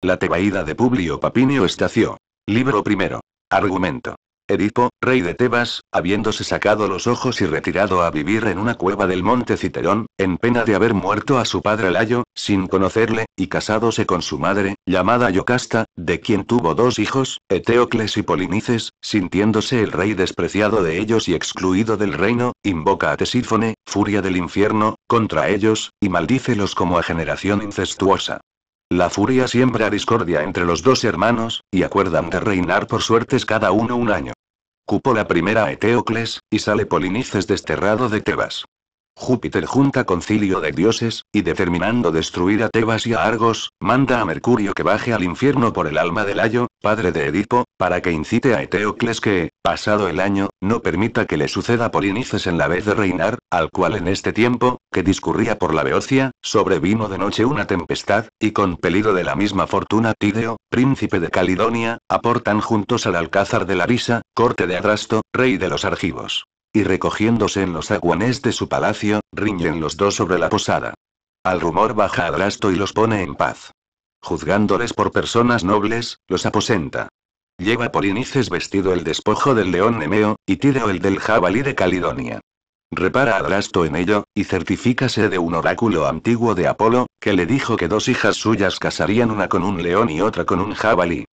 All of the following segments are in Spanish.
La tebaída de Publio Papinio Estació. Libro primero. Argumento. Edipo, rey de Tebas, habiéndose sacado los ojos y retirado a vivir en una cueva del monte Citerón, en pena de haber muerto a su padre Layo, sin conocerle, y casándose con su madre, llamada Yocasta, de quien tuvo dos hijos, Eteocles y Polinices, sintiéndose el rey despreciado de ellos y excluido del reino, invoca a Tesífone, furia del infierno, contra ellos, y maldícelos como a generación incestuosa. La furia siembra discordia entre los dos hermanos, y acuerdan de reinar por suertes cada uno un año. Cupo la primera a Eteocles, y sale Polinices desterrado de Tebas. Júpiter junta concilio de dioses, y determinando destruir a Tebas y a Argos, manda a Mercurio que baje al infierno por el alma de Layo, padre de Edipo, para que incite a Eteocles que, pasado el año, no permita que le suceda Polinices en la vez de reinar, al cual en este tiempo, que discurría por la Beocia, sobrevino de noche una tempestad, y con peligro de la misma fortuna Tideo, príncipe de Calidonia, aportan juntos al alcázar de Larisa, corte de Adrasto, rey de los Argivos y recogiéndose en los aguanés de su palacio, riñen los dos sobre la posada. Al rumor baja Adrasto y los pone en paz. Juzgándoles por personas nobles, los aposenta. Lleva Polinices vestido el despojo del león Nemeo, y Tireo el del jabalí de Calidonia. Repara Adrasto en ello, y certifícase de un oráculo antiguo de Apolo, que le dijo que dos hijas suyas casarían una con un león y otra con un jabalí.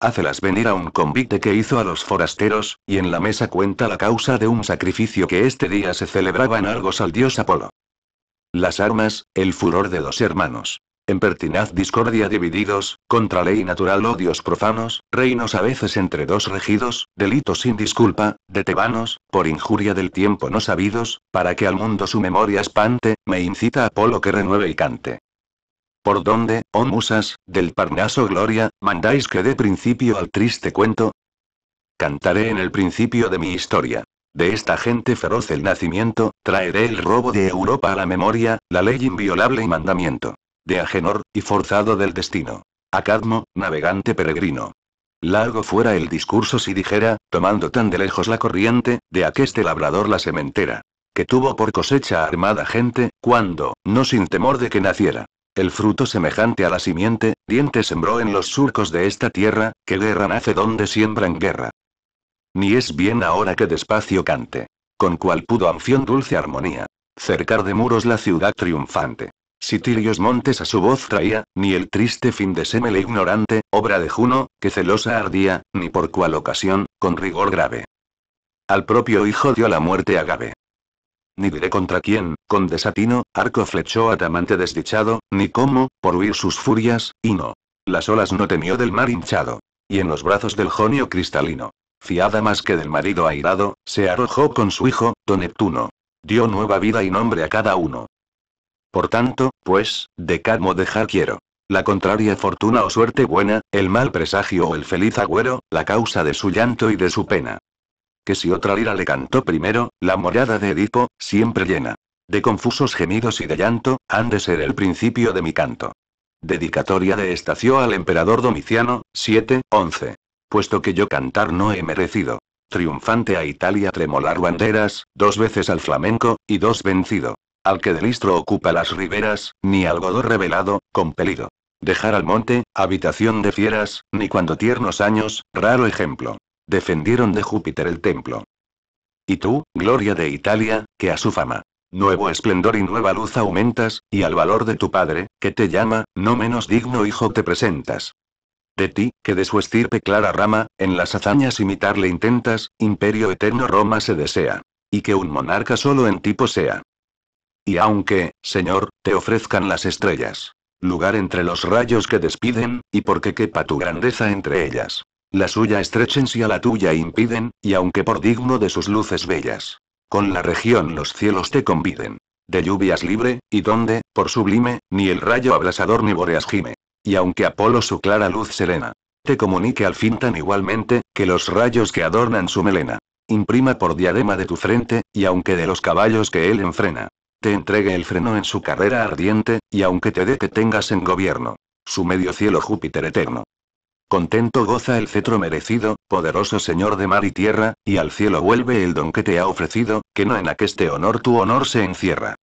Hácelas venir a un convite que hizo a los forasteros, y en la mesa cuenta la causa de un sacrificio que este día se celebraba en Argos al dios Apolo. Las armas, el furor de dos hermanos. En pertinaz discordia divididos, contra ley natural odios profanos, reinos a veces entre dos regidos, delitos sin disculpa, de tebanos, por injuria del tiempo no sabidos, para que al mundo su memoria espante, me incita Apolo que renueve y cante. ¿Por dónde, oh musas, del Parnaso Gloria, mandáis que dé principio al triste cuento? Cantaré en el principio de mi historia. De esta gente feroz el nacimiento, traeré el robo de Europa a la memoria, la ley inviolable y mandamiento. De Agenor, y forzado del destino. A Cadmo, navegante peregrino. Largo fuera el discurso si dijera, tomando tan de lejos la corriente, de aqueste labrador la sementera. Que tuvo por cosecha armada gente, cuando, no sin temor de que naciera. El fruto semejante a la simiente, diente sembró en los surcos de esta tierra, que guerra nace donde siembran guerra. Ni es bien ahora que despacio cante. Con cual pudo anfión dulce armonía. Cercar de muros la ciudad triunfante. Si tirios montes a su voz traía, ni el triste fin de Semele ignorante, obra de Juno, que celosa ardía, ni por cual ocasión, con rigor grave. Al propio hijo dio la muerte a ni diré contra quién, con desatino, arco flechó a tamante desdichado, ni cómo, por huir sus furias, y no. Las olas no temió del mar hinchado. Y en los brazos del jonio cristalino. Fiada más que del marido airado, se arrojó con su hijo, don Neptuno. Dio nueva vida y nombre a cada uno. Por tanto, pues, de Cadmo dejar quiero. La contraria fortuna o suerte buena, el mal presagio o el feliz agüero, la causa de su llanto y de su pena que si otra lira le cantó primero, la morada de Edipo, siempre llena de confusos gemidos y de llanto, han de ser el principio de mi canto. Dedicatoria de Estacio al emperador Domiciano, 7, 11. Puesto que yo cantar no he merecido. Triunfante a Italia tremolar banderas, dos veces al flamenco, y dos vencido. Al que del istro ocupa las riberas, ni algodón revelado, compelido. Dejar al monte, habitación de fieras, ni cuando tiernos años, raro ejemplo. Defendieron de Júpiter el templo. Y tú, gloria de Italia, que a su fama, nuevo esplendor y nueva luz aumentas, y al valor de tu padre, que te llama, no menos digno hijo te presentas. De ti, que de su estirpe clara rama, en las hazañas imitarle intentas, imperio eterno Roma se desea. Y que un monarca solo en ti sea. Y aunque, Señor, te ofrezcan las estrellas, lugar entre los rayos que despiden, y porque quepa tu grandeza entre ellas. La suya estrechen si a la tuya impiden, y aunque por digno de sus luces bellas. Con la región los cielos te conviden. De lluvias libre, y donde, por sublime, ni el rayo abrasador ni boreas gime. Y aunque Apolo su clara luz serena, te comunique al fin tan igualmente, que los rayos que adornan su melena. Imprima por diadema de tu frente, y aunque de los caballos que él enfrena, te entregue el freno en su carrera ardiente, y aunque te dé que tengas en gobierno, su medio cielo Júpiter eterno. Contento goza el cetro merecido, poderoso señor de mar y tierra, y al cielo vuelve el don que te ha ofrecido, que no en aqueste honor tu honor se encierra.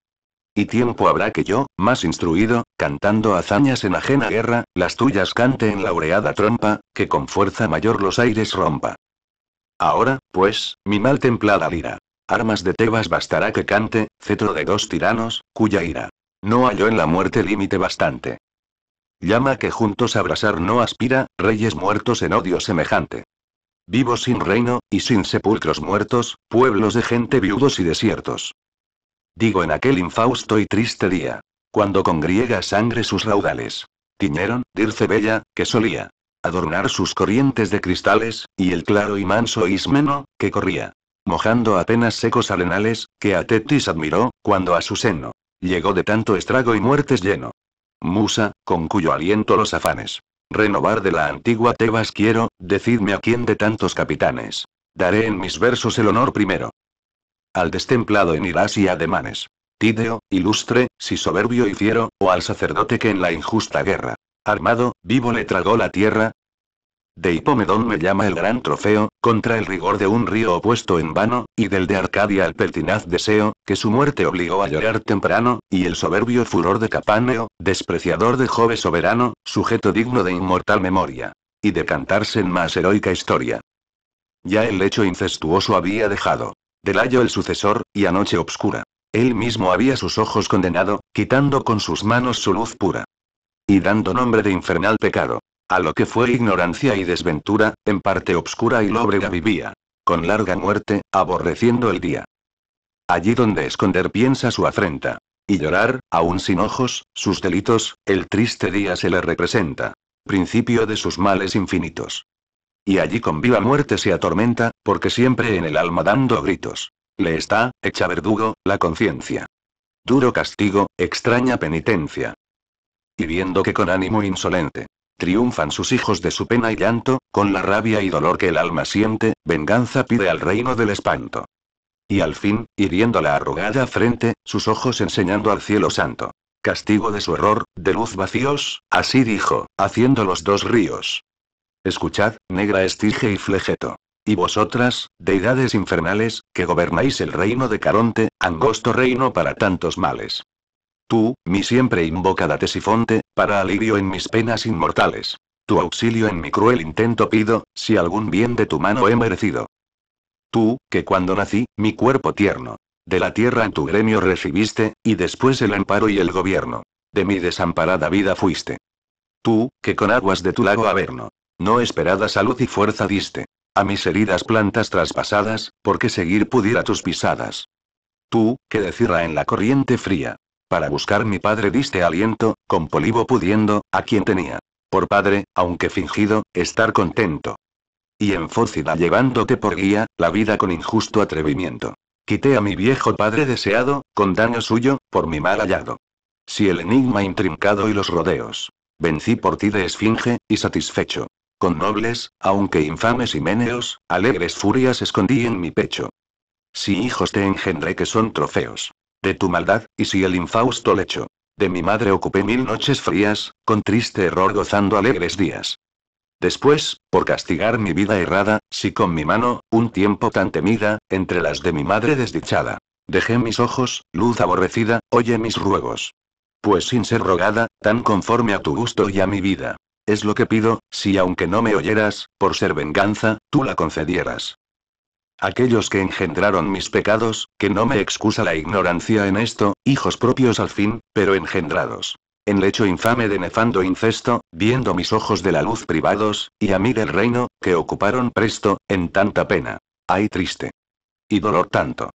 Y tiempo habrá que yo, más instruido, cantando hazañas en ajena guerra, las tuyas cante en laureada trompa, que con fuerza mayor los aires rompa. Ahora, pues, mi mal templada lira. Armas de Tebas bastará que cante, cetro de dos tiranos, cuya ira. No halló en la muerte límite bastante. Llama que juntos abrazar no aspira, reyes muertos en odio semejante. Vivo sin reino, y sin sepulcros muertos, pueblos de gente viudos y desiertos. Digo en aquel infausto y triste día. Cuando con griega sangre sus raudales. Tiñeron, Dirce Bella, que solía adornar sus corrientes de cristales, y el claro y manso Ismeno, que corría, mojando apenas secos arenales, que a Tetis admiró, cuando a su seno llegó de tanto estrago y muertes lleno. Musa, con cuyo aliento los afanes. Renovar de la antigua Tebas quiero, decidme a quién de tantos capitanes. Daré en mis versos el honor primero. Al destemplado en irás y ademanes. Tideo, ilustre, si soberbio y fiero, o al sacerdote que en la injusta guerra. Armado, vivo le tragó la tierra, de Hipomedón me llama el gran trofeo, contra el rigor de un río opuesto en vano, y del de Arcadia el pertinaz deseo, que su muerte obligó a llorar temprano, y el soberbio furor de Capáneo, despreciador de Jove soberano, sujeto digno de inmortal memoria. Y de cantarse en más heroica historia. Ya el hecho incestuoso había dejado. del ayo el sucesor, y anoche obscura. Él mismo había sus ojos condenado, quitando con sus manos su luz pura. Y dando nombre de infernal pecado a lo que fue ignorancia y desventura, en parte obscura y lóbrega vivía, con larga muerte, aborreciendo el día. Allí donde esconder piensa su afrenta. Y llorar, aún sin ojos, sus delitos, el triste día se le representa. Principio de sus males infinitos. Y allí con viva muerte se atormenta, porque siempre en el alma dando gritos. Le está, hecha verdugo, la conciencia. Duro castigo, extraña penitencia. Y viendo que con ánimo insolente, triunfan sus hijos de su pena y llanto, con la rabia y dolor que el alma siente, venganza pide al reino del espanto. Y al fin, hiriendo la arrugada frente, sus ojos enseñando al cielo santo. Castigo de su error, de luz vacíos, así dijo, haciendo los dos ríos. Escuchad, negra estige y flegeto. Y vosotras, deidades infernales, que gobernáis el reino de Caronte, angosto reino para tantos males. Tú, mi siempre invocada Tesifonte, para alivio en mis penas inmortales. Tu auxilio en mi cruel intento pido, si algún bien de tu mano he merecido. Tú, que cuando nací, mi cuerpo tierno. De la tierra en tu gremio recibiste, y después el amparo y el gobierno. De mi desamparada vida fuiste. Tú, que con aguas de tu lago Averno. No esperada salud y fuerza diste. A mis heridas plantas traspasadas, porque seguir pudiera tus pisadas. Tú, que de en la corriente fría. Para buscar mi padre diste aliento, con polivo pudiendo, a quien tenía. Por padre, aunque fingido, estar contento. Y en Fócida llevándote por guía, la vida con injusto atrevimiento. Quité a mi viejo padre deseado, con daño suyo, por mi mal hallado. Si el enigma intrincado y los rodeos. Vencí por ti de esfinge, y satisfecho. Con nobles, aunque infames y meneos, alegres furias escondí en mi pecho. Si hijos te engendré que son trofeos. De tu maldad, y si el infausto lecho. De mi madre ocupé mil noches frías, con triste error gozando alegres días. Después, por castigar mi vida errada, si con mi mano, un tiempo tan temida, entre las de mi madre desdichada. Dejé mis ojos, luz aborrecida, oye mis ruegos. Pues sin ser rogada, tan conforme a tu gusto y a mi vida. Es lo que pido, si aunque no me oyeras, por ser venganza, tú la concedieras aquellos que engendraron mis pecados, que no me excusa la ignorancia en esto, hijos propios al fin, pero engendrados. En lecho infame de nefando incesto, viendo mis ojos de la luz privados, y a mí del reino, que ocuparon presto, en tanta pena. Ay triste. Y dolor tanto.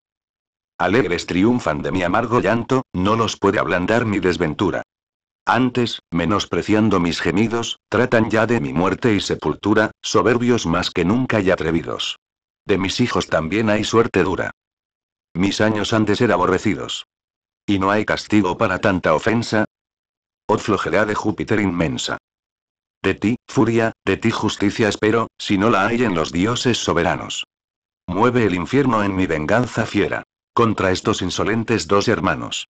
Alegres triunfan de mi amargo llanto, no los puede ablandar mi desventura. Antes, menospreciando mis gemidos, tratan ya de mi muerte y sepultura, soberbios más que nunca y atrevidos. De mis hijos también hay suerte dura. Mis años han de ser aborrecidos. ¿Y no hay castigo para tanta ofensa? Oh flojera de Júpiter inmensa. De ti, furia, de ti justicia espero, si no la hay en los dioses soberanos. Mueve el infierno en mi venganza fiera. Contra estos insolentes dos hermanos.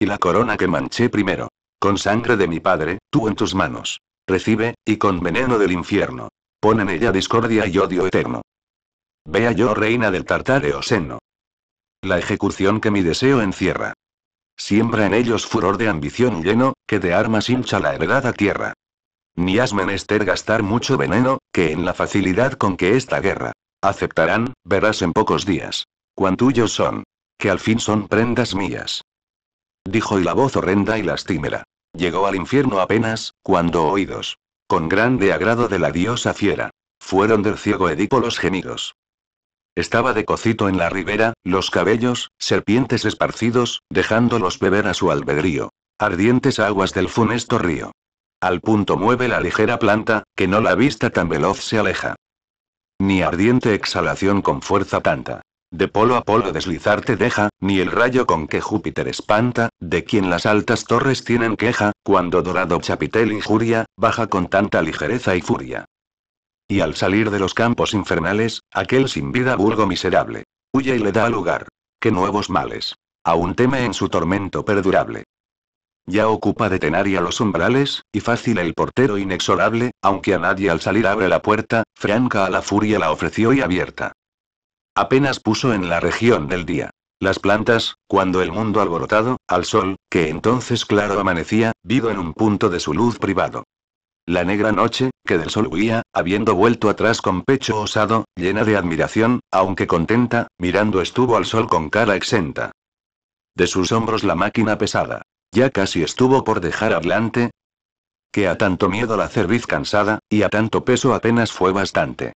Y la corona que manché primero. Con sangre de mi padre, tú en tus manos. Recibe, y con veneno del infierno. Pon en ella discordia y odio eterno. Vea yo reina del tartareo seno. La ejecución que mi deseo encierra. Siembra en ellos furor de ambición lleno, que de armas hincha la heredada tierra. Ni has menester gastar mucho veneno, que en la facilidad con que esta guerra aceptarán, verás en pocos días. Cuán tuyos son. Que al fin son prendas mías. Dijo y la voz horrenda y lastimera. Llegó al infierno apenas, cuando oídos, con grande agrado de la diosa fiera, fueron del ciego Edipo los gemidos. Estaba de cocito en la ribera, los cabellos, serpientes esparcidos, dejándolos beber a su albedrío. Ardientes aguas del funesto río. Al punto mueve la ligera planta, que no la vista tan veloz se aleja. Ni ardiente exhalación con fuerza tanta. De polo a polo deslizarte deja, ni el rayo con que Júpiter espanta, de quien las altas torres tienen queja, cuando dorado chapitel injuria, baja con tanta ligereza y furia. Y al salir de los campos infernales, aquel sin vida burgo miserable. Huye y le da lugar. ¡Qué nuevos males! Aún teme en su tormento perdurable. Ya ocupa de Tenaria los umbrales, y fácil el portero inexorable, aunque a nadie al salir abre la puerta, franca a la furia la ofreció y abierta. Apenas puso en la región del día. Las plantas, cuando el mundo alborotado, al sol, que entonces claro amanecía, vido en un punto de su luz privado. La negra noche, que del sol huía, habiendo vuelto atrás con pecho osado, llena de admiración, aunque contenta, mirando estuvo al sol con cara exenta. De sus hombros la máquina pesada. Ya casi estuvo por dejar adelante. Que a tanto miedo la cerviz cansada, y a tanto peso apenas fue bastante.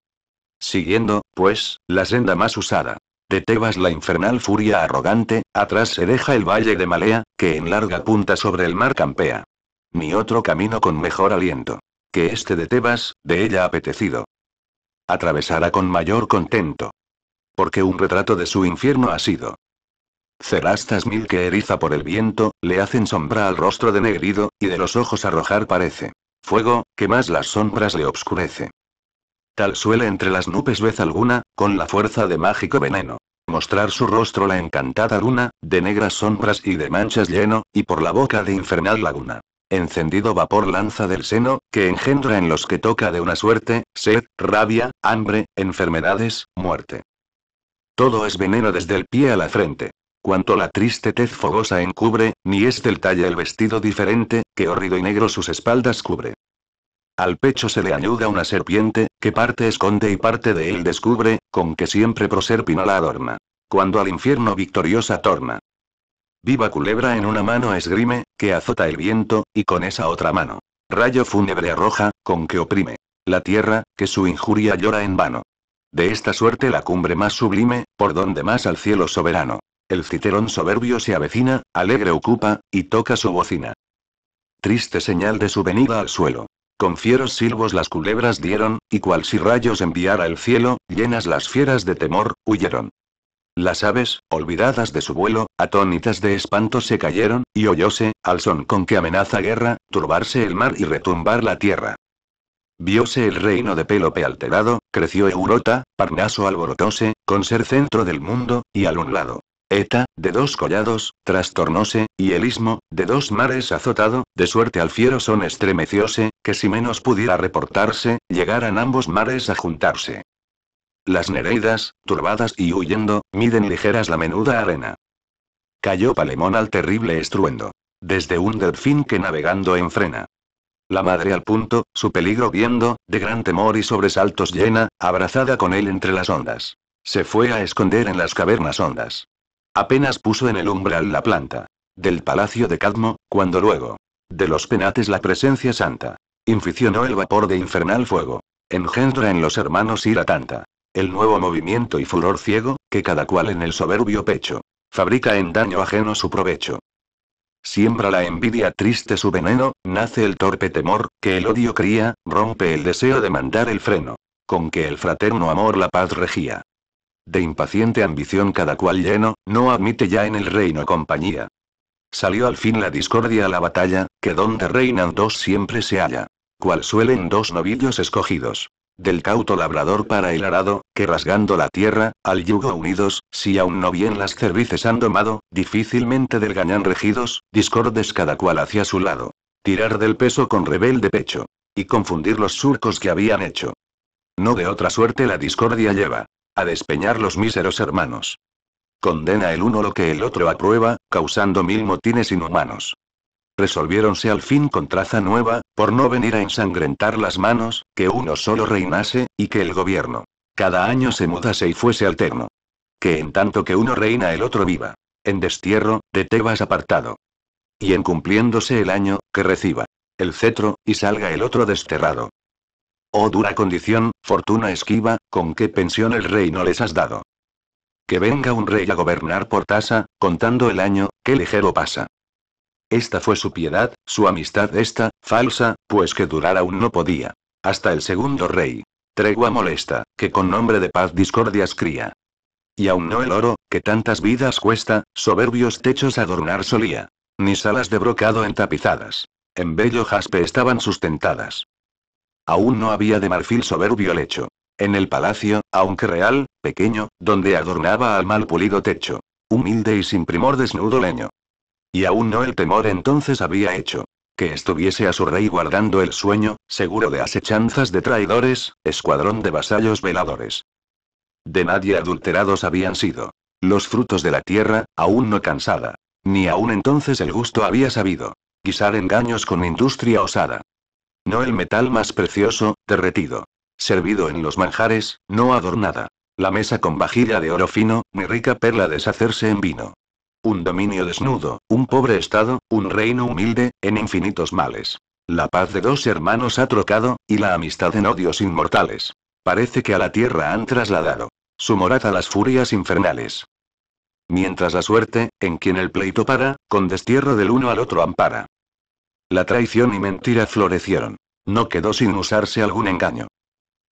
Siguiendo, pues, la senda más usada. De Tebas la infernal furia arrogante, atrás se deja el valle de Malea, que en larga punta sobre el mar campea. Ni otro camino con mejor aliento. Que este de Tebas, de ella apetecido. Atravesará con mayor contento. Porque un retrato de su infierno ha sido. Cerastas mil que eriza por el viento, le hacen sombra al rostro de negrido y de los ojos arrojar parece. Fuego, que más las sombras le obscurece. Tal suele entre las nubes vez alguna, con la fuerza de mágico veneno. Mostrar su rostro la encantada luna, de negras sombras y de manchas lleno, y por la boca de infernal laguna encendido vapor lanza del seno, que engendra en los que toca de una suerte, sed, rabia, hambre, enfermedades, muerte. Todo es veneno desde el pie a la frente. Cuanto la triste tez fogosa encubre, ni es del talle el vestido diferente, que horrido y negro sus espaldas cubre. Al pecho se le añuda una serpiente, que parte esconde y parte de él descubre, con que siempre Proserpina la adorna. Cuando al infierno victoriosa torna Viva culebra en una mano esgrime, que azota el viento, y con esa otra mano. Rayo fúnebre arroja, con que oprime. La tierra, que su injuria llora en vano. De esta suerte la cumbre más sublime, por donde más al cielo soberano. El citerón soberbio se avecina, alegre ocupa, y toca su bocina. Triste señal de su venida al suelo. Con fieros silbos las culebras dieron, y cual si rayos enviara el cielo, llenas las fieras de temor, huyeron. Las aves, olvidadas de su vuelo, atónitas de espanto se cayeron, y oyóse, al son con que amenaza guerra, turbarse el mar y retumbar la tierra. Viose el reino de Pélope alterado, creció Eurota, Parnaso alborotóse, con ser centro del mundo, y al un lado. Eta, de dos collados, trastornóse, y el istmo, de dos mares azotado, de suerte al fiero son estremecióse, que si menos pudiera reportarse, llegaran ambos mares a juntarse. Las nereidas, turbadas y huyendo, miden ligeras la menuda arena. Cayó Palemón al terrible estruendo. Desde un delfín que navegando enfrena. La madre al punto, su peligro viendo, de gran temor y sobresaltos llena, abrazada con él entre las ondas. Se fue a esconder en las cavernas hondas. Apenas puso en el umbral la planta. Del palacio de Cadmo, cuando luego. De los penates la presencia santa. Inficionó el vapor de infernal fuego. Engendra en los hermanos ira tanta. El nuevo movimiento y furor ciego, que cada cual en el soberbio pecho. Fabrica en daño ajeno su provecho. Siembra la envidia triste su veneno, nace el torpe temor, que el odio cría, rompe el deseo de mandar el freno. Con que el fraterno amor la paz regía. De impaciente ambición cada cual lleno, no admite ya en el reino compañía. Salió al fin la discordia a la batalla, que donde reinan dos siempre se halla. Cual suelen dos novillos escogidos. Del cauto labrador para el arado, que rasgando la tierra, al yugo unidos, si aún no bien las cervices han domado, difícilmente del gañán regidos, discordes cada cual hacia su lado. Tirar del peso con rebelde pecho. Y confundir los surcos que habían hecho. No de otra suerte la discordia lleva. A despeñar los míseros hermanos. Condena el uno lo que el otro aprueba, causando mil motines inhumanos resolviéronse al fin con traza nueva, por no venir a ensangrentar las manos, que uno solo reinase, y que el gobierno cada año se mudase y fuese alterno. Que en tanto que uno reina el otro viva. En destierro, de Tebas apartado. Y en cumpliéndose el año, que reciba el cetro, y salga el otro desterrado. Oh dura condición, fortuna esquiva, con qué pensión el rey no les has dado. Que venga un rey a gobernar por tasa, contando el año, qué ligero pasa. Esta fue su piedad, su amistad esta, falsa, pues que durar aún no podía. Hasta el segundo rey. Tregua molesta, que con nombre de paz discordias cría. Y aún no el oro, que tantas vidas cuesta, soberbios techos adornar solía. Ni salas de brocado entapizadas. En bello jaspe estaban sustentadas. Aún no había de marfil soberbio lecho. En el palacio, aunque real, pequeño, donde adornaba al mal pulido techo. Humilde y sin primor desnudo leño. Y aún no el temor entonces había hecho. Que estuviese a su rey guardando el sueño, seguro de asechanzas de traidores, escuadrón de vasallos veladores. De nadie adulterados habían sido. Los frutos de la tierra, aún no cansada. Ni aún entonces el gusto había sabido. Guisar engaños con industria osada. No el metal más precioso, derretido. Servido en los manjares, no adornada. La mesa con vajilla de oro fino, mi rica perla deshacerse en vino. Un dominio desnudo, un pobre estado, un reino humilde, en infinitos males. La paz de dos hermanos ha trocado, y la amistad en odios inmortales. Parece que a la tierra han trasladado su morada a las furias infernales. Mientras la suerte, en quien el pleito para, con destierro del uno al otro ampara. La traición y mentira florecieron. No quedó sin usarse algún engaño.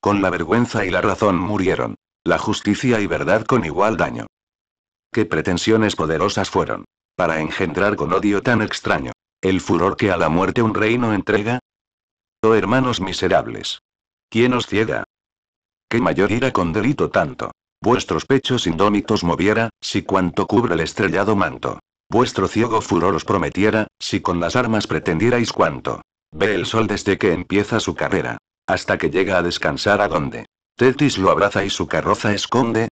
Con la vergüenza y la razón murieron. La justicia y verdad con igual daño qué pretensiones poderosas fueron. Para engendrar con odio tan extraño. El furor que a la muerte un reino entrega. Oh hermanos miserables. ¿Quién os ciega? ¿Qué mayor ira con delito tanto? Vuestros pechos indómitos moviera, si cuanto cubre el estrellado manto. Vuestro ciego furor os prometiera, si con las armas pretendierais cuanto. Ve el sol desde que empieza su carrera. Hasta que llega a descansar a donde. Tetis lo abraza y su carroza esconde,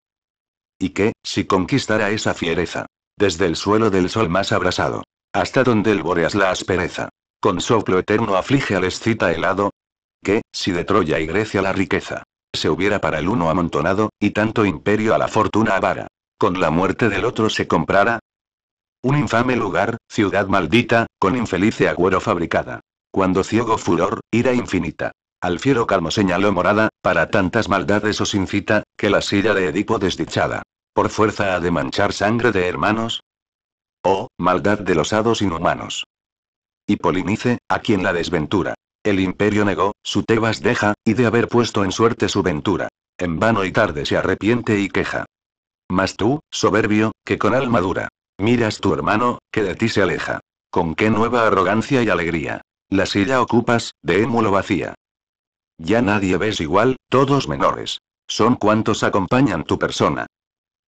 y que, si conquistara esa fiereza, desde el suelo del sol más abrasado, hasta donde el Boreas la aspereza, con soplo eterno aflige al escita helado, que, si de Troya y Grecia la riqueza, se hubiera para el uno amontonado, y tanto imperio a la fortuna avara, con la muerte del otro se comprara, un infame lugar, ciudad maldita, con infelice agüero fabricada. Cuando ciego furor, ira infinita, al fiero calmo señaló morada, para tantas maldades os incita, que la silla de Edipo desdichada. Por fuerza ha de manchar sangre de hermanos. Oh, maldad de los hados inhumanos. Y Polinice, a quien la desventura. El imperio negó, su Tebas deja, y de haber puesto en suerte su ventura. En vano y tarde se arrepiente y queja. Mas tú, soberbio, que con alma dura. Miras tu hermano, que de ti se aleja. Con qué nueva arrogancia y alegría. La silla ocupas, de émulo vacía. Ya nadie ves igual, todos menores. Son cuantos acompañan tu persona.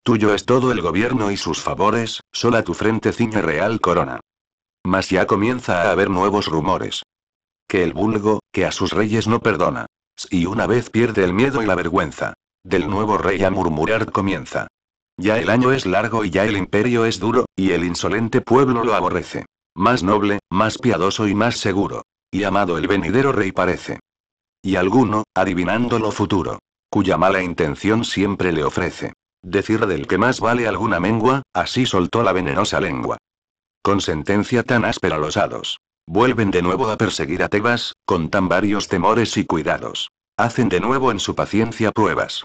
Tuyo es todo el gobierno y sus favores, sola tu frente ciñe real corona. Mas ya comienza a haber nuevos rumores. Que el vulgo, que a sus reyes no perdona. y una vez pierde el miedo y la vergüenza. Del nuevo rey a murmurar comienza. Ya el año es largo y ya el imperio es duro, y el insolente pueblo lo aborrece. Más noble, más piadoso y más seguro. Y amado el venidero rey parece. Y alguno, adivinando lo futuro. Cuya mala intención siempre le ofrece. Decir del que más vale alguna mengua, así soltó la venenosa lengua. Con sentencia tan áspera los hados. Vuelven de nuevo a perseguir a Tebas, con tan varios temores y cuidados. Hacen de nuevo en su paciencia pruebas.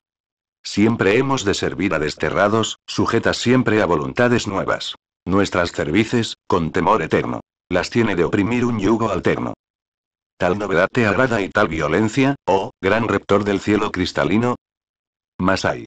Siempre hemos de servir a desterrados, sujetas siempre a voluntades nuevas. Nuestras cervices, con temor eterno. Las tiene de oprimir un yugo alterno tal novedad te agrada y tal violencia, oh, gran rector del cielo cristalino? Mas hay.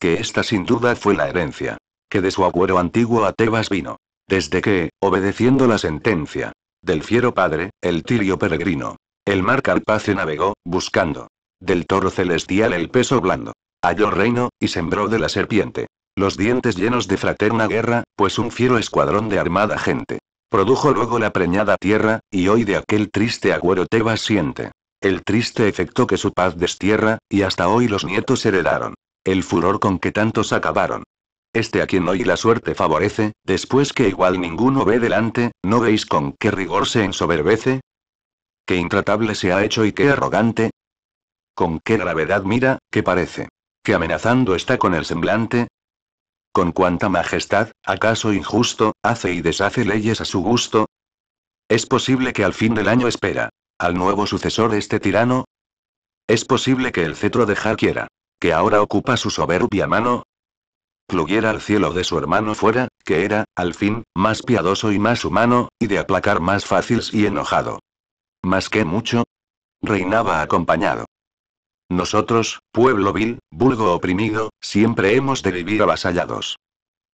Que esta sin duda fue la herencia. Que de su agüero antiguo a Tebas vino. Desde que, obedeciendo la sentencia del fiero padre, el tirio peregrino, el mar Carpacio navegó, buscando del toro celestial el peso blando. Halló reino, y sembró de la serpiente los dientes llenos de fraterna guerra, pues un fiero escuadrón de armada gente Produjo luego la preñada tierra, y hoy de aquel triste agüero Tebas siente. El triste efecto que su paz destierra, y hasta hoy los nietos heredaron. El furor con que tantos acabaron. Este a quien hoy la suerte favorece, después que igual ninguno ve delante, ¿no veis con qué rigor se ensoberbece? ¿Qué intratable se ha hecho y qué arrogante? ¿Con qué gravedad mira, qué parece? Que amenazando está con el semblante, con cuánta majestad, acaso injusto, hace y deshace leyes a su gusto. Es posible que al fin del año espera al nuevo sucesor este tirano. Es posible que el cetro de que ahora ocupa su soberbia mano, pluguiera al cielo de su hermano fuera, que era, al fin, más piadoso y más humano, y de aplacar más fácil y enojado. Más que mucho, reinaba acompañado nosotros, pueblo vil, vulgo oprimido, siempre hemos de vivir avasallados.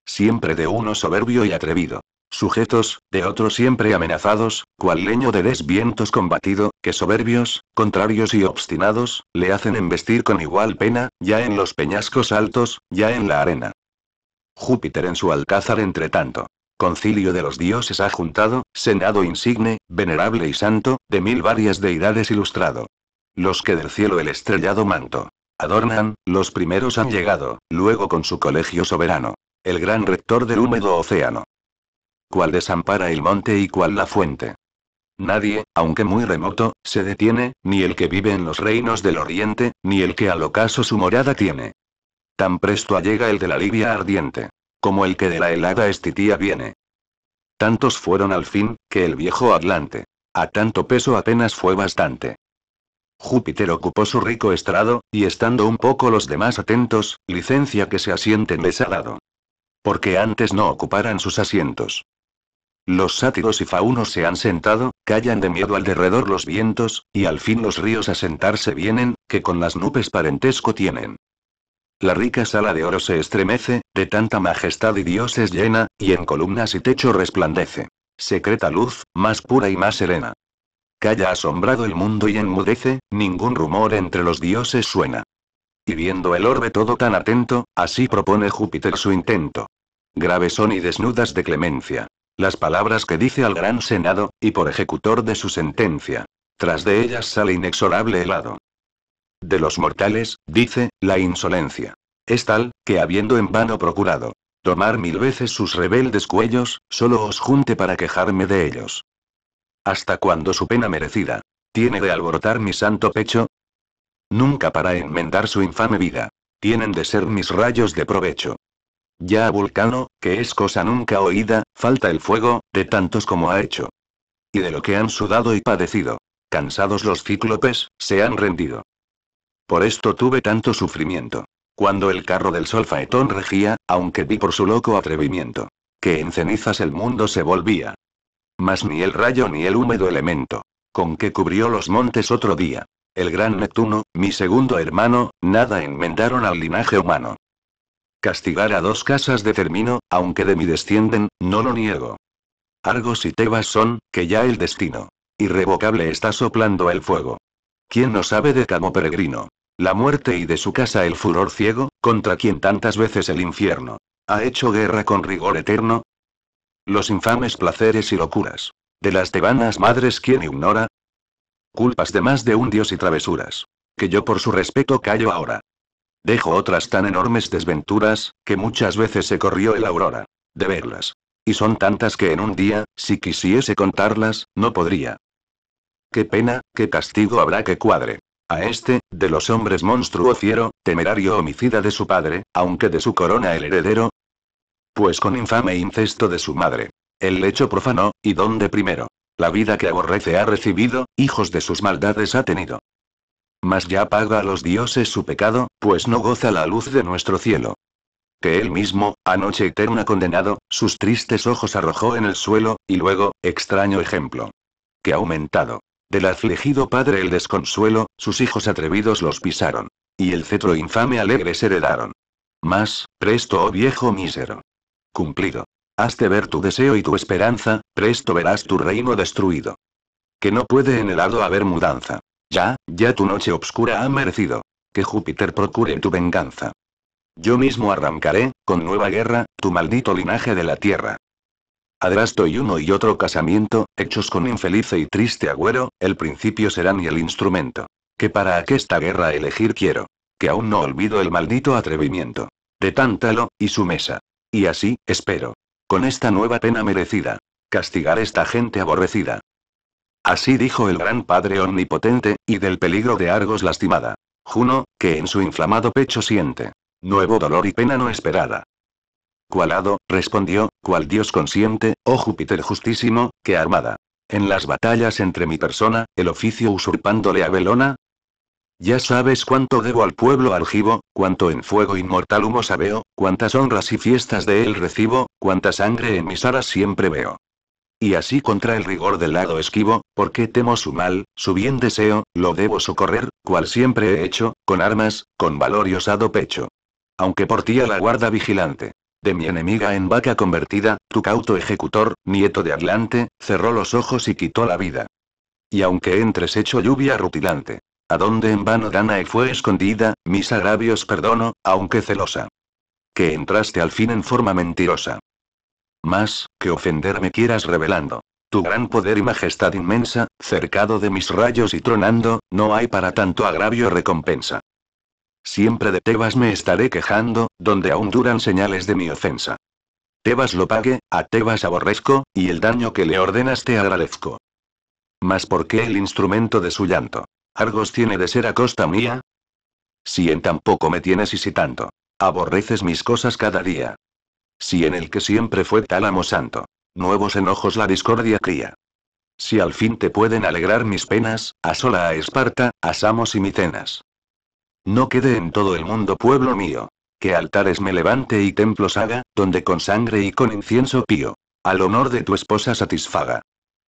Siempre de uno soberbio y atrevido. Sujetos, de otro siempre amenazados, cual leño de desvientos combatido, que soberbios, contrarios y obstinados, le hacen embestir con igual pena, ya en los peñascos altos, ya en la arena. Júpiter en su alcázar entre tanto. Concilio de los dioses ha juntado, senado insigne, venerable y santo, de mil varias deidades ilustrado. Los que del cielo el estrellado manto adornan, los primeros han llegado, luego con su colegio soberano, el gran rector del húmedo océano. ¿Cuál desampara el monte y cuál la fuente. Nadie, aunque muy remoto, se detiene, ni el que vive en los reinos del oriente, ni el que al ocaso su morada tiene. Tan presto allega el de la Libia ardiente, como el que de la helada estitía viene. Tantos fueron al fin, que el viejo Atlante. A tanto peso apenas fue bastante. Júpiter ocupó su rico estrado, y estando un poco los demás atentos, licencia que se asienten ha dado. Porque antes no ocuparan sus asientos. Los sátiros y faunos se han sentado, callan de miedo al derredor los vientos, y al fin los ríos a sentarse vienen, que con las nubes parentesco tienen. La rica sala de oro se estremece, de tanta majestad y dioses llena, y en columnas y techo resplandece. Secreta luz, más pura y más serena haya asombrado el mundo y enmudece, ningún rumor entre los dioses suena. Y viendo el orbe todo tan atento, así propone Júpiter su intento. Graves son y desnudas de clemencia. Las palabras que dice al gran senado, y por ejecutor de su sentencia. Tras de ellas sale inexorable helado. De los mortales, dice, la insolencia. Es tal, que habiendo en vano procurado tomar mil veces sus rebeldes cuellos, solo os junte para quejarme de ellos. ¿Hasta cuando su pena merecida? ¿Tiene de alborotar mi santo pecho? Nunca para enmendar su infame vida. Tienen de ser mis rayos de provecho. Ya Vulcano, que es cosa nunca oída, falta el fuego, de tantos como ha hecho. Y de lo que han sudado y padecido. Cansados los cíclopes, se han rendido. Por esto tuve tanto sufrimiento. Cuando el carro del sol faetón regía, aunque vi por su loco atrevimiento. Que en cenizas el mundo se volvía. Mas ni el rayo ni el húmedo elemento. Con que cubrió los montes otro día. El gran Neptuno, mi segundo hermano, nada enmendaron al linaje humano. Castigar a dos casas de aunque de mí descienden, no lo niego. Argos y Tebas son, que ya el destino. Irrevocable está soplando el fuego. ¿Quién no sabe de Camo Peregrino? La muerte y de su casa el furor ciego, contra quien tantas veces el infierno. Ha hecho guerra con rigor eterno, los infames placeres y locuras. De las tebanas madres quién ignora. Culpas de más de un dios y travesuras. Que yo por su respeto callo ahora. Dejo otras tan enormes desventuras, que muchas veces se corrió el aurora. De verlas. Y son tantas que en un día, si quisiese contarlas, no podría. Qué pena, qué castigo habrá que cuadre. A este, de los hombres monstruo fiero, temerario homicida de su padre, aunque de su corona el heredero, pues con infame incesto de su madre. El lecho profanó, y donde primero. La vida que aborrece ha recibido, hijos de sus maldades ha tenido. Mas ya paga a los dioses su pecado, pues no goza la luz de nuestro cielo. Que él mismo, anoche eterna condenado, sus tristes ojos arrojó en el suelo, y luego, extraño ejemplo. Que aumentado. Del afligido padre el desconsuelo, sus hijos atrevidos los pisaron. Y el cetro infame alegre se heredaron. Mas, presto, o oh viejo mísero. Cumplido. Hazte ver tu deseo y tu esperanza, presto verás tu reino destruido. Que no puede en el hado haber mudanza. Ya, ya tu noche obscura ha merecido. Que Júpiter procure tu venganza. Yo mismo arrancaré, con nueva guerra, tu maldito linaje de la tierra. Adrasto y uno y otro casamiento, hechos con infelice y triste agüero, el principio serán y el instrumento. Que para aquesta guerra elegir quiero. Que aún no olvido el maldito atrevimiento. De Tántalo, y su mesa. Y así, espero. Con esta nueva pena merecida. Castigar esta gente aborrecida. Así dijo el gran padre omnipotente, y del peligro de Argos lastimada. Juno, que en su inflamado pecho siente nuevo dolor y pena no esperada. Cualado, respondió, cual Dios consiente, oh Júpiter justísimo, que armada. En las batallas entre mi persona, el oficio usurpándole a Belona, ya sabes cuánto debo al pueblo Argivo, cuánto en fuego inmortal humo sabeo, cuántas honras y fiestas de él recibo, cuánta sangre en mis aras siempre veo. Y así contra el rigor del lado esquivo, porque temo su mal, su bien deseo, lo debo socorrer, cual siempre he hecho, con armas, con valor y osado pecho. Aunque por ti a la guarda vigilante de mi enemiga en vaca convertida, tu cauto ejecutor, nieto de Atlante, cerró los ojos y quitó la vida. Y aunque entres hecho lluvia rutilante, a donde en vano y fue escondida, mis agravios perdono, aunque celosa. Que entraste al fin en forma mentirosa. Más, que ofenderme quieras revelando. Tu gran poder y majestad inmensa, cercado de mis rayos y tronando, no hay para tanto agravio recompensa. Siempre de Tebas me estaré quejando, donde aún duran señales de mi ofensa. Tebas lo pague, a Tebas aborrezco, y el daño que le ordenas te agradezco. Mas ¿por qué el instrumento de su llanto? Argos tiene de ser a costa mía. Si en tampoco me tienes y si tanto. Aborreces mis cosas cada día. Si en el que siempre fue tálamo santo. Nuevos enojos la discordia cría. Si al fin te pueden alegrar mis penas, a sola a Esparta, a Samos y Micenas, No quede en todo el mundo pueblo mío. Que altares me levante y templos haga, donde con sangre y con incienso pío. Al honor de tu esposa satisfaga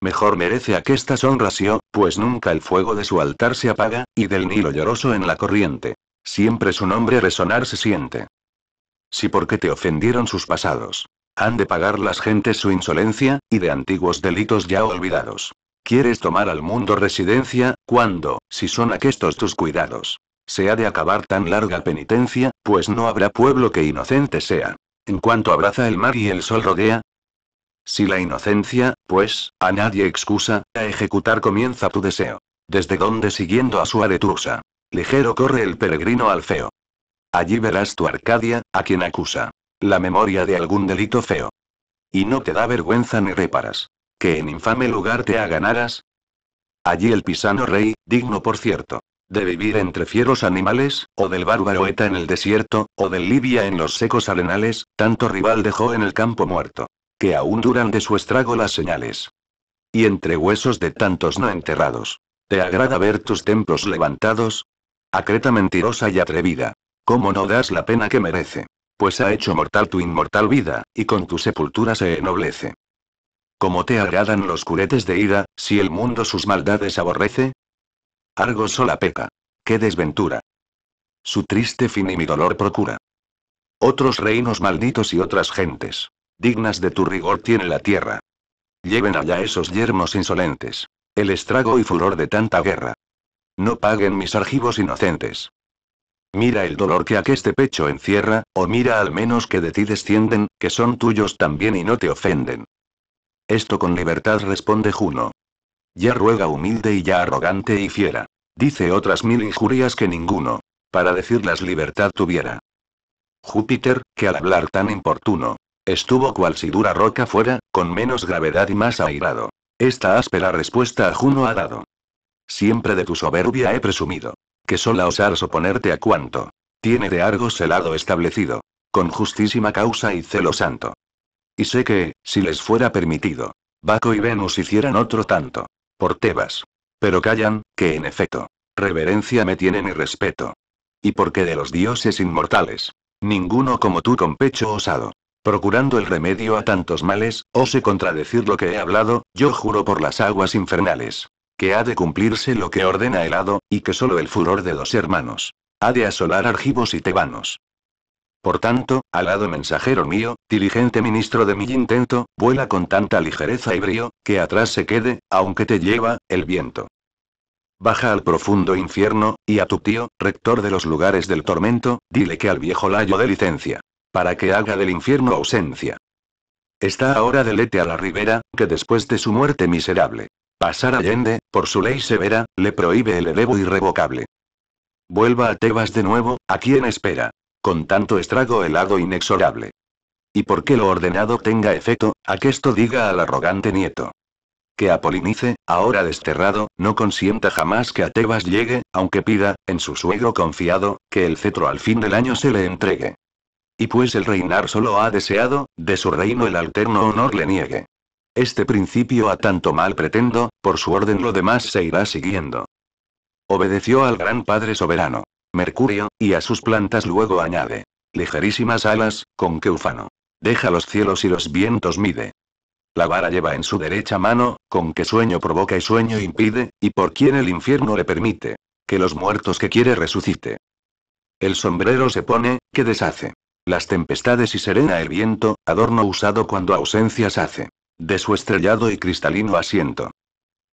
mejor merece honras yo, pues nunca el fuego de su altar se apaga, y del Nilo lloroso en la corriente. Siempre su nombre resonar se siente. Si porque te ofendieron sus pasados. Han de pagar las gentes su insolencia, y de antiguos delitos ya olvidados. Quieres tomar al mundo residencia, cuando, si son aquestos tus cuidados. Se ha de acabar tan larga penitencia, pues no habrá pueblo que inocente sea. En cuanto abraza el mar y el sol rodea, si la inocencia, pues, a nadie excusa, a ejecutar comienza tu deseo. Desde donde siguiendo a su aretusa. Ligero corre el peregrino al feo. Allí verás tu Arcadia, a quien acusa. La memoria de algún delito feo. Y no te da vergüenza ni reparas. Que en infame lugar te aganaras. Allí el pisano rey, digno por cierto, de vivir entre fieros animales, o del bárbaro Eta en el desierto, o del Libia en los secos arenales, tanto rival dejó en el campo muerto que aún duran de su estrago las señales. Y entre huesos de tantos no enterrados. ¿Te agrada ver tus templos levantados? Acreta mentirosa y atrevida. ¿Cómo no das la pena que merece? Pues ha hecho mortal tu inmortal vida, y con tu sepultura se ennoblece. ¿Cómo te agradan los curetes de ira, si el mundo sus maldades aborrece? Argo sola peca. ¡Qué desventura! Su triste fin y mi dolor procura. Otros reinos malditos y otras gentes. Dignas de tu rigor tiene la tierra. Lleven allá esos yermos insolentes. El estrago y furor de tanta guerra. No paguen mis argivos inocentes. Mira el dolor que aqueste pecho encierra, o mira al menos que de ti descienden, que son tuyos también y no te ofenden. Esto con libertad responde Juno. Ya ruega humilde y ya arrogante y fiera. Dice otras mil injurias que ninguno, para decirlas libertad tuviera. Júpiter, que al hablar tan importuno, Estuvo cual si dura roca fuera, con menos gravedad y más airado. Esta áspera respuesta a Juno ha dado. Siempre de tu soberbia he presumido. Que sola osar soponerte a cuanto. Tiene de Argos el lado establecido. Con justísima causa y celo santo. Y sé que, si les fuera permitido, Baco y Venus hicieran otro tanto. Por Tebas. Pero callan, que en efecto. Reverencia me tienen y respeto. Y porque de los dioses inmortales. Ninguno como tú con pecho osado. Procurando el remedio a tantos males, ose contradecir lo que he hablado, yo juro por las aguas infernales. Que ha de cumplirse lo que ordena el hado, y que solo el furor de dos hermanos. Ha de asolar argivos y tebanos. Por tanto, alado mensajero mío, diligente ministro de mi intento, vuela con tanta ligereza y brío, que atrás se quede, aunque te lleva, el viento. Baja al profundo infierno, y a tu tío, rector de los lugares del tormento, dile que al viejo layo de licencia para que haga del infierno ausencia. Está ahora delete a la ribera, que después de su muerte miserable, pasar Allende, por su ley severa, le prohíbe el elevo irrevocable. Vuelva a Tebas de nuevo, ¿a quien espera? Con tanto estrago helado inexorable. Y porque lo ordenado tenga efecto, a que esto diga al arrogante nieto. Que Apolinice, ahora desterrado, no consienta jamás que a Tebas llegue, aunque pida, en su suegro confiado, que el cetro al fin del año se le entregue. Y pues el reinar solo ha deseado, de su reino el alterno honor le niegue. Este principio a tanto mal pretendo, por su orden lo demás se irá siguiendo. Obedeció al gran padre soberano, Mercurio, y a sus plantas luego añade, ligerísimas alas, con que ufano. Deja los cielos y los vientos mide. La vara lleva en su derecha mano, con que sueño provoca y sueño impide, y por quien el infierno le permite. Que los muertos que quiere resucite. El sombrero se pone, que deshace. Las tempestades y serena el viento, adorno usado cuando ausencias hace. De su estrellado y cristalino asiento.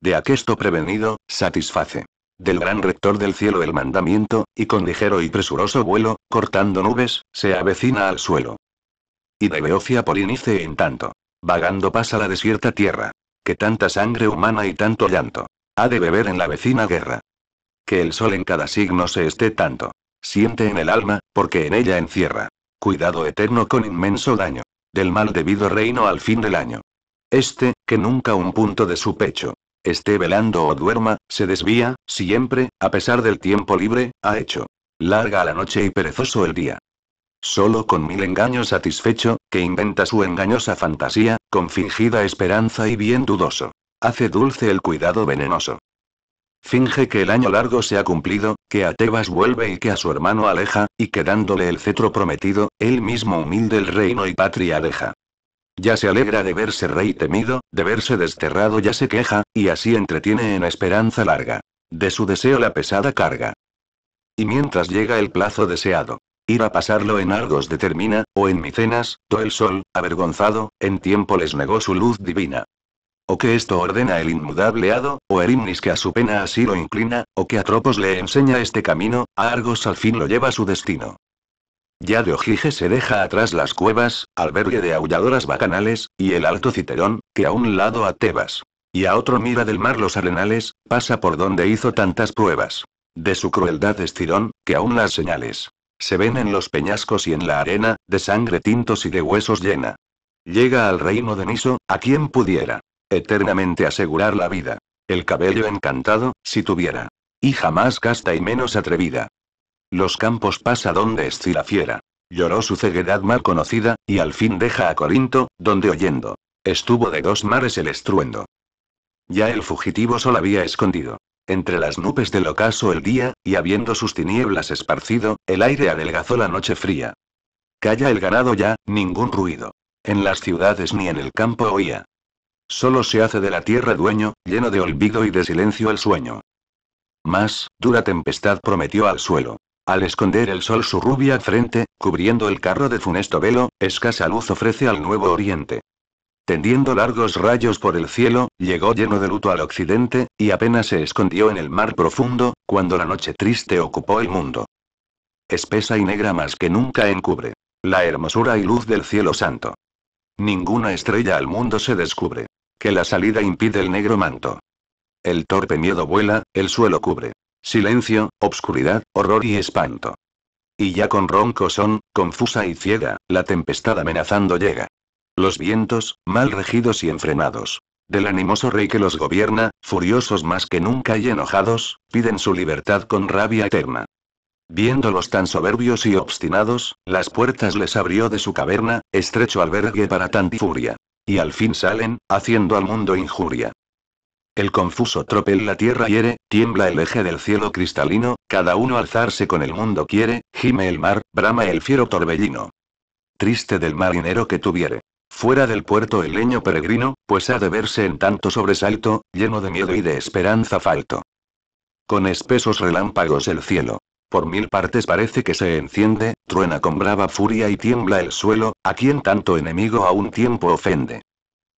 De aquesto prevenido, satisface. Del gran rector del cielo el mandamiento, y con ligero y presuroso vuelo, cortando nubes, se avecina al suelo. Y de Beocia polinice en tanto. Vagando pasa la desierta tierra. Que tanta sangre humana y tanto llanto. Ha de beber en la vecina guerra. Que el sol en cada signo se esté tanto. Siente en el alma, porque en ella encierra. Cuidado eterno con inmenso daño. Del mal debido reino al fin del año. Este, que nunca un punto de su pecho. Esté velando o duerma, se desvía, siempre, a pesar del tiempo libre, ha hecho. Larga la noche y perezoso el día. Solo con mil engaños satisfecho, que inventa su engañosa fantasía, con fingida esperanza y bien dudoso. Hace dulce el cuidado venenoso. Finge que el año largo se ha cumplido, que a Tebas vuelve y que a su hermano aleja, y que dándole el cetro prometido, él mismo humilde el reino y patria deja. Ya se alegra de verse rey temido, de verse desterrado ya se queja, y así entretiene en esperanza larga. De su deseo la pesada carga. Y mientras llega el plazo deseado, ir a pasarlo en Argos determina, o en Micenas, todo el sol, avergonzado, en tiempo les negó su luz divina o que esto ordena el inmudable hado, o el que a su pena así lo inclina, o que a Tropos le enseña este camino, a Argos al fin lo lleva a su destino. Ya de Ojige se deja atrás las cuevas, albergue de aulladoras bacanales, y el alto Citerón, que a un lado a Tebas. Y a otro mira del mar los arenales, pasa por donde hizo tantas pruebas. De su crueldad Estirón, que aún las señales. Se ven en los peñascos y en la arena, de sangre tintos y de huesos llena. Llega al reino de Niso, a quien pudiera. Eternamente asegurar la vida. El cabello encantado, si tuviera. Y jamás casta y menos atrevida. Los campos pasa donde escila fiera. Lloró su ceguedad mal conocida, y al fin deja a Corinto, donde oyendo. Estuvo de dos mares el estruendo. Ya el fugitivo sol había escondido. Entre las nubes del ocaso el día, y habiendo sus tinieblas esparcido, el aire adelgazó la noche fría. Calla el ganado ya, ningún ruido. En las ciudades ni en el campo oía. Solo se hace de la tierra dueño, lleno de olvido y de silencio el sueño. Más, dura tempestad prometió al suelo. Al esconder el sol su rubia frente, cubriendo el carro de funesto velo, escasa luz ofrece al nuevo oriente. Tendiendo largos rayos por el cielo, llegó lleno de luto al occidente, y apenas se escondió en el mar profundo, cuando la noche triste ocupó el mundo. Espesa y negra más que nunca encubre. La hermosura y luz del cielo santo. Ninguna estrella al mundo se descubre. Que la salida impide el negro manto. El torpe miedo vuela, el suelo cubre. Silencio, obscuridad, horror y espanto. Y ya con ronco son, confusa y ciega, la tempestad amenazando llega. Los vientos, mal regidos y enfrenados, del animoso rey que los gobierna, furiosos más que nunca y enojados, piden su libertad con rabia eterna. Viéndolos tan soberbios y obstinados, las puertas les abrió de su caverna, estrecho albergue para tanta furia y al fin salen, haciendo al mundo injuria. El confuso tropel la tierra hiere, tiembla el eje del cielo cristalino, cada uno alzarse con el mundo quiere, gime el mar, brama el fiero torbellino. Triste del marinero que tuviere. Fuera del puerto el leño peregrino, pues ha de verse en tanto sobresalto, lleno de miedo y de esperanza falto. Con espesos relámpagos el cielo. Por mil partes parece que se enciende, truena con brava furia y tiembla el suelo, a quien tanto enemigo a un tiempo ofende.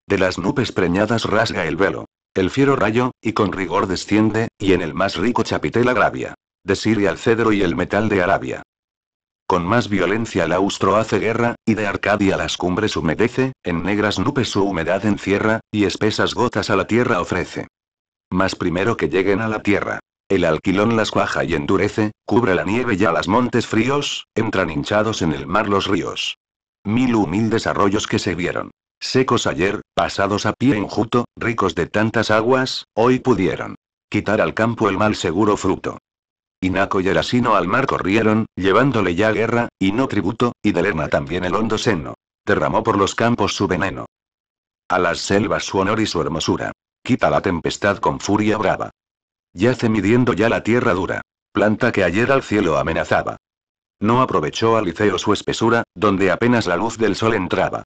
De las nubes preñadas rasga el velo. El fiero rayo, y con rigor desciende, y en el más rico chapitel agravia. De Siria el cedro y el metal de Arabia. Con más violencia el austro hace guerra, y de Arcadia las cumbres humedece, en negras nubes su humedad encierra, y espesas gotas a la tierra ofrece. Mas primero que lleguen a la tierra. El alquilón las cuaja y endurece, cubre la nieve ya las montes fríos, entran hinchados en el mar los ríos. Mil humildes arroyos que se vieron secos ayer, pasados a pie enjuto, ricos de tantas aguas, hoy pudieron quitar al campo el mal seguro fruto. Y el asino al mar corrieron, llevándole ya guerra, y no tributo, y de Lerna también el hondo seno. Derramó por los campos su veneno. A las selvas su honor y su hermosura. Quita la tempestad con furia brava. Yace midiendo ya la tierra dura. Planta que ayer al cielo amenazaba. No aprovechó al Liceo su espesura, donde apenas la luz del sol entraba.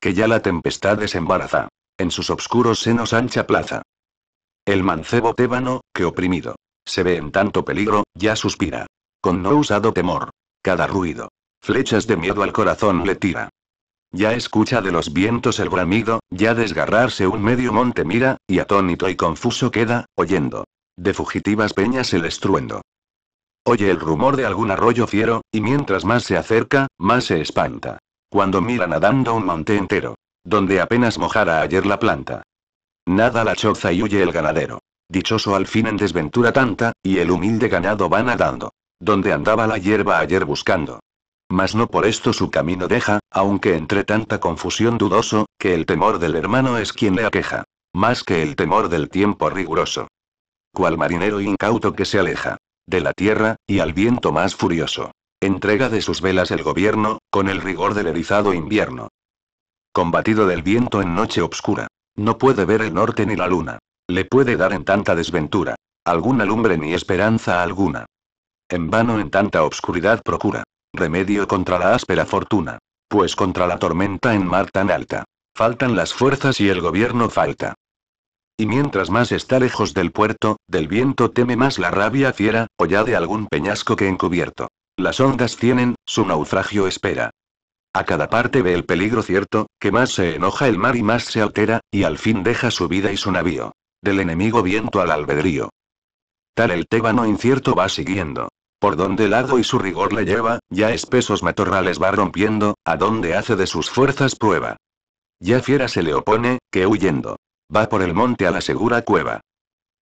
Que ya la tempestad desembaraza. En sus obscuros senos ancha plaza. El mancebo tébano, que oprimido. Se ve en tanto peligro, ya suspira. Con no usado temor. Cada ruido. Flechas de miedo al corazón le tira. Ya escucha de los vientos el bramido, ya desgarrarse un medio monte mira, y atónito y confuso queda, oyendo. De fugitivas peñas el estruendo. Oye el rumor de algún arroyo fiero, y mientras más se acerca, más se espanta. Cuando mira nadando un monte entero. Donde apenas mojara ayer la planta. Nada la choza y huye el ganadero. Dichoso al fin en desventura tanta, y el humilde ganado va nadando. Donde andaba la hierba ayer buscando. Mas no por esto su camino deja, aunque entre tanta confusión dudoso, que el temor del hermano es quien le aqueja. Más que el temor del tiempo riguroso. Cual marinero incauto que se aleja. De la tierra, y al viento más furioso entrega de sus velas el gobierno, con el rigor del erizado invierno. Combatido del viento en noche obscura. No puede ver el norte ni la luna. Le puede dar en tanta desventura. Alguna lumbre ni esperanza alguna. En vano en tanta obscuridad procura. Remedio contra la áspera fortuna. Pues contra la tormenta en mar tan alta. Faltan las fuerzas y el gobierno falta. Y mientras más está lejos del puerto, del viento teme más la rabia fiera, o ya de algún peñasco que encubierto. Las ondas tienen, su naufragio espera. A cada parte ve el peligro cierto, que más se enoja el mar y más se altera, y al fin deja su vida y su navío. Del enemigo viento al albedrío. Tal el tébano incierto va siguiendo. Por donde el lago y su rigor le lleva, ya espesos matorrales va rompiendo, a donde hace de sus fuerzas prueba. Ya fiera se le opone, que huyendo. Va por el monte a la segura cueva.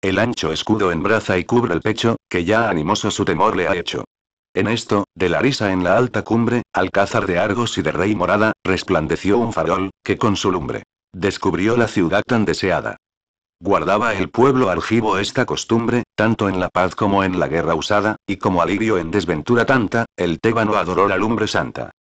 El ancho escudo embraza y cubre el pecho, que ya animoso su temor le ha hecho. En esto, de la risa en la alta cumbre, Alcázar de Argos y de Rey Morada, resplandeció un farol, que con su lumbre descubrió la ciudad tan deseada. Guardaba el pueblo argivo esta costumbre, tanto en la paz como en la guerra usada, y como alivio en desventura tanta, el tébano adoró la lumbre santa.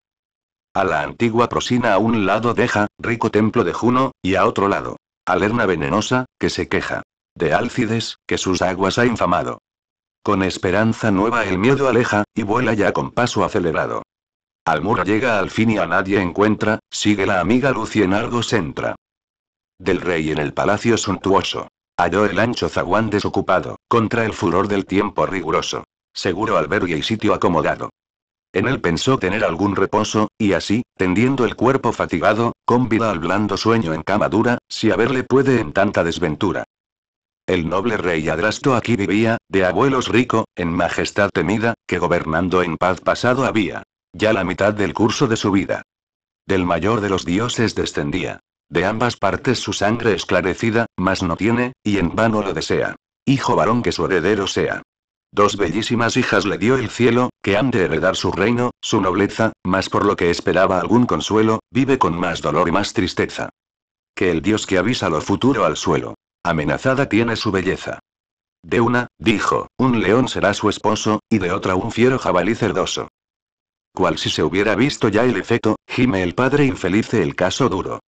A la antigua prosina a un lado deja, rico templo de Juno, y a otro lado, alerna venenosa, que se queja. De Álcides, que sus aguas ha infamado. Con esperanza nueva el miedo aleja, y vuela ya con paso acelerado. Al muro llega al fin y a nadie encuentra, sigue la amiga luz y entra. Del rey en el palacio suntuoso. Halló el ancho zaguán desocupado, contra el furor del tiempo riguroso. Seguro albergue y sitio acomodado. En él pensó tener algún reposo, y así, tendiendo el cuerpo fatigado, convida al blando sueño en cama dura, si haberle puede en tanta desventura. El noble rey Adrasto aquí vivía, de abuelos rico, en majestad temida, que gobernando en paz pasado había. Ya la mitad del curso de su vida. Del mayor de los dioses descendía. De ambas partes su sangre esclarecida, mas no tiene, y en vano lo desea. Hijo varón que su heredero sea. Dos bellísimas hijas le dio el cielo, que han de heredar su reino, su nobleza, mas por lo que esperaba algún consuelo, vive con más dolor y más tristeza. Que el dios que avisa lo futuro al suelo. Amenazada tiene su belleza. De una, dijo, un león será su esposo, y de otra un fiero jabalí cerdoso. Cual si se hubiera visto ya el efecto, gime el padre infeliz el caso duro.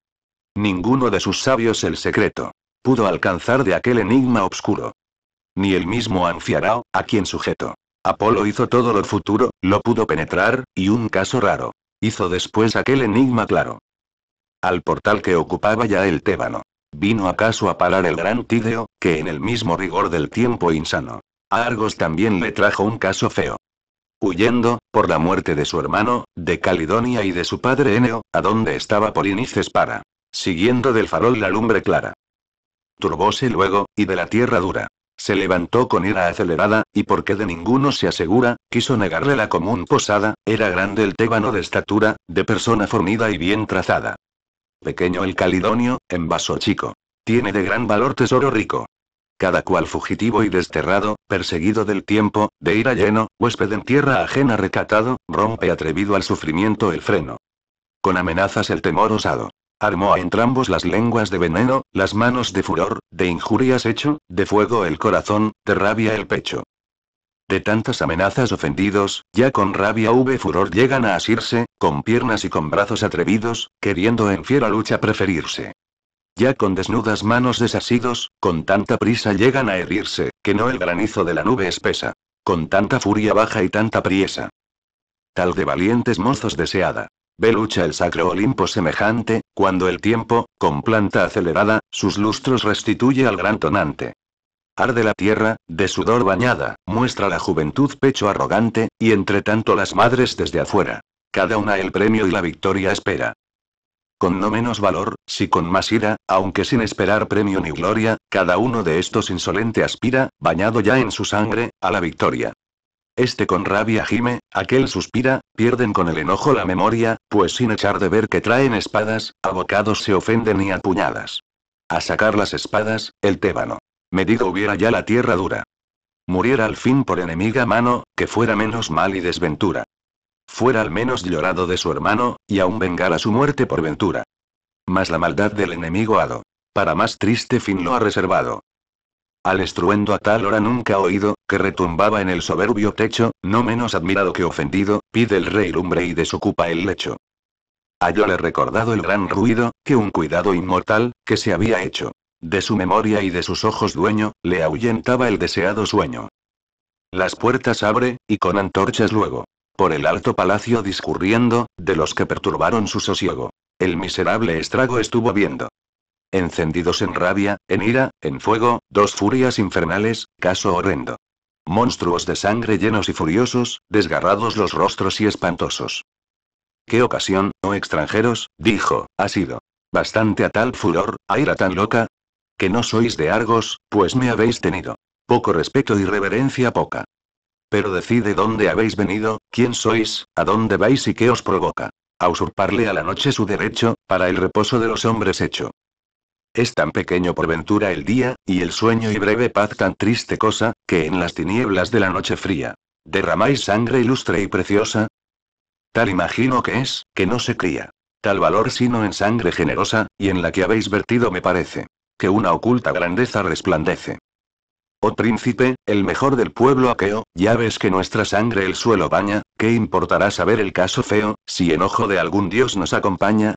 Ninguno de sus sabios el secreto pudo alcanzar de aquel enigma obscuro. Ni el mismo Anfiarao, a quien sujeto. Apolo hizo todo lo futuro, lo pudo penetrar, y un caso raro. Hizo después aquel enigma claro. Al portal que ocupaba ya el Tébano. ¿Vino acaso a parar el gran Tideo, que en el mismo rigor del tiempo insano? A Argos también le trajo un caso feo. Huyendo, por la muerte de su hermano, de Calidonia y de su padre Eneo, a donde estaba Polinices para, siguiendo del farol la lumbre clara. Turbóse luego, y de la tierra dura. Se levantó con ira acelerada, y porque de ninguno se asegura, quiso negarle la común posada, era grande el tébano de estatura, de persona fornida y bien trazada. Pequeño el calidonio, en vaso chico. Tiene de gran valor tesoro rico. Cada cual fugitivo y desterrado, perseguido del tiempo, de ira lleno, huésped en tierra ajena recatado, rompe atrevido al sufrimiento el freno. Con amenazas el temor osado. Armó a entrambos las lenguas de veneno, las manos de furor, de injurias hecho, de fuego el corazón, de rabia el pecho. De tantas amenazas ofendidos, ya con rabia v furor llegan a asirse, con piernas y con brazos atrevidos, queriendo en fiera lucha preferirse. Ya con desnudas manos desasidos, con tanta prisa llegan a herirse, que no el granizo de la nube espesa. Con tanta furia baja y tanta priesa. Tal de valientes mozos deseada. Ve lucha el sacro Olimpo semejante, cuando el tiempo, con planta acelerada, sus lustros restituye al gran tonante. Arde la tierra, de sudor bañada, muestra la juventud pecho arrogante, y entre tanto las madres desde afuera. Cada una el premio y la victoria espera. Con no menos valor, si con más ira, aunque sin esperar premio ni gloria, cada uno de estos insolente aspira, bañado ya en su sangre, a la victoria. Este con rabia gime, aquel suspira, pierden con el enojo la memoria, pues sin echar de ver que traen espadas, abocados se ofenden y apuñadas. A sacar las espadas, el tébano. Medido hubiera ya la tierra dura. Muriera al fin por enemiga mano, que fuera menos mal y desventura. Fuera al menos llorado de su hermano, y aún vengara su muerte por ventura. Mas la maldad del enemigo hado. Para más triste fin lo ha reservado. Al estruendo a tal hora nunca oído, que retumbaba en el soberbio techo, no menos admirado que ofendido, pide el rey lumbre y desocupa el lecho. Hallóle recordado el gran ruido, que un cuidado inmortal, que se había hecho. De su memoria y de sus ojos dueño, le ahuyentaba el deseado sueño. Las puertas abre, y con antorchas luego. Por el alto palacio discurriendo, de los que perturbaron su sosiego. El miserable estrago estuvo viendo. Encendidos en rabia, en ira, en fuego, dos furias infernales, caso horrendo. Monstruos de sangre llenos y furiosos, desgarrados los rostros y espantosos. ¿Qué ocasión, oh extranjeros? dijo, ha sido. Bastante a tal furor, a ira tan loca, que no sois de Argos, pues me habéis tenido. Poco respeto y reverencia poca. Pero decide dónde habéis venido, quién sois, a dónde vais y qué os provoca. A usurparle a la noche su derecho, para el reposo de los hombres hecho. Es tan pequeño por ventura el día, y el sueño y breve paz tan triste cosa, que en las tinieblas de la noche fría, derramáis sangre ilustre y preciosa. Tal imagino que es, que no se cría. Tal valor sino en sangre generosa, y en la que habéis vertido me parece que una oculta grandeza resplandece. Oh príncipe, el mejor del pueblo aqueo, ya ves que nuestra sangre el suelo baña, ¿qué importará saber el caso feo, si enojo de algún dios nos acompaña?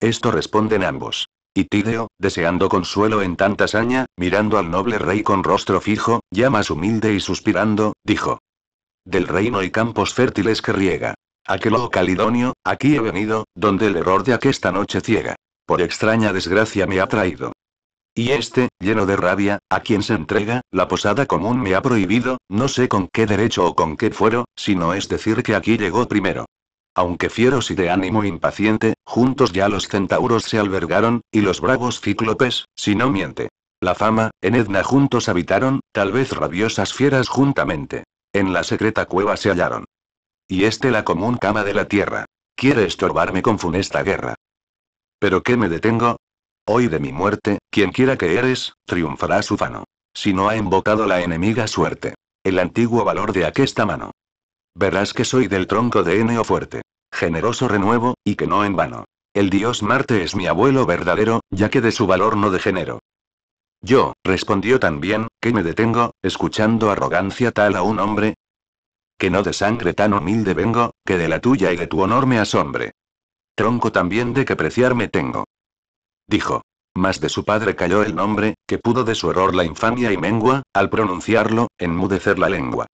Esto responden ambos. Y Tideo, deseando consuelo en tanta saña, mirando al noble rey con rostro fijo, ya más humilde y suspirando, dijo. Del reino y campos fértiles que riega. aquel Aquelo oh Calidonio, aquí he venido, donde el error de aquesta noche ciega. Por extraña desgracia me ha traído. Y este, lleno de rabia, a quien se entrega, la posada común me ha prohibido, no sé con qué derecho o con qué fuero, sino es decir que aquí llegó primero. Aunque fieros y de ánimo impaciente, juntos ya los centauros se albergaron, y los bravos cíclopes, si no miente. La fama, en Edna juntos habitaron, tal vez rabiosas fieras juntamente. En la secreta cueva se hallaron. Y este la común cama de la tierra. Quiere estorbarme con funesta guerra. ¿Pero qué me detengo? Hoy de mi muerte, quien quiera que eres, triunfará su fano. Si no ha invocado la enemiga suerte. El antiguo valor de aquesta mano. Verás que soy del tronco de Eneo fuerte. Generoso renuevo, y que no en vano. El dios Marte es mi abuelo verdadero, ya que de su valor no degenero. Yo, respondió también, que me detengo, escuchando arrogancia tal a un hombre. Que no de sangre tan humilde vengo, que de la tuya y de tu honor me asombre. Tronco también de que preciarme tengo dijo. Más de su padre cayó el nombre, que pudo de su error la infamia y mengua, al pronunciarlo, enmudecer la lengua.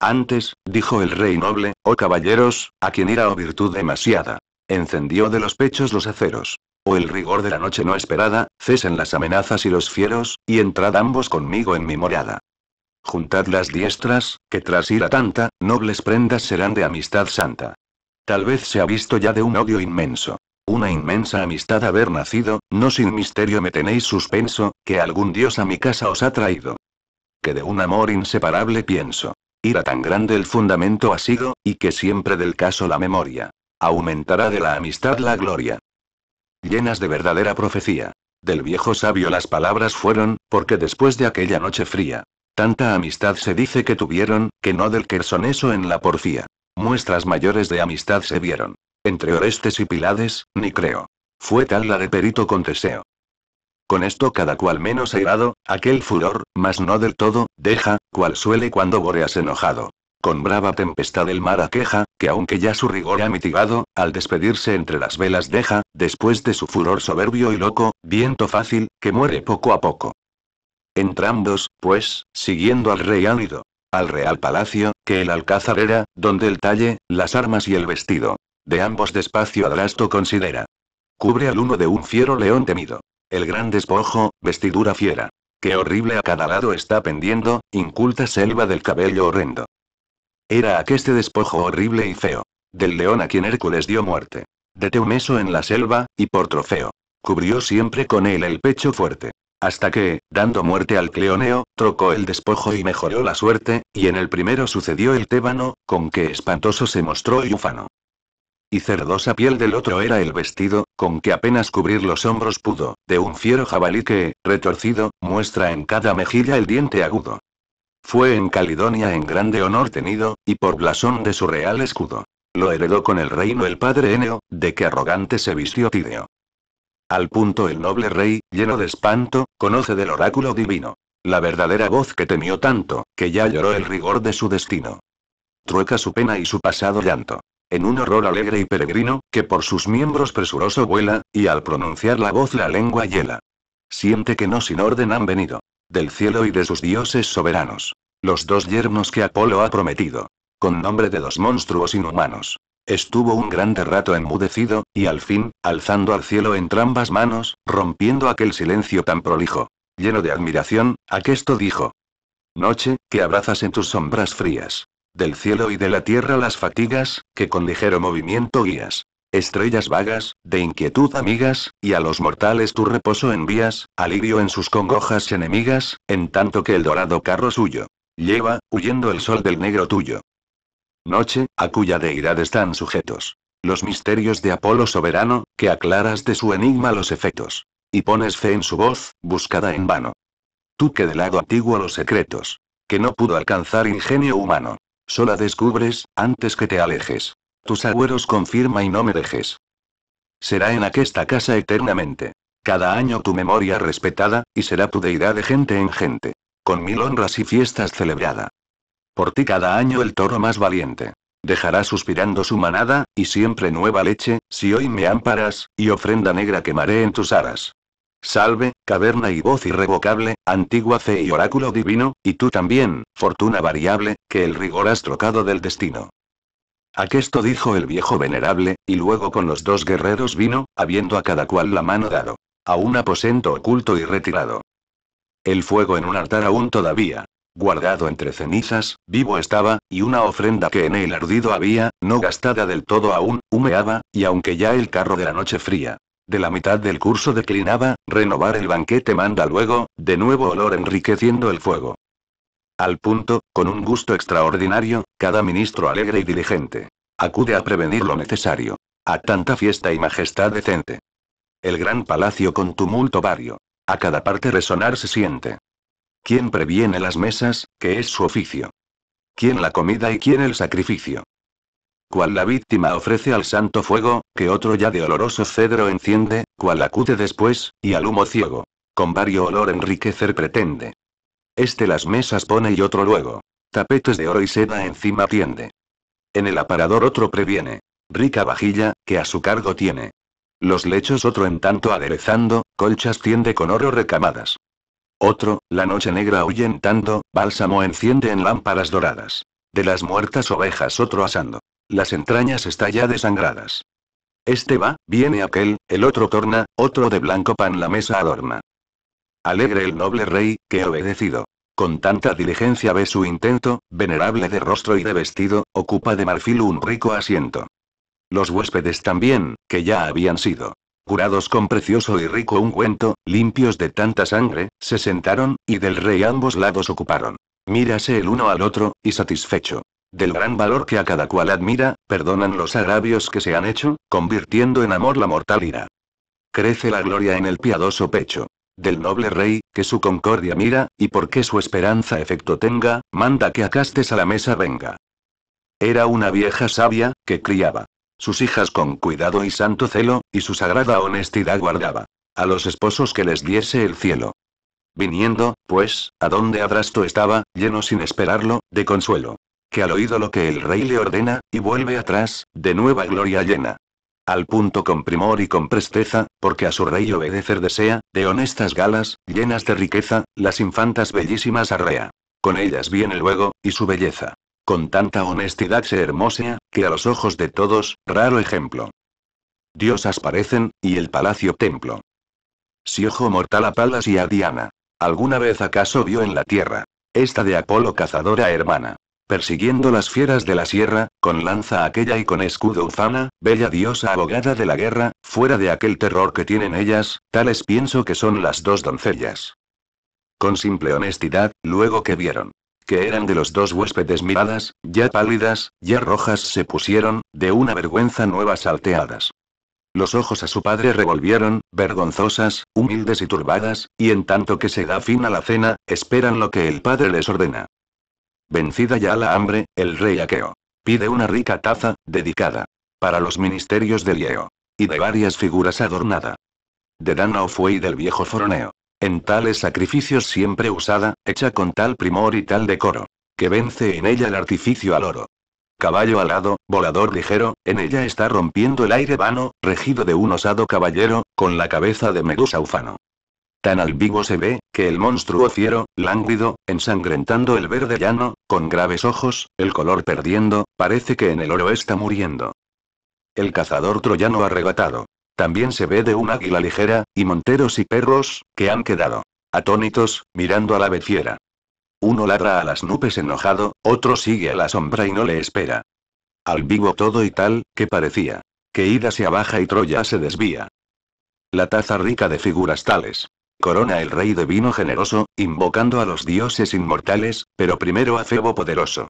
Antes, dijo el rey noble, oh caballeros, a quien era o virtud demasiada. Encendió de los pechos los aceros. O oh, el rigor de la noche no esperada, cesen las amenazas y los fieros, y entrad ambos conmigo en mi morada. Juntad las diestras, que tras ira tanta, nobles prendas serán de amistad santa. Tal vez se ha visto ya de un odio inmenso. Una inmensa amistad haber nacido, no sin misterio me tenéis suspenso, que algún dios a mi casa os ha traído. Que de un amor inseparable pienso. Ira tan grande el fundamento ha sido, y que siempre del caso la memoria. Aumentará de la amistad la gloria. Llenas de verdadera profecía. Del viejo sabio las palabras fueron, porque después de aquella noche fría. Tanta amistad se dice que tuvieron, que no del eso en la porfía. Muestras mayores de amistad se vieron. Entre Orestes y Pilades, ni creo. Fue tal la de Perito con Teseo. Con esto cada cual menos airado, aquel furor, mas no del todo, deja, cual suele cuando boreas enojado. Con brava tempestad el mar aqueja, que aunque ya su rigor ha mitigado, al despedirse entre las velas deja, después de su furor soberbio y loco, viento fácil, que muere poco a poco. Entrambos, pues, siguiendo al rey han Al real palacio, que el alcázar era, donde el talle, las armas y el vestido. De ambos despacio Adrasto considera. Cubre al uno de un fiero león temido. El gran despojo, vestidura fiera. Que horrible a cada lado está pendiendo, inculta selva del cabello horrendo. Era aqueste despojo horrible y feo. Del león a quien Hércules dio muerte. De Teumeso en la selva, y por trofeo. Cubrió siempre con él el pecho fuerte. Hasta que, dando muerte al Cleoneo, trocó el despojo y mejoró la suerte, y en el primero sucedió el Tébano, con que espantoso se mostró y ufano y cerdosa piel del otro era el vestido, con que apenas cubrir los hombros pudo, de un fiero jabalí que, retorcido, muestra en cada mejilla el diente agudo. Fue en Caledonia en grande honor tenido, y por blasón de su real escudo. Lo heredó con el reino el padre Eneo, de que arrogante se vistió Tideo. Al punto el noble rey, lleno de espanto, conoce del oráculo divino. La verdadera voz que temió tanto, que ya lloró el rigor de su destino. Trueca su pena y su pasado llanto en un horror alegre y peregrino, que por sus miembros presuroso vuela, y al pronunciar la voz la lengua hiela. Siente que no sin orden han venido. Del cielo y de sus dioses soberanos. Los dos yernos que Apolo ha prometido. Con nombre de dos monstruos inhumanos. Estuvo un grande rato enmudecido, y al fin, alzando al cielo entrambas manos, rompiendo aquel silencio tan prolijo. Lleno de admiración, aquesto dijo. Noche, que abrazas en tus sombras frías del cielo y de la tierra las fatigas, que con ligero movimiento guías. Estrellas vagas, de inquietud amigas, y a los mortales tu reposo envías, alivio en sus congojas enemigas, en tanto que el dorado carro suyo. Lleva, huyendo el sol del negro tuyo. Noche, a cuya deidad están sujetos. Los misterios de Apolo soberano, que aclaras de su enigma los efectos. Y pones fe en su voz, buscada en vano. Tú que del lado antiguo los secretos. Que no pudo alcanzar ingenio humano Sola descubres, antes que te alejes. Tus agüeros confirma y no me dejes. Será en aquesta casa eternamente. Cada año tu memoria respetada, y será tu deidad de gente en gente. Con mil honras y fiestas celebrada. Por ti cada año el toro más valiente. Dejará suspirando su manada, y siempre nueva leche, si hoy me amparas, y ofrenda negra quemaré en tus aras. Salve, caverna y voz irrevocable, antigua fe y oráculo divino, y tú también, fortuna variable, que el rigor has trocado del destino. Aquesto dijo el viejo venerable, y luego con los dos guerreros vino, habiendo a cada cual la mano dado. A un aposento oculto y retirado. El fuego en un altar aún todavía, guardado entre cenizas, vivo estaba, y una ofrenda que en el ardido había, no gastada del todo aún, humeaba, y aunque ya el carro de la noche fría, de la mitad del curso declinaba, renovar el banquete manda luego, de nuevo olor enriqueciendo el fuego. Al punto, con un gusto extraordinario, cada ministro alegre y diligente. Acude a prevenir lo necesario. A tanta fiesta y majestad decente. El gran palacio con tumulto vario. A cada parte resonar se siente. ¿Quién previene las mesas, que es su oficio? ¿Quién la comida y quién el sacrificio? Cual la víctima ofrece al santo fuego, que otro ya de oloroso cedro enciende, cual acude después, y al humo ciego. Con vario olor enriquecer pretende. Este las mesas pone y otro luego. Tapetes de oro y seda encima tiende. En el aparador otro previene. Rica vajilla, que a su cargo tiene. Los lechos otro en tanto aderezando, colchas tiende con oro recamadas. Otro, la noche negra ahuyentando, bálsamo enciende en lámparas doradas. De las muertas ovejas otro asando. Las entrañas está ya desangradas. Este va, viene aquel, el otro torna, otro de blanco pan la mesa adorna. Alegre el noble rey, que obedecido. Con tanta diligencia ve su intento, venerable de rostro y de vestido, ocupa de marfil un rico asiento. Los huéspedes también, que ya habían sido curados con precioso y rico ungüento, limpios de tanta sangre, se sentaron, y del rey ambos lados ocuparon. Mírase el uno al otro, y satisfecho, del gran valor que a cada cual admira, perdonan los agravios que se han hecho, convirtiendo en amor la mortal ira. Crece la gloria en el piadoso pecho del noble rey, que su concordia mira, y porque su esperanza efecto tenga, manda que acastes a la mesa venga. Era una vieja sabia, que criaba sus hijas con cuidado y santo celo, y su sagrada honestidad guardaba a los esposos que les diese el cielo. Viniendo, pues, a donde Adrasto estaba, lleno sin esperarlo, de consuelo, al oído lo que el rey le ordena, y vuelve atrás, de nueva gloria llena. Al punto con primor y con presteza, porque a su rey obedecer desea, de honestas galas, llenas de riqueza, las infantas bellísimas arrea. Con ellas viene luego, y su belleza. Con tanta honestidad se hermosea, que a los ojos de todos, raro ejemplo. Diosas parecen, y el palacio templo. Si ojo mortal a Palas y a Diana. ¿Alguna vez acaso vio en la tierra? Esta de Apolo cazadora hermana persiguiendo las fieras de la sierra, con lanza aquella y con escudo ufana, bella diosa abogada de la guerra, fuera de aquel terror que tienen ellas, tales pienso que son las dos doncellas. Con simple honestidad, luego que vieron que eran de los dos huéspedes miradas, ya pálidas, ya rojas se pusieron, de una vergüenza nueva salteadas. Los ojos a su padre revolvieron, vergonzosas, humildes y turbadas, y en tanto que se da fin a la cena, esperan lo que el padre les ordena. Vencida ya la hambre, el rey Aqueo pide una rica taza, dedicada para los ministerios del Lieo y de varias figuras adornada. De Danao fue y del viejo Foroneo. En tales sacrificios siempre usada, hecha con tal primor y tal decoro, que vence en ella el artificio al oro. Caballo alado, volador ligero, en ella está rompiendo el aire vano, regido de un osado caballero, con la cabeza de Medusa ufano. Tan al vivo se ve, que el monstruo fiero, lánguido, ensangrentando el verde llano, con graves ojos, el color perdiendo, parece que en el oro está muriendo. El cazador troyano arrebatado. También se ve de un águila ligera, y monteros y perros, que han quedado atónitos, mirando a la veciera. Uno ladra a las nubes enojado, otro sigue a la sombra y no le espera. Al vivo todo y tal, que parecía. Que Ida se abaja y Troya se desvía. La taza rica de figuras tales, Corona el rey de vino generoso, invocando a los dioses inmortales, pero primero a Febo poderoso.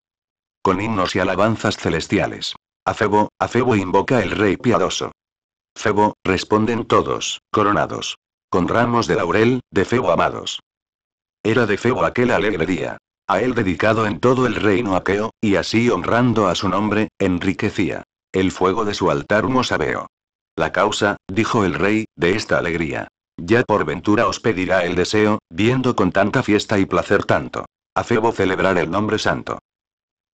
Con himnos y alabanzas celestiales. A Febo, a Febo invoca el rey piadoso. Febo, responden todos, coronados. Con ramos de laurel, de Febo amados. Era de Febo aquel alegre día. A él dedicado en todo el reino aqueo, y así honrando a su nombre, enriquecía. El fuego de su altar sabeo La causa, dijo el rey, de esta alegría ya por ventura os pedirá el deseo, viendo con tanta fiesta y placer tanto. A Febo celebrar el nombre santo.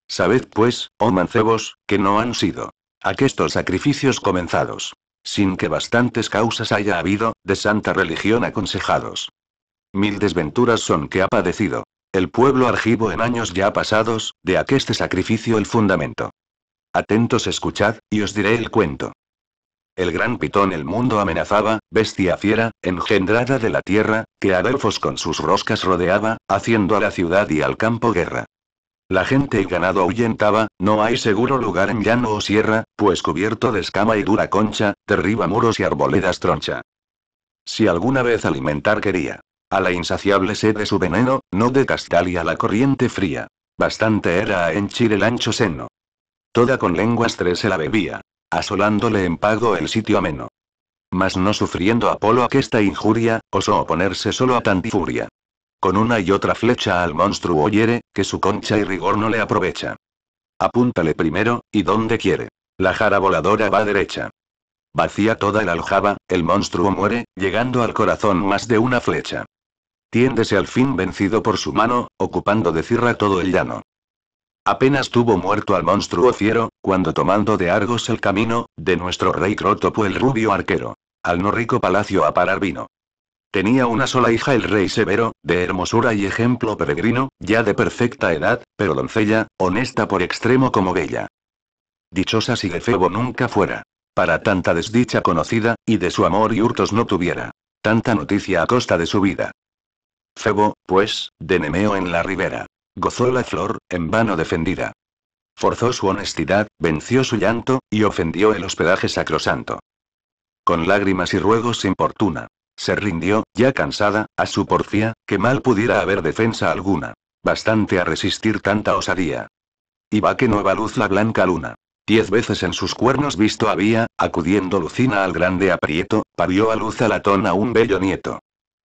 Sabed pues, oh mancebos, que no han sido aquestos sacrificios comenzados, sin que bastantes causas haya habido, de santa religión aconsejados. Mil desventuras son que ha padecido el pueblo argivo en años ya pasados, de aqueste sacrificio el fundamento. Atentos escuchad, y os diré el cuento. El gran pitón el mundo amenazaba, bestia fiera, engendrada de la tierra, que Adelfos con sus roscas rodeaba, haciendo a la ciudad y al campo guerra. La gente y ganado ahuyentaba, no hay seguro lugar en llano o sierra, pues cubierto de escama y dura concha, derriba muros y arboledas troncha. Si alguna vez alimentar quería. A la insaciable sed de su veneno, no de Castalia la corriente fría. Bastante era a henchir el ancho seno. Toda con lenguas tres se la bebía asolándole en pago el sitio ameno. Mas no sufriendo Apolo aquesta injuria, osó oponerse solo a tanta furia, Con una y otra flecha al monstruo hiere, que su concha y rigor no le aprovecha. Apúntale primero, y donde quiere. La jara voladora va derecha. Vacía toda la aljaba, el monstruo muere, llegando al corazón más de una flecha. Tiéndese al fin vencido por su mano, ocupando de cirra todo el llano. Apenas tuvo muerto al monstruo fiero, cuando tomando de Argos el camino, de nuestro rey Crotopo el rubio arquero. Al no rico palacio a parar vino. Tenía una sola hija el rey Severo, de hermosura y ejemplo peregrino, ya de perfecta edad, pero doncella, honesta por extremo como bella. Dichosa si de Febo nunca fuera. Para tanta desdicha conocida, y de su amor y hurtos no tuviera. Tanta noticia a costa de su vida. Febo, pues, de Nemeo en la ribera. Gozó la flor, en vano defendida. Forzó su honestidad, venció su llanto, y ofendió el hospedaje sacrosanto. Con lágrimas y ruegos importuna. Se rindió, ya cansada, a su porfía, que mal pudiera haber defensa alguna. Bastante a resistir tanta osadía. Y va que nueva luz la blanca luna. Diez veces en sus cuernos visto había, acudiendo Lucina al grande aprieto, parió a luz a latón a un bello nieto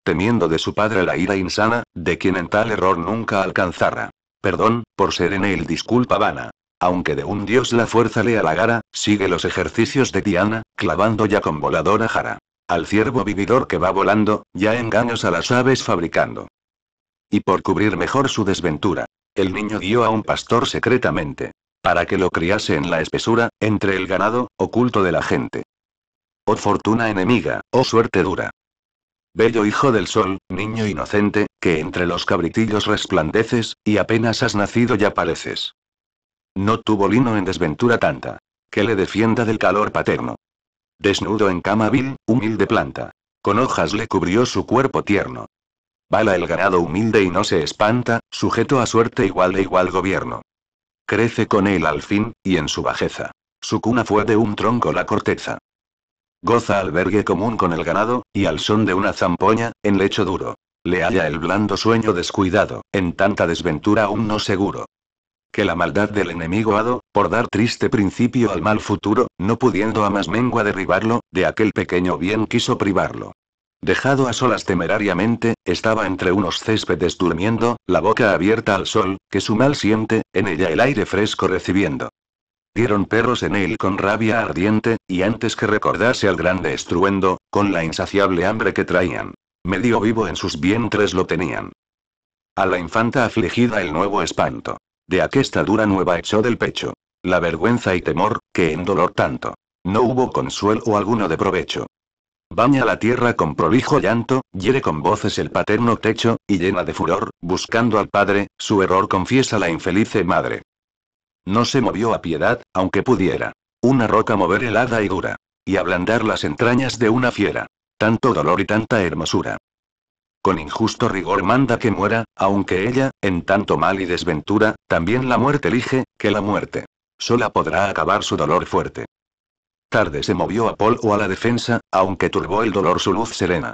temiendo de su padre la ira insana, de quien en tal error nunca alcanzara. Perdón, por ser en él disculpa vana. Aunque de un dios la fuerza le halagara, sigue los ejercicios de Diana, clavando ya con voladora jara. Al ciervo vividor que va volando, ya engaños a las aves fabricando. Y por cubrir mejor su desventura, el niño dio a un pastor secretamente, para que lo criase en la espesura, entre el ganado, oculto de la gente. Oh fortuna enemiga, oh suerte dura, Bello hijo del sol, niño inocente, que entre los cabritillos resplandeces, y apenas has nacido ya pareces. No tuvo lino en desventura tanta. Que le defienda del calor paterno. Desnudo en cama vil, humilde planta. Con hojas le cubrió su cuerpo tierno. Bala el ganado humilde y no se espanta, sujeto a suerte igual de igual gobierno. Crece con él al fin, y en su bajeza. Su cuna fue de un tronco la corteza. Goza albergue común con el ganado, y al son de una zampoña, en lecho duro. Le halla el blando sueño descuidado, en tanta desventura aún no seguro. Que la maldad del enemigo hado, por dar triste principio al mal futuro, no pudiendo a más mengua derribarlo, de aquel pequeño bien quiso privarlo. Dejado a solas temerariamente, estaba entre unos céspedes durmiendo, la boca abierta al sol, que su mal siente, en ella el aire fresco recibiendo. Dieron perros en él con rabia ardiente, y antes que recordase al grande estruendo, con la insaciable hambre que traían. Medio vivo en sus vientres lo tenían. A la infanta afligida el nuevo espanto. De aquesta dura nueva echó del pecho. La vergüenza y temor, que en dolor tanto. No hubo consuelo alguno de provecho. Baña la tierra con prolijo llanto, hiere con voces el paterno techo, y llena de furor, buscando al padre, su error confiesa la infelice madre. No se movió a piedad, aunque pudiera. Una roca mover helada y dura. Y ablandar las entrañas de una fiera. Tanto dolor y tanta hermosura. Con injusto rigor manda que muera, aunque ella, en tanto mal y desventura, también la muerte elige, que la muerte. Sola podrá acabar su dolor fuerte. Tarde se movió a o a la defensa, aunque turbó el dolor su luz serena.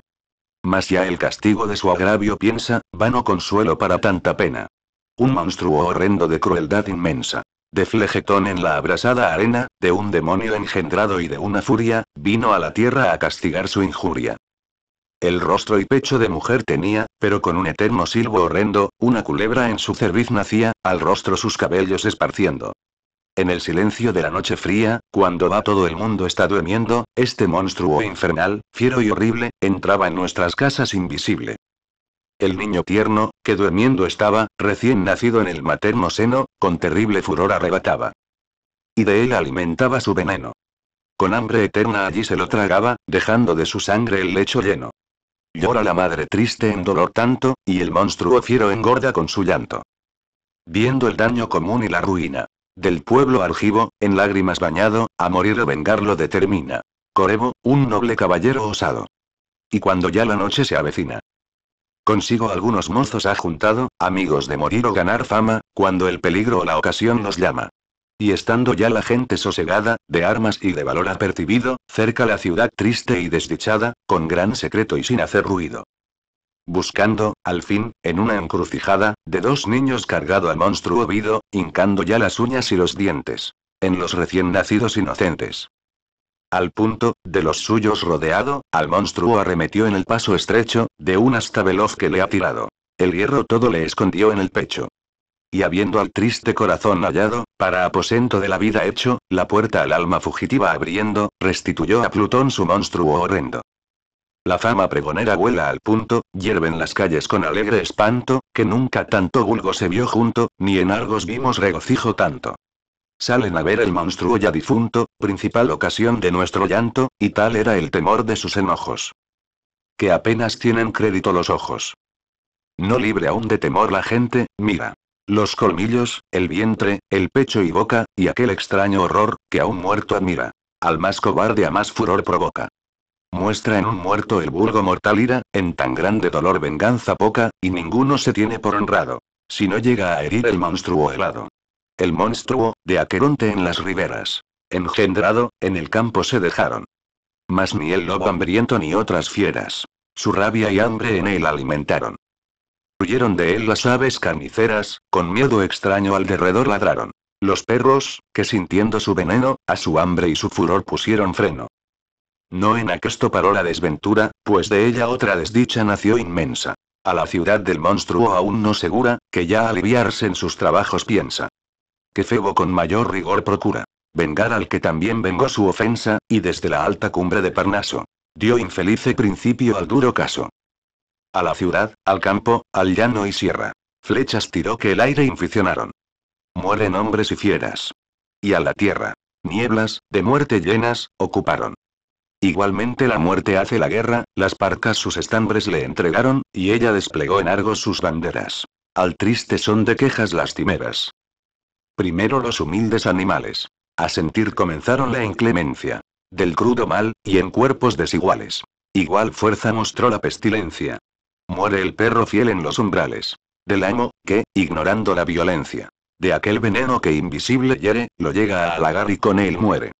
Mas ya el castigo de su agravio piensa, vano consuelo para tanta pena. Un monstruo horrendo de crueldad inmensa de flegetón en la abrasada arena, de un demonio engendrado y de una furia, vino a la tierra a castigar su injuria. El rostro y pecho de mujer tenía, pero con un eterno silbo horrendo, una culebra en su cerviz nacía, al rostro sus cabellos esparciendo. En el silencio de la noche fría, cuando va todo el mundo está durmiendo, este monstruo infernal, fiero y horrible, entraba en nuestras casas invisible el niño tierno, que durmiendo estaba, recién nacido en el materno seno, con terrible furor arrebataba. Y de él alimentaba su veneno. Con hambre eterna allí se lo tragaba, dejando de su sangre el lecho lleno. Llora la madre triste en dolor tanto, y el monstruo fiero engorda con su llanto. Viendo el daño común y la ruina. Del pueblo argivo, en lágrimas bañado, a morir o vengarlo determina. Corebo, un noble caballero osado. Y cuando ya la noche se avecina, Consigo algunos mozos ha juntado, amigos de morir o ganar fama, cuando el peligro o la ocasión los llama. Y estando ya la gente sosegada, de armas y de valor apercibido, cerca la ciudad triste y desdichada, con gran secreto y sin hacer ruido. Buscando, al fin, en una encrucijada, de dos niños cargado al monstruo vido, hincando ya las uñas y los dientes. En los recién nacidos inocentes. Al punto, de los suyos rodeado, al monstruo arremetió en el paso estrecho, de un hasta veloz que le ha tirado. El hierro todo le escondió en el pecho. Y habiendo al triste corazón hallado, para aposento de la vida hecho, la puerta al alma fugitiva abriendo, restituyó a Plutón su monstruo horrendo. La fama pregonera vuela al punto, hierven las calles con alegre espanto, que nunca tanto vulgo se vio junto, ni en Argos vimos regocijo tanto salen a ver el monstruo ya difunto, principal ocasión de nuestro llanto, y tal era el temor de sus enojos. Que apenas tienen crédito los ojos. No libre aún de temor la gente, mira. Los colmillos, el vientre, el pecho y boca, y aquel extraño horror, que a un muerto admira. Al más cobarde a más furor provoca. Muestra en un muerto el burgo mortal ira, en tan grande dolor venganza poca, y ninguno se tiene por honrado. Si no llega a herir el monstruo helado el monstruo, de Aqueronte en las riberas. Engendrado, en el campo se dejaron. Mas ni el lobo hambriento ni otras fieras. Su rabia y hambre en él alimentaron. Huyeron de él las aves carniceras, con miedo extraño al derredor ladraron. Los perros, que sintiendo su veneno, a su hambre y su furor pusieron freno. No en aquesto paró la desventura, pues de ella otra desdicha nació inmensa. A la ciudad del monstruo aún no segura, que ya aliviarse en sus trabajos piensa que Febo con mayor rigor procura vengar al que también vengó su ofensa, y desde la alta cumbre de Parnaso dio infelice principio al duro caso. A la ciudad, al campo, al llano y sierra. Flechas tiró que el aire inficionaron. Mueren hombres y fieras. Y a la tierra. Nieblas, de muerte llenas, ocuparon. Igualmente la muerte hace la guerra, las parcas sus estambres le entregaron, y ella desplegó en Argos sus banderas. Al triste son de quejas lastimeras. Primero los humildes animales. A sentir comenzaron la inclemencia. Del crudo mal, y en cuerpos desiguales. Igual fuerza mostró la pestilencia. Muere el perro fiel en los umbrales. Del amo, que, ignorando la violencia. De aquel veneno que invisible hiere, lo llega a halagar y con él muere.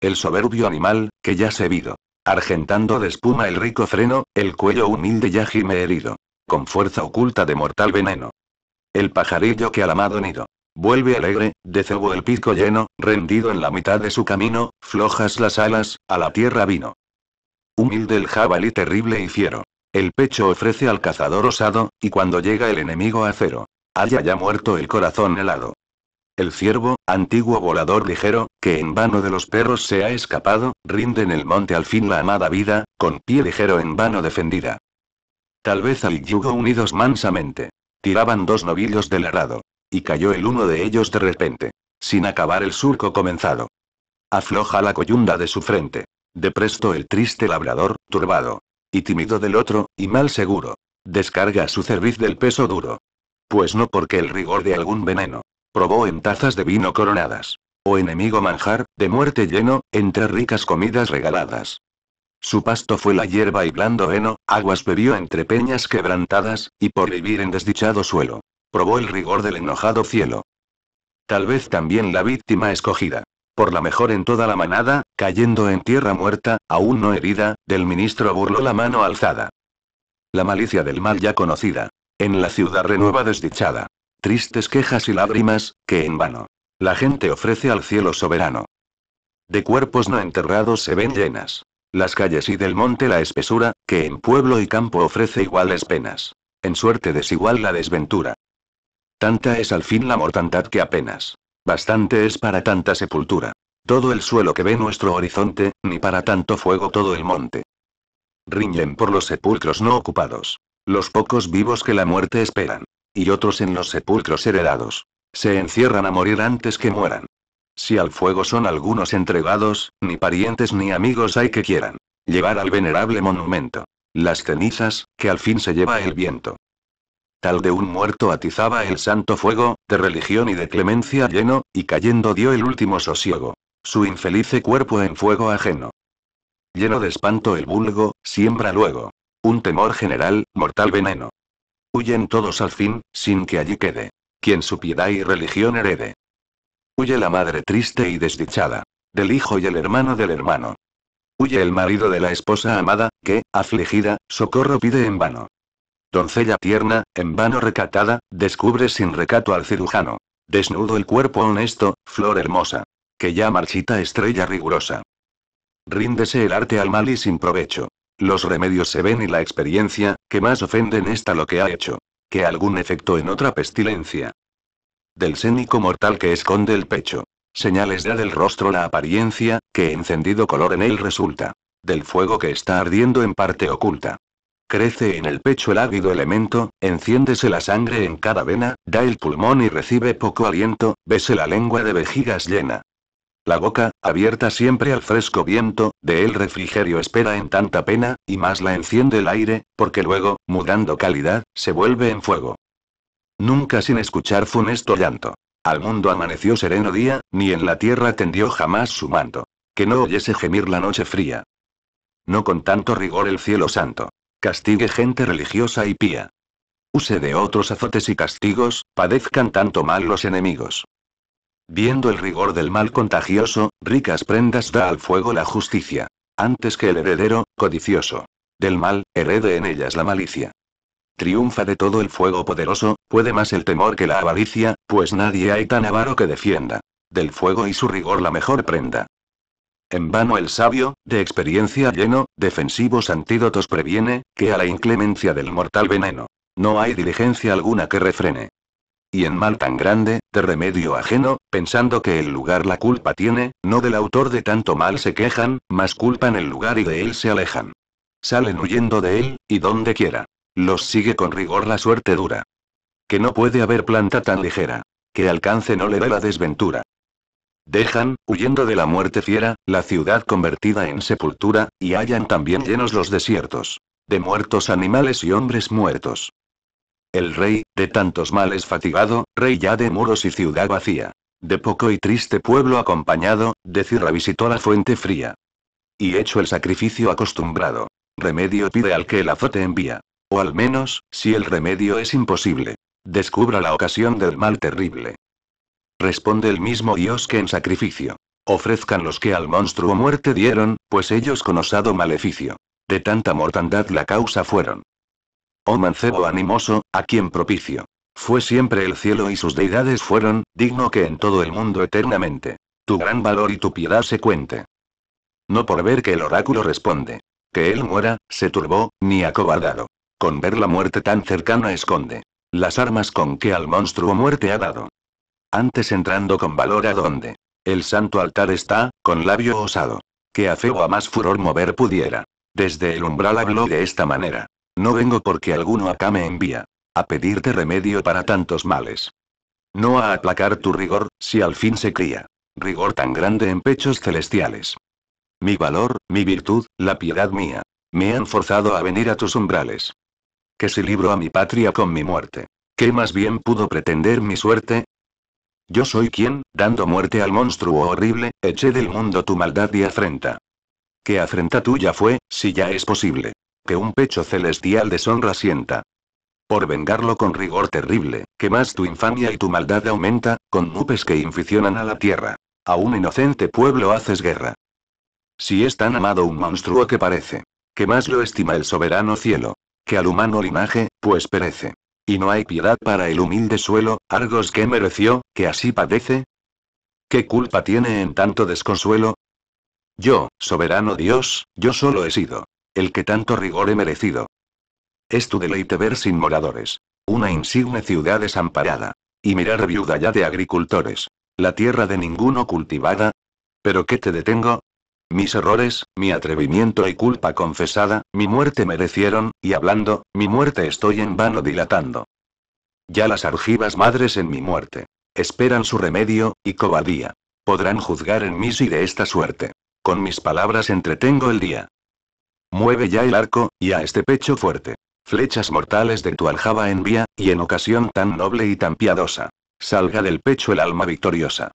El soberbio animal, que ya se vido. Argentando de espuma el rico freno, el cuello humilde ya gime herido. Con fuerza oculta de mortal veneno. El pajarillo que al amado nido. Vuelve alegre, de cebo el pico lleno, rendido en la mitad de su camino, flojas las alas, a la tierra vino. Humilde el jabalí terrible y fiero. El pecho ofrece al cazador osado, y cuando llega el enemigo a cero, haya ya muerto el corazón helado. El ciervo, antiguo volador ligero, que en vano de los perros se ha escapado, rinde en el monte al fin la amada vida, con pie ligero en vano defendida. Tal vez al yugo unidos mansamente. Tiraban dos novillos del arado y cayó el uno de ellos de repente, sin acabar el surco comenzado. Afloja la coyunda de su frente. De presto el triste labrador, turbado y tímido del otro, y mal seguro, descarga su cerviz del peso duro. Pues no porque el rigor de algún veneno, probó en tazas de vino coronadas, o enemigo manjar, de muerte lleno, entre ricas comidas regaladas. Su pasto fue la hierba y blando heno, aguas bebió entre peñas quebrantadas, y por vivir en desdichado suelo, probó el rigor del enojado cielo. Tal vez también la víctima escogida por la mejor en toda la manada, cayendo en tierra muerta, aún no herida, del ministro burló la mano alzada. La malicia del mal ya conocida. En la ciudad renueva desdichada. Tristes quejas y lágrimas, que en vano. La gente ofrece al cielo soberano. De cuerpos no enterrados se ven llenas. Las calles y del monte la espesura, que en pueblo y campo ofrece iguales penas. En suerte desigual la desventura. Tanta es al fin la mortandad que apenas. Bastante es para tanta sepultura. Todo el suelo que ve nuestro horizonte, ni para tanto fuego todo el monte. Riñen por los sepulcros no ocupados. Los pocos vivos que la muerte esperan. Y otros en los sepulcros heredados. Se encierran a morir antes que mueran. Si al fuego son algunos entregados, ni parientes ni amigos hay que quieran llevar al venerable monumento. Las cenizas, que al fin se lleva el viento. Tal de un muerto atizaba el santo fuego, de religión y de clemencia lleno, y cayendo dio el último sosiego. Su infelice cuerpo en fuego ajeno. Lleno de espanto el vulgo, siembra luego. Un temor general, mortal veneno. Huyen todos al fin, sin que allí quede. Quien su piedad y religión herede. Huye la madre triste y desdichada. Del hijo y el hermano del hermano. Huye el marido de la esposa amada, que, afligida, socorro pide en vano. Doncella tierna, en vano recatada, descubre sin recato al cirujano. Desnudo el cuerpo honesto, flor hermosa. Que ya marchita estrella rigurosa. Ríndese el arte al mal y sin provecho. Los remedios se ven y la experiencia, que más ofenden está lo que ha hecho. Que algún efecto en otra pestilencia. Del sénico mortal que esconde el pecho. Señales da del rostro la apariencia, que encendido color en él resulta. Del fuego que está ardiendo en parte oculta. Crece en el pecho el ávido elemento, enciéndese la sangre en cada vena, da el pulmón y recibe poco aliento, Vese la lengua de vejigas llena. La boca, abierta siempre al fresco viento, de el refrigerio espera en tanta pena, y más la enciende el aire, porque luego, mudando calidad, se vuelve en fuego. Nunca sin escuchar funesto llanto. Al mundo amaneció sereno día, ni en la tierra tendió jamás su manto. Que no oyese gemir la noche fría. No con tanto rigor el cielo santo. Castigue gente religiosa y pía. Use de otros azotes y castigos, padezcan tanto mal los enemigos. Viendo el rigor del mal contagioso, ricas prendas da al fuego la justicia. Antes que el heredero, codicioso. Del mal, herede en ellas la malicia. Triunfa de todo el fuego poderoso, puede más el temor que la avaricia, pues nadie hay tan avaro que defienda. Del fuego y su rigor la mejor prenda. En vano el sabio, de experiencia lleno, defensivos antídotos previene, que a la inclemencia del mortal veneno. No hay diligencia alguna que refrene. Y en mal tan grande, de remedio ajeno, pensando que el lugar la culpa tiene, no del autor de tanto mal se quejan, mas culpan el lugar y de él se alejan. Salen huyendo de él, y donde quiera. Los sigue con rigor la suerte dura. Que no puede haber planta tan ligera. Que alcance no le dé la desventura. Dejan, huyendo de la muerte fiera, la ciudad convertida en sepultura, y hallan también llenos los desiertos. De muertos animales y hombres muertos. El rey, de tantos males fatigado, rey ya de muros y ciudad vacía. De poco y triste pueblo acompañado, de Cirra visitó la fuente fría. Y hecho el sacrificio acostumbrado. Remedio pide al que el azote envía. O al menos, si el remedio es imposible. Descubra la ocasión del mal terrible. Responde el mismo Dios que en sacrificio. Ofrezcan los que al monstruo muerte dieron, pues ellos con osado maleficio. De tanta mortandad la causa fueron. Oh mancebo animoso, a quien propicio. Fue siempre el cielo y sus deidades fueron, digno que en todo el mundo eternamente. Tu gran valor y tu piedad se cuente. No por ver que el oráculo responde. Que él muera, se turbó, ni acobardado. Con ver la muerte tan cercana esconde. Las armas con que al monstruo muerte ha dado. Antes entrando con valor a donde. El santo altar está, con labio osado. Que a feo a más furor mover pudiera. Desde el umbral habló de esta manera. No vengo porque alguno acá me envía. A pedirte remedio para tantos males. No a aplacar tu rigor, si al fin se cría. Rigor tan grande en pechos celestiales. Mi valor, mi virtud, la piedad mía. Me han forzado a venir a tus umbrales. Que si libro a mi patria con mi muerte. ¿Qué más bien pudo pretender mi suerte? Yo soy quien, dando muerte al monstruo horrible, eché del mundo tu maldad y afrenta. ¿Qué afrenta tuya fue, si ya es posible? Que un pecho celestial deshonra sienta. Por vengarlo con rigor terrible, que más tu infamia y tu maldad aumenta, con nubes que inficionan a la tierra. A un inocente pueblo haces guerra. Si es tan amado un monstruo que parece, que más lo estima el soberano cielo, que al humano linaje, pues perece y no hay piedad para el humilde suelo, Argos que mereció, que así padece? ¿Qué culpa tiene en tanto desconsuelo? Yo, soberano Dios, yo solo he sido. El que tanto rigor he merecido. Es tu deleite ver sin moradores. Una insigne ciudad desamparada. Y mirar viuda ya de agricultores. La tierra de ninguno cultivada. ¿Pero qué te detengo? Mis errores, mi atrevimiento y culpa confesada, mi muerte merecieron, y hablando, mi muerte estoy en vano dilatando. Ya las argivas madres en mi muerte. Esperan su remedio, y cobardía. Podrán juzgar en mí si de esta suerte. Con mis palabras entretengo el día. Mueve ya el arco, y a este pecho fuerte. Flechas mortales de tu aljaba envía, y en ocasión tan noble y tan piadosa. Salga del pecho el alma victoriosa.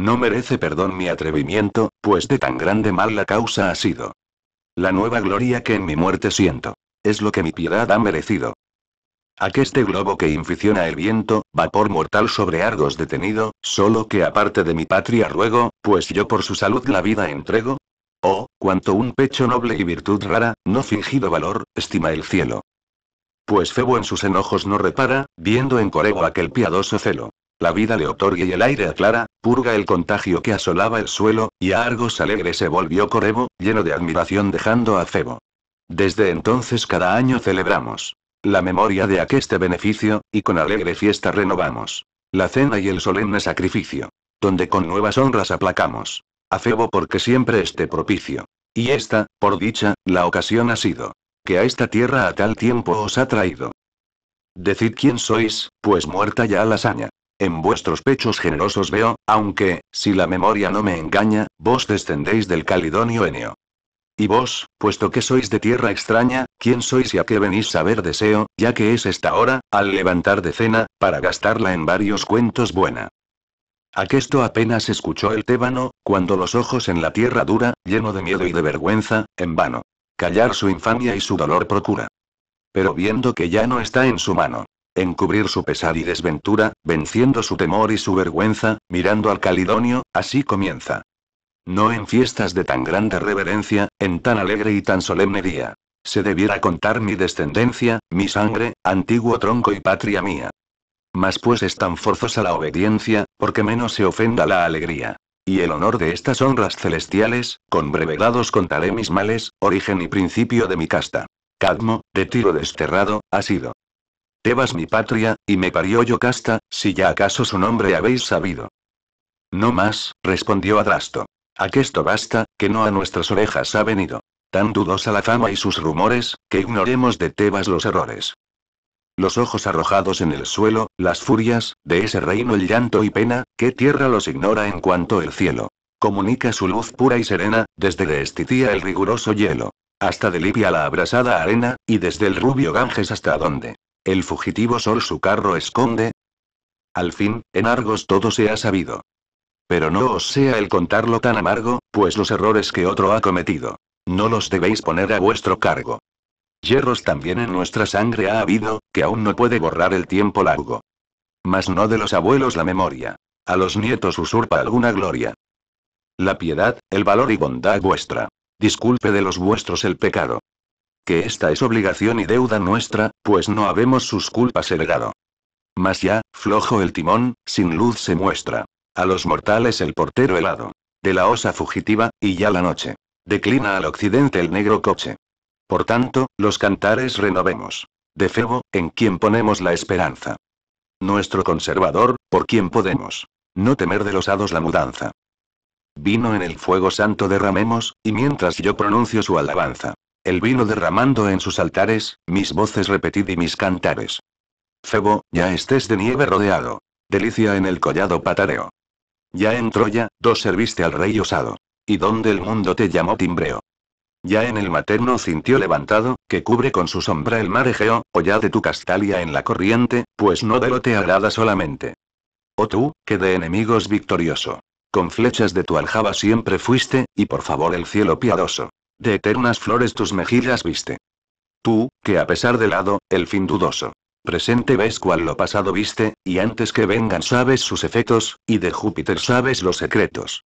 No merece perdón mi atrevimiento, pues de tan grande mal la causa ha sido. La nueva gloria que en mi muerte siento. Es lo que mi piedad ha merecido. Aqueste globo que inficiona el viento, vapor mortal sobre Argos detenido, solo que aparte de mi patria ruego, pues yo por su salud la vida entrego. Oh, cuanto un pecho noble y virtud rara, no fingido valor, estima el cielo. Pues Febo en sus enojos no repara, viendo en Corego aquel piadoso celo. La vida le otorga y el aire aclara, purga el contagio que asolaba el suelo, y a Argos alegre se volvió Corebo, lleno de admiración dejando a Febo. Desde entonces cada año celebramos la memoria de aqueste beneficio, y con alegre fiesta renovamos la cena y el solemne sacrificio, donde con nuevas honras aplacamos a Febo porque siempre esté propicio. Y esta, por dicha, la ocasión ha sido que a esta tierra a tal tiempo os ha traído. Decid quién sois, pues muerta ya la saña. En vuestros pechos generosos veo, aunque, si la memoria no me engaña, vos descendéis del calidonio Enio. Y vos, puesto que sois de tierra extraña, ¿quién sois y a qué venís a ver deseo, ya que es esta hora, al levantar de cena, para gastarla en varios cuentos buena? Aquesto apenas escuchó el tébano, cuando los ojos en la tierra dura, lleno de miedo y de vergüenza, en vano. Callar su infamia y su dolor procura. Pero viendo que ya no está en su mano, encubrir su pesar y desventura, venciendo su temor y su vergüenza, mirando al Calidonio, así comienza. No en fiestas de tan grande reverencia, en tan alegre y tan solemne día. Se debiera contar mi descendencia, mi sangre, antiguo tronco y patria mía. Mas pues es tan forzosa la obediencia, porque menos se ofenda la alegría. Y el honor de estas honras celestiales, con brevedados contaré mis males, origen y principio de mi casta. Cadmo, de Tiro desterrado, ha sido. Tebas mi patria, y me parió Yocasta, si ya acaso su nombre habéis sabido. No más, respondió Adrasto. Aquesto basta, que no a nuestras orejas ha venido. Tan dudosa la fama y sus rumores, que ignoremos de Tebas los errores. Los ojos arrojados en el suelo, las furias, de ese reino el llanto y pena, que tierra los ignora en cuanto el cielo. Comunica su luz pura y serena, desde de Estitía el riguroso hielo. Hasta de Libia la abrasada arena, y desde el rubio Ganges hasta dónde. El fugitivo Sol su carro esconde. Al fin, en Argos todo se ha sabido. Pero no os sea el contarlo tan amargo, pues los errores que otro ha cometido. No los debéis poner a vuestro cargo. Hierros también en nuestra sangre ha habido, que aún no puede borrar el tiempo largo. Mas no de los abuelos la memoria. A los nietos usurpa alguna gloria. La piedad, el valor y bondad vuestra. Disculpe de los vuestros el pecado. Que esta es obligación y deuda nuestra, pues no habemos sus culpas heredado. Mas ya, flojo el timón, sin luz se muestra. A los mortales el portero helado. De la osa fugitiva, y ya la noche. Declina al occidente el negro coche. Por tanto, los cantares renovemos. De Febo, en quien ponemos la esperanza. Nuestro conservador, por quien podemos. No temer de los hados la mudanza. Vino en el fuego santo derramemos, y mientras yo pronuncio su alabanza. El vino derramando en sus altares, mis voces repetid y mis cantares. Febo, ya estés de nieve rodeado. Delicia en el collado patareo. Ya en Troya, dos serviste al rey osado. Y donde el mundo te llamó timbreo. Ya en el materno cintió levantado, que cubre con su sombra el mar Egeo, o ya de tu Castalia en la corriente, pues no de lo te agrada solamente. O tú, que de enemigos victorioso. Con flechas de tu aljaba siempre fuiste, y por favor el cielo piadoso de eternas flores tus mejillas viste. Tú, que a pesar del lado, el fin dudoso. Presente ves cual lo pasado viste, y antes que vengan sabes sus efectos, y de Júpiter sabes los secretos.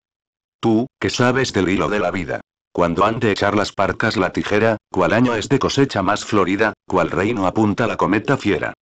Tú, que sabes del hilo de la vida. Cuando han de echar las parcas la tijera, cual año es de cosecha más florida, cual reino apunta la cometa fiera.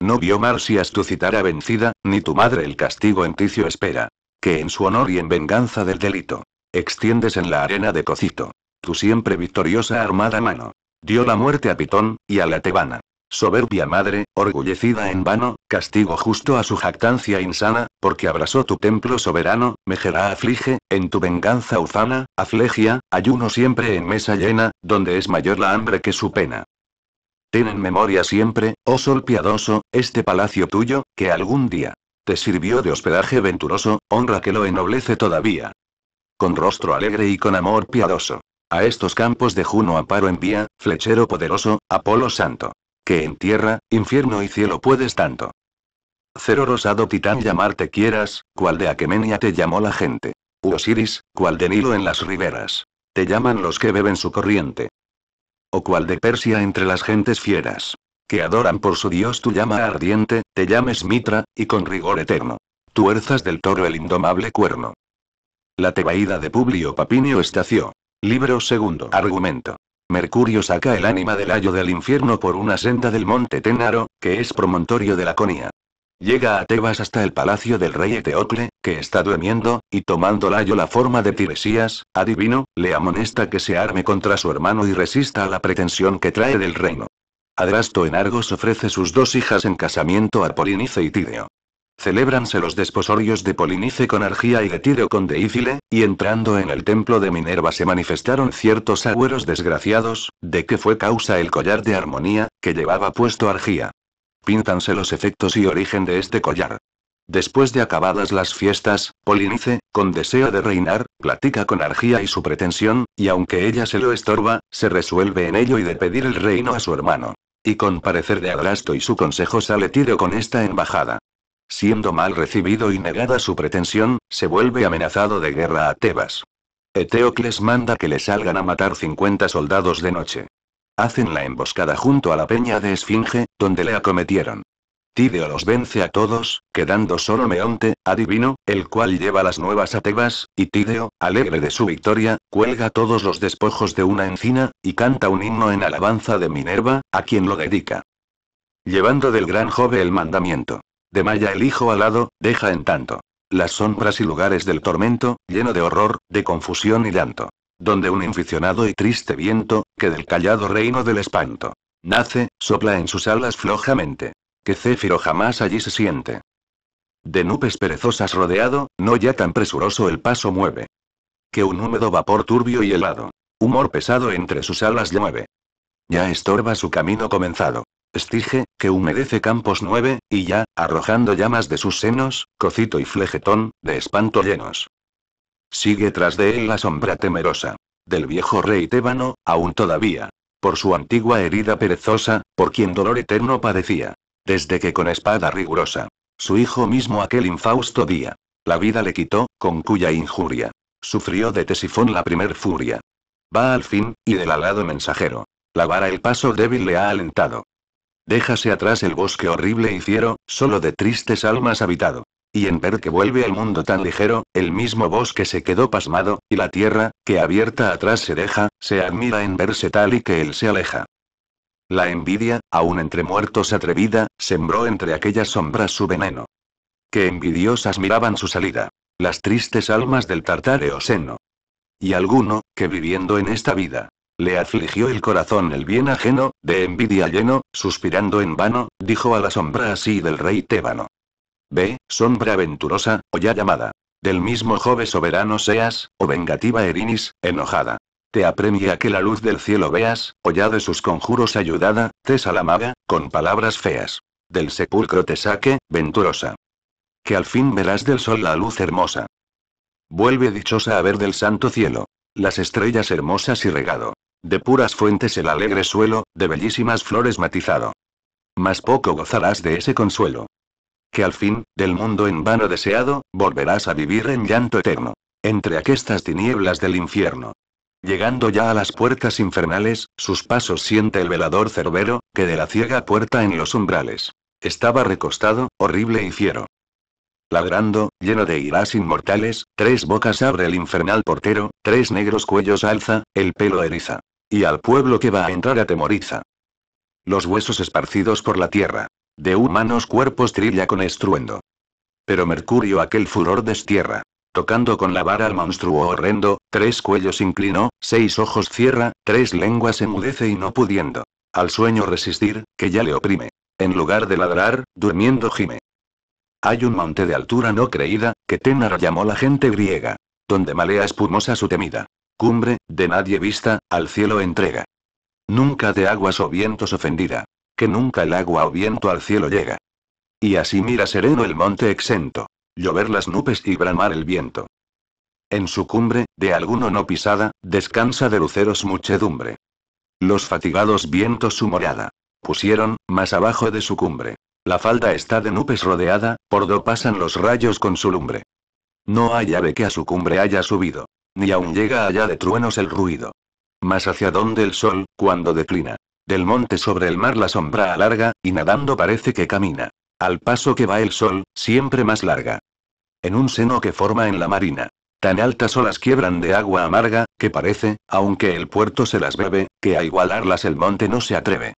No vio Marsias tu citara vencida, ni tu madre el castigo en ticio espera. Que en su honor y en venganza del delito. Extiendes en la arena de Cocito tu siempre victoriosa armada mano. Dio la muerte a Pitón, y a la tebana. Soberbia madre, orgullecida en vano, castigo justo a su jactancia insana, porque abrazó tu templo soberano, Mejerá aflige, en tu venganza ufana, aflegia, ayuno siempre en mesa llena, donde es mayor la hambre que su pena. Ten en memoria siempre, oh sol piadoso, este palacio tuyo, que algún día te sirvió de hospedaje venturoso, honra que lo ennoblece todavía. Con rostro alegre y con amor piadoso. A estos campos de Juno aparo envía, flechero poderoso, Apolo Santo. Que en tierra, infierno y cielo puedes tanto. Cero rosado titán llamarte quieras, cual de Aquemenia te llamó la gente. Osiris, cual de Nilo en las riberas. Te llaman los que beben su corriente. O cual de Persia entre las gentes fieras. Que adoran por su dios tu llama ardiente, te llames Mitra, y con rigor eterno. Tuerzas del toro el indomable cuerno. La tebaída de Publio Papinio estació. Libro segundo. Argumento. Mercurio saca el ánima del ayo del infierno por una senda del monte Tenaro, que es promontorio de la Conía. Llega a Tebas hasta el palacio del rey Eteocle, que está durmiendo, y tomando Layo la forma de Tiresías, adivino, le amonesta que se arme contra su hermano y resista a la pretensión que trae del reino. Adrasto en Argos ofrece sus dos hijas en casamiento a Polinice y Tideo. Celébranse los desposorios de Polinice con Argía y de Tiro con Deífile, y entrando en el templo de Minerva se manifestaron ciertos agüeros desgraciados, de que fue causa el collar de armonía, que llevaba puesto Argía. Píntanse los efectos y origen de este collar. Después de acabadas las fiestas, Polinice, con deseo de reinar, platica con Argía y su pretensión, y aunque ella se lo estorba, se resuelve en ello y de pedir el reino a su hermano. Y con parecer de Adrasto y su consejo sale Tiro con esta embajada. Siendo mal recibido y negada su pretensión, se vuelve amenazado de guerra a Tebas. Eteocles manda que le salgan a matar 50 soldados de noche. Hacen la emboscada junto a la peña de Esfinge, donde le acometieron. Tideo los vence a todos, quedando solo Meonte, adivino, el cual lleva las nuevas a Tebas, y Tideo, alegre de su victoria, cuelga todos los despojos de una encina, y canta un himno en alabanza de Minerva, a quien lo dedica. Llevando del gran Jove el mandamiento. De Maya el hijo alado, deja en tanto. Las sombras y lugares del tormento, lleno de horror, de confusión y llanto. Donde un inficionado y triste viento, que del callado reino del espanto. Nace, sopla en sus alas flojamente. Que Céfiro jamás allí se siente. De nubes perezosas rodeado, no ya tan presuroso el paso mueve. Que un húmedo vapor turbio y helado. Humor pesado entre sus alas mueve. Ya estorba su camino comenzado. Estige, que humedece Campos 9, y ya, arrojando llamas de sus senos, Cocito y Flegetón, de espanto llenos. Sigue tras de él la sombra temerosa. Del viejo rey tébano, aún todavía. Por su antigua herida perezosa, por quien dolor eterno padecía. Desde que con espada rigurosa. Su hijo mismo aquel infausto día. La vida le quitó, con cuya injuria. Sufrió de Tesifón la primer furia. Va al fin, y del alado mensajero. La vara el paso débil le ha alentado. Déjase atrás el bosque horrible y fiero, solo de tristes almas habitado. Y en ver que vuelve al mundo tan ligero, el mismo bosque se quedó pasmado, y la tierra, que abierta atrás se deja, se admira en verse tal y que él se aleja. La envidia, aun entre muertos atrevida, sembró entre aquellas sombras su veneno. Que envidiosas miraban su salida. Las tristes almas del tartareo seno. Y alguno, que viviendo en esta vida, le afligió el corazón el bien ajeno, de envidia lleno, suspirando en vano, dijo a la sombra así del rey tébano. Ve, sombra venturosa, o ya llamada. Del mismo joven soberano seas, o vengativa Erinis, enojada. Te apremia que la luz del cielo veas, o ya de sus conjuros ayudada, te salamaga, con palabras feas. Del sepulcro te saque, venturosa. Que al fin verás del sol la luz hermosa. Vuelve dichosa a ver del santo cielo. Las estrellas hermosas y regado. De puras fuentes el alegre suelo, de bellísimas flores matizado. Mas poco gozarás de ese consuelo. Que al fin, del mundo en vano deseado, volverás a vivir en llanto eterno. Entre aquestas tinieblas del infierno. Llegando ya a las puertas infernales, sus pasos siente el velador cerbero, que de la ciega puerta en los umbrales. Estaba recostado, horrible y fiero. Ladrando, lleno de irás inmortales, tres bocas abre el infernal portero, tres negros cuellos alza, el pelo eriza. Y al pueblo que va a entrar atemoriza. Los huesos esparcidos por la tierra. De humanos cuerpos trilla con estruendo. Pero Mercurio aquel furor destierra. Tocando con la vara al monstruo horrendo, tres cuellos inclinó, seis ojos cierra, tres lenguas emudece y no pudiendo. Al sueño resistir, que ya le oprime. En lugar de ladrar, durmiendo gime. Hay un monte de altura no creída, que Tenar llamó la gente griega. Donde malea espumosa su temida. Cumbre, de nadie vista, al cielo entrega. Nunca de aguas o vientos ofendida. Que nunca el agua o viento al cielo llega. Y así mira sereno el monte exento. Llover las nubes y bramar el viento. En su cumbre, de alguno no pisada, descansa de luceros muchedumbre. Los fatigados vientos su morada. Pusieron, más abajo de su cumbre, la falda está de nubes rodeada, por do pasan los rayos con su lumbre. No hay ave que a su cumbre haya subido. Ni aún llega allá de truenos el ruido. Más hacia donde el sol, cuando declina. Del monte sobre el mar la sombra alarga, y nadando parece que camina. Al paso que va el sol, siempre más larga. En un seno que forma en la marina. Tan altas olas quiebran de agua amarga, que parece, aunque el puerto se las bebe, que a igualarlas el monte no se atreve.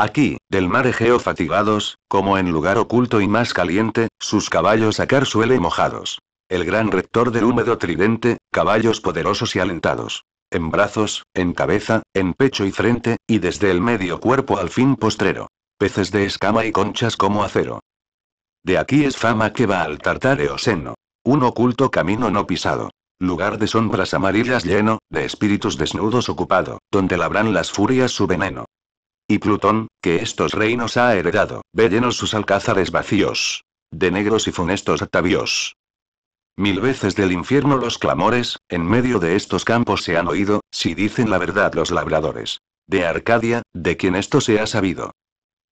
Aquí, del mar Egeo fatigados, como en lugar oculto y más caliente, sus caballos sacar suele mojados. El gran rector del húmedo tridente, caballos poderosos y alentados. En brazos, en cabeza, en pecho y frente, y desde el medio cuerpo al fin postrero. Peces de escama y conchas como acero. De aquí es fama que va al tartareo seno. Un oculto camino no pisado. Lugar de sombras amarillas lleno, de espíritus desnudos ocupado, donde labran las furias su veneno. Y Plutón, que estos reinos ha heredado, ve llenos sus alcázares vacíos. De negros y funestos atavíos. Mil veces del infierno los clamores, en medio de estos campos se han oído, si dicen la verdad los labradores. De Arcadia, de quien esto se ha sabido.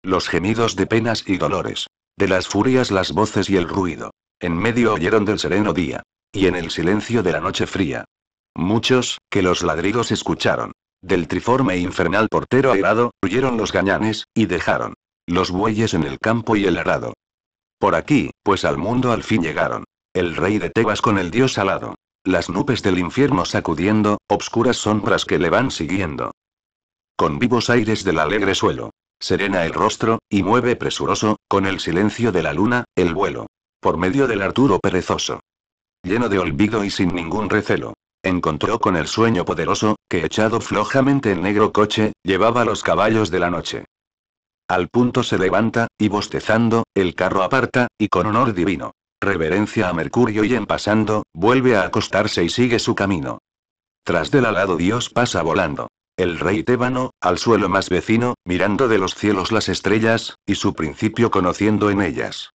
Los gemidos de penas y dolores. De las furias las voces y el ruido. En medio oyeron del sereno día. Y en el silencio de la noche fría. Muchos, que los ladridos escucharon, del triforme infernal portero airado, huyeron los gañanes, y dejaron los bueyes en el campo y el arado. Por aquí, pues al mundo al fin llegaron. El rey de Tebas con el dios alado. Las nubes del infierno sacudiendo, obscuras sombras que le van siguiendo. Con vivos aires del alegre suelo. Serena el rostro, y mueve presuroso, con el silencio de la luna, el vuelo. Por medio del Arturo perezoso. Lleno de olvido y sin ningún recelo encontró con el sueño poderoso, que echado flojamente en negro coche, llevaba los caballos de la noche. Al punto se levanta, y bostezando, el carro aparta, y con honor divino. Reverencia a Mercurio y en pasando, vuelve a acostarse y sigue su camino. Tras del alado Dios pasa volando. El rey Tébano, al suelo más vecino, mirando de los cielos las estrellas, y su principio conociendo en ellas.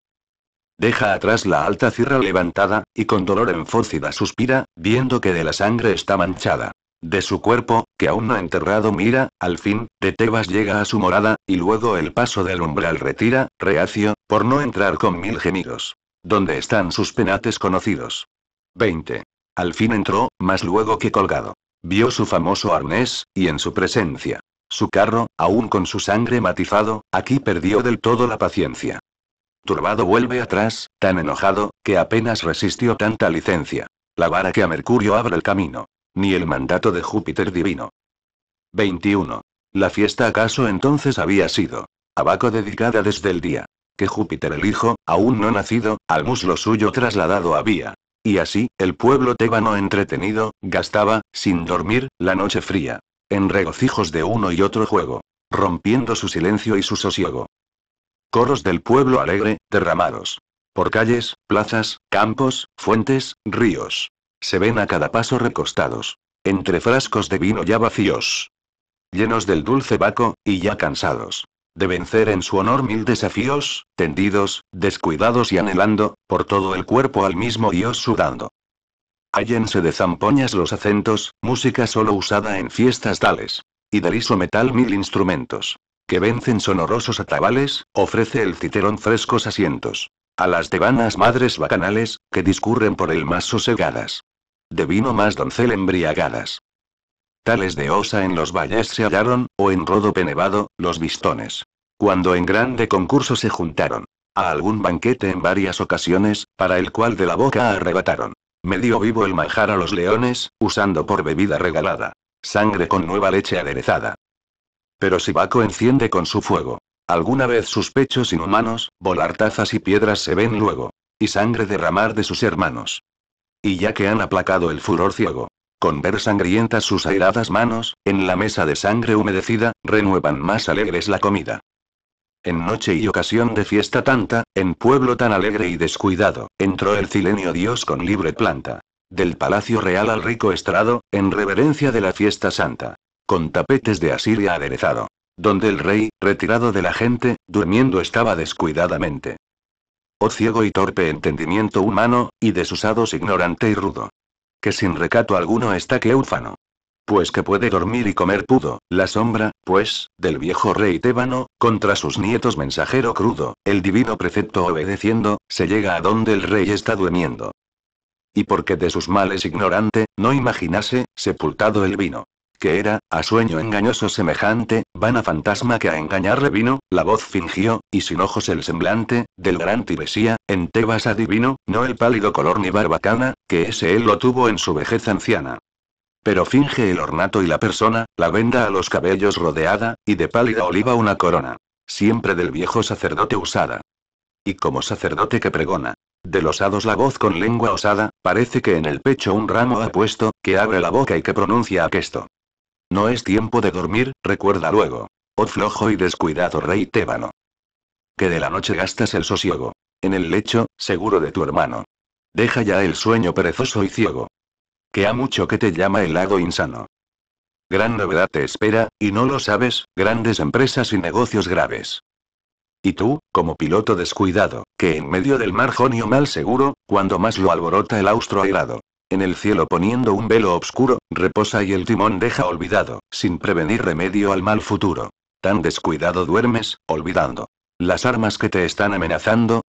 Deja atrás la alta cierra levantada, y con dolor enfócida suspira, viendo que de la sangre está manchada. De su cuerpo, que aún no enterrado mira, al fin, de Tebas llega a su morada, y luego el paso del umbral retira, reacio, por no entrar con mil gemidos. Donde están sus penates conocidos. 20. Al fin entró, más luego que colgado. Vio su famoso arnés, y en su presencia. Su carro, aún con su sangre matizado, aquí perdió del todo la paciencia. Turbado vuelve atrás, tan enojado, que apenas resistió tanta licencia. La vara que a Mercurio abre el camino. Ni el mandato de Júpiter divino. 21. La fiesta acaso entonces había sido. Abaco dedicada desde el día. Que Júpiter el hijo, aún no nacido, al muslo suyo trasladado había. Y así, el pueblo tébano entretenido, gastaba, sin dormir, la noche fría. En regocijos de uno y otro juego. Rompiendo su silencio y su sosiego coros del pueblo alegre, derramados. Por calles, plazas, campos, fuentes, ríos. Se ven a cada paso recostados. Entre frascos de vino ya vacíos. Llenos del dulce vaco, y ya cansados. De vencer en su honor mil desafíos, tendidos, descuidados y anhelando, por todo el cuerpo al mismo Dios sudando. Hállense de zampoñas los acentos, música solo usada en fiestas tales. Y del metal mil instrumentos que vencen sonorosos atabales, ofrece el citerón frescos asientos. A las devanas madres bacanales, que discurren por el más sosegadas. De vino más doncel embriagadas. Tales de osa en los valles se hallaron, o en rodo penevado, los bistones. Cuando en grande concurso se juntaron. A algún banquete en varias ocasiones, para el cual de la boca arrebataron. Medio vivo el manjar a los leones, usando por bebida regalada. Sangre con nueva leche aderezada. Pero si Baco enciende con su fuego. Alguna vez sus pechos inhumanos, volar tazas y piedras se ven luego. Y sangre derramar de sus hermanos. Y ya que han aplacado el furor ciego, con ver sangrientas sus airadas manos, en la mesa de sangre humedecida, renuevan más alegres la comida. En noche y ocasión de fiesta tanta, en pueblo tan alegre y descuidado, entró el cilenio Dios con libre planta. Del palacio real al rico estrado, en reverencia de la fiesta santa con tapetes de Asiria aderezado. Donde el rey, retirado de la gente, durmiendo estaba descuidadamente. Oh ciego y torpe entendimiento humano, y desusados ignorante y rudo. Que sin recato alguno está que Úfano. Pues que puede dormir y comer pudo, la sombra, pues, del viejo rey tébano, contra sus nietos mensajero crudo, el divino precepto obedeciendo, se llega a donde el rey está durmiendo y porque de sus males ignorante, no imaginase, sepultado el vino que era, a sueño engañoso semejante, vana fantasma que a engañarle vino, la voz fingió, y sin ojos el semblante, del gran Tibesía, en Tebas adivino, no el pálido color ni barbacana, que ese él lo tuvo en su vejez anciana. Pero finge el ornato y la persona, la venda a los cabellos rodeada, y de pálida oliva una corona. Siempre del viejo sacerdote usada. Y como sacerdote que pregona. De los hados la voz con lengua osada, parece que en el pecho un ramo ha puesto, que abre la boca y que pronuncia aquesto. No es tiempo de dormir, recuerda luego. Oh flojo y descuidado rey tébano. Que de la noche gastas el sosiego. En el lecho, seguro de tu hermano. Deja ya el sueño perezoso y ciego. Que ha mucho que te llama el lago insano. Gran novedad te espera, y no lo sabes, grandes empresas y negocios graves. Y tú, como piloto descuidado, que en medio del mar jonio mal seguro, cuando más lo alborota el austro airado, en el cielo poniendo un velo oscuro, reposa y el timón deja olvidado, sin prevenir remedio al mal futuro. Tan descuidado duermes, olvidando. Las armas que te están amenazando.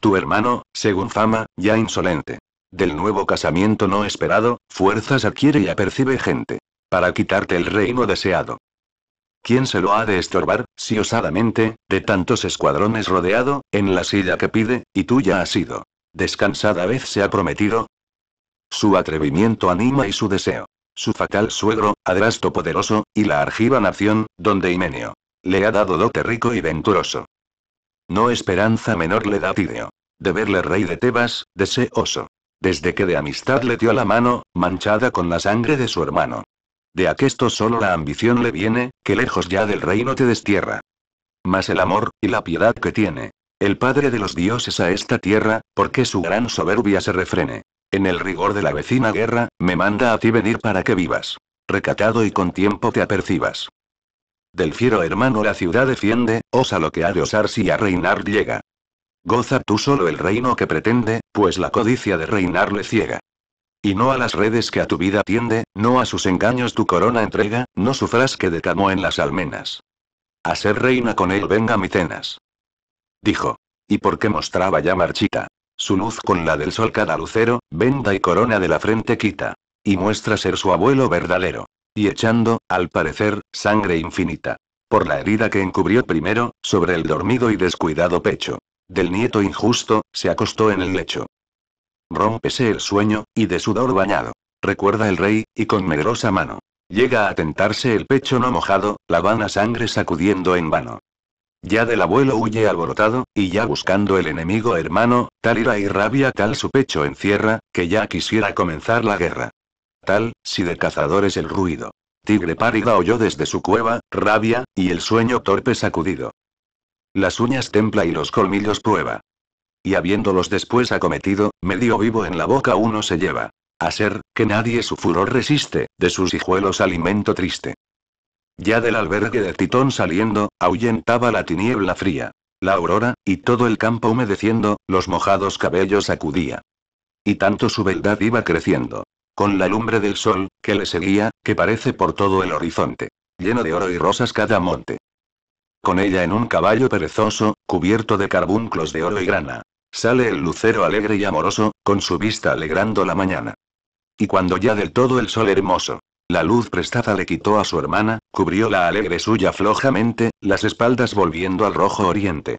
Tu hermano, según fama, ya insolente. Del nuevo casamiento no esperado, fuerzas adquiere y apercibe gente. Para quitarte el reino deseado. ¿Quién se lo ha de estorbar, si osadamente, de tantos escuadrones rodeado, en la silla que pide, y tuya ha sido? Descansada vez se ha prometido, su atrevimiento anima y su deseo. Su fatal suegro, adrasto poderoso, y la argiva nación, donde Himenio. Le ha dado dote rico y venturoso. No esperanza menor le da Tideo. De verle rey de Tebas, deseoso. Desde que de amistad le dio la mano, manchada con la sangre de su hermano. De aquesto solo la ambición le viene, que lejos ya del reino te destierra. Mas el amor, y la piedad que tiene, el padre de los dioses a esta tierra, porque su gran soberbia se refrene. En el rigor de la vecina guerra, me manda a ti venir para que vivas. Recatado y con tiempo te apercibas. Del fiero hermano la ciudad defiende, osa lo que ha de osar si a reinar llega. Goza tú solo el reino que pretende, pues la codicia de reinar le ciega. Y no a las redes que a tu vida tiende, no a sus engaños tu corona entrega, no sufras que camo en las almenas. A ser reina con él venga Micenas. Dijo. ¿Y por qué mostraba ya marchita? Su luz con la del sol cada lucero, venda y corona de la frente quita. Y muestra ser su abuelo verdadero. Y echando, al parecer, sangre infinita. Por la herida que encubrió primero, sobre el dormido y descuidado pecho. Del nieto injusto, se acostó en el lecho. Rómpese el sueño, y de sudor bañado. Recuerda el rey, y con medrosa mano. Llega a tentarse el pecho no mojado, la vana sangre sacudiendo en vano. Ya del abuelo huye alborotado, y ya buscando el enemigo hermano, tal ira y rabia tal su pecho encierra, que ya quisiera comenzar la guerra. Tal, si de cazadores el ruido. Tigre párida oyó desde su cueva, rabia, y el sueño torpe sacudido. Las uñas templa y los colmillos prueba. Y habiéndolos después acometido, medio vivo en la boca uno se lleva. A ser, que nadie su furor resiste, de sus hijuelos alimento triste. Ya del albergue de Titón saliendo, ahuyentaba la tiniebla fría. La aurora, y todo el campo humedeciendo, los mojados cabellos acudía, Y tanto su beldad iba creciendo. Con la lumbre del sol, que le seguía, que parece por todo el horizonte. Lleno de oro y rosas cada monte. Con ella en un caballo perezoso, cubierto de carbunclos de oro y grana. Sale el lucero alegre y amoroso, con su vista alegrando la mañana. Y cuando ya del todo el sol hermoso, la luz prestada le quitó a su hermana, cubrió la alegre suya flojamente, las espaldas volviendo al rojo oriente.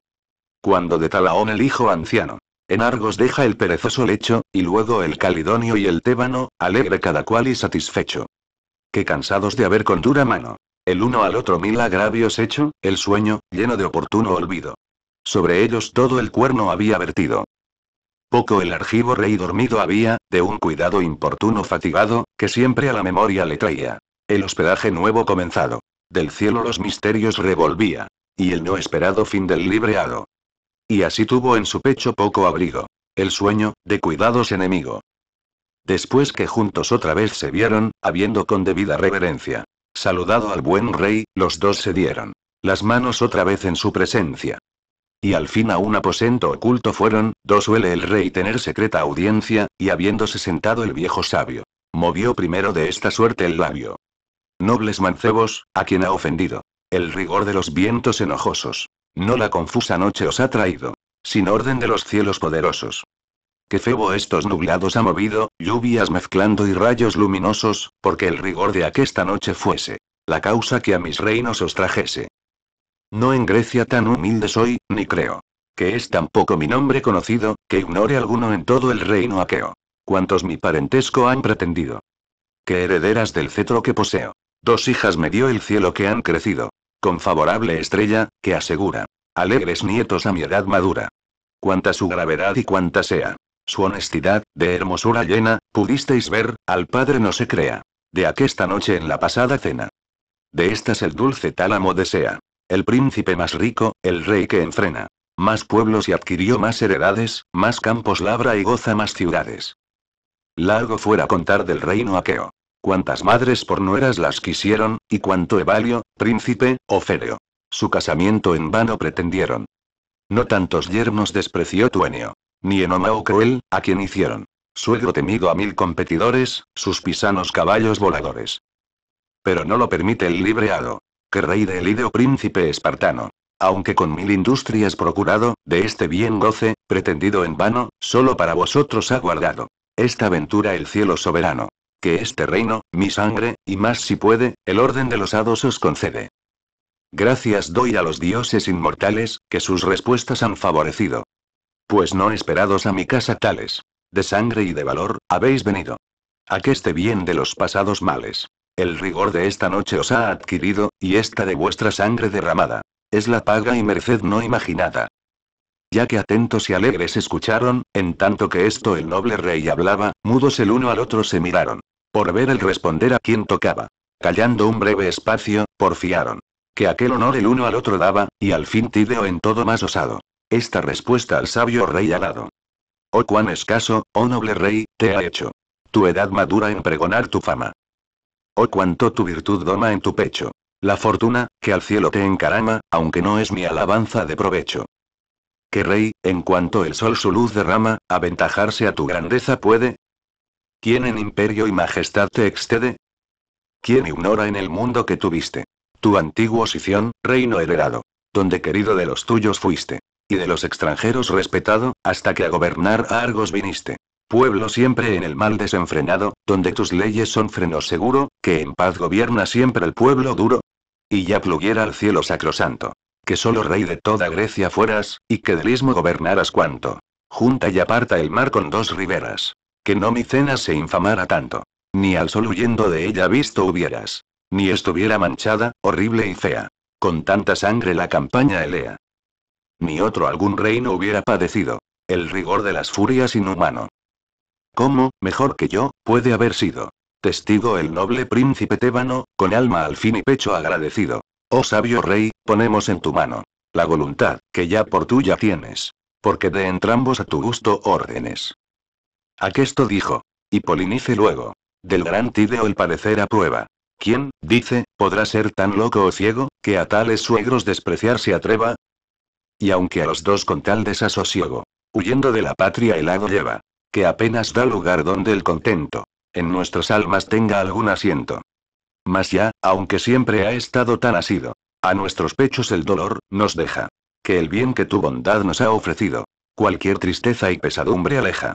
Cuando de Talaón el hijo anciano. En Argos deja el perezoso lecho, y luego el calidonio y el tébano, alegre cada cual y satisfecho. Que cansados de haber con dura mano. El uno al otro mil agravios hecho, el sueño, lleno de oportuno olvido. Sobre ellos todo el cuerno había vertido. Poco el argivo rey dormido había, de un cuidado importuno fatigado, que siempre a la memoria le traía. El hospedaje nuevo comenzado. Del cielo los misterios revolvía. Y el no esperado fin del libreado. Y así tuvo en su pecho poco abrigo. El sueño, de cuidados enemigo. Después que juntos otra vez se vieron, habiendo con debida reverencia. Saludado al buen rey, los dos se dieron. Las manos otra vez en su presencia y al fin a un aposento oculto fueron, dos suele el rey tener secreta audiencia, y habiéndose sentado el viejo sabio. Movió primero de esta suerte el labio. Nobles mancebos, a quien ha ofendido. El rigor de los vientos enojosos. No la confusa noche os ha traído. Sin orden de los cielos poderosos. Que febo estos nublados ha movido, lluvias mezclando y rayos luminosos, porque el rigor de aquesta noche fuese. La causa que a mis reinos os trajese. No en Grecia tan humilde soy, ni creo. Que es tampoco mi nombre conocido, que ignore alguno en todo el reino aqueo. Cuantos mi parentesco han pretendido. Que herederas del cetro que poseo. Dos hijas me dio el cielo que han crecido. Con favorable estrella, que asegura. Alegres nietos a mi edad madura. Cuanta su gravedad y cuanta sea. Su honestidad, de hermosura llena, pudisteis ver, al Padre no se crea. De aquesta noche en la pasada cena. De estas el dulce tálamo desea el príncipe más rico, el rey que enfrena. Más pueblos y adquirió más heredades, más campos labra y goza más ciudades. Largo fuera contar del reino aqueo. Cuántas madres por nueras las quisieron, y cuánto Evalio, príncipe, o Su casamiento en vano pretendieron. No tantos yernos despreció Tuenio. Ni Enomao cruel, a quien hicieron. Suegro temido a mil competidores, sus pisanos caballos voladores. Pero no lo permite el libreado que rey de príncipe espartano. Aunque con mil industrias procurado, de este bien goce, pretendido en vano, solo para vosotros ha guardado. Esta aventura el cielo soberano. Que este reino, mi sangre, y más si puede, el orden de los hados os concede. Gracias doy a los dioses inmortales, que sus respuestas han favorecido. Pues no esperados a mi casa tales. De sangre y de valor, habéis venido. A que este bien de los pasados males. El rigor de esta noche os ha adquirido, y esta de vuestra sangre derramada. Es la paga y merced no imaginada. Ya que atentos y alegres escucharon, en tanto que esto el noble rey hablaba, mudos el uno al otro se miraron. Por ver el responder a quien tocaba. Callando un breve espacio, porfiaron. Que aquel honor el uno al otro daba, y al fin Tideo en todo más osado. Esta respuesta al sabio rey ha dado. Oh cuán escaso, oh noble rey, te ha hecho. Tu edad madura en pregonar tu fama. Oh cuanto tu virtud doma en tu pecho. La fortuna, que al cielo te encarama, aunque no es mi alabanza de provecho. ¿Qué rey, en cuanto el sol su luz derrama, aventajarse a tu grandeza puede. ¿Quién en imperio y majestad te excede? ¿Quién ignora en el mundo que tuviste? Tu antiguo Sición, reino heredado, donde querido de los tuyos fuiste, y de los extranjeros respetado, hasta que a gobernar a Argos viniste. Pueblo siempre en el mal desenfrenado, donde tus leyes son freno seguro, que en paz gobierna siempre el pueblo duro. Y ya pluguiera al cielo sacrosanto. Que solo rey de toda Grecia fueras, y que del ismo gobernaras cuanto. Junta y aparta el mar con dos riberas. Que no Micenas se infamara tanto. Ni al sol huyendo de ella visto hubieras. Ni estuviera manchada, horrible y fea. Con tanta sangre la campaña elea. Ni otro algún reino hubiera padecido. El rigor de las furias inhumano. ¿Cómo, mejor que yo, puede haber sido? Testigo el noble príncipe tébano, con alma al fin y pecho agradecido. Oh sabio rey, ponemos en tu mano. La voluntad, que ya por tuya tienes. Porque de entrambos a tu gusto órdenes. Aquesto dijo. Y Polinice luego. Del gran Tideo el parecer a prueba. ¿Quién, dice, podrá ser tan loco o ciego, que a tales suegros despreciar se atreva? Y aunque a los dos con tal desasosiego, huyendo de la patria helado lleva, que apenas da lugar donde el contento en nuestras almas tenga algún asiento. Mas ya, aunque siempre ha estado tan asido, a nuestros pechos el dolor nos deja. Que el bien que tu bondad nos ha ofrecido, cualquier tristeza y pesadumbre aleja.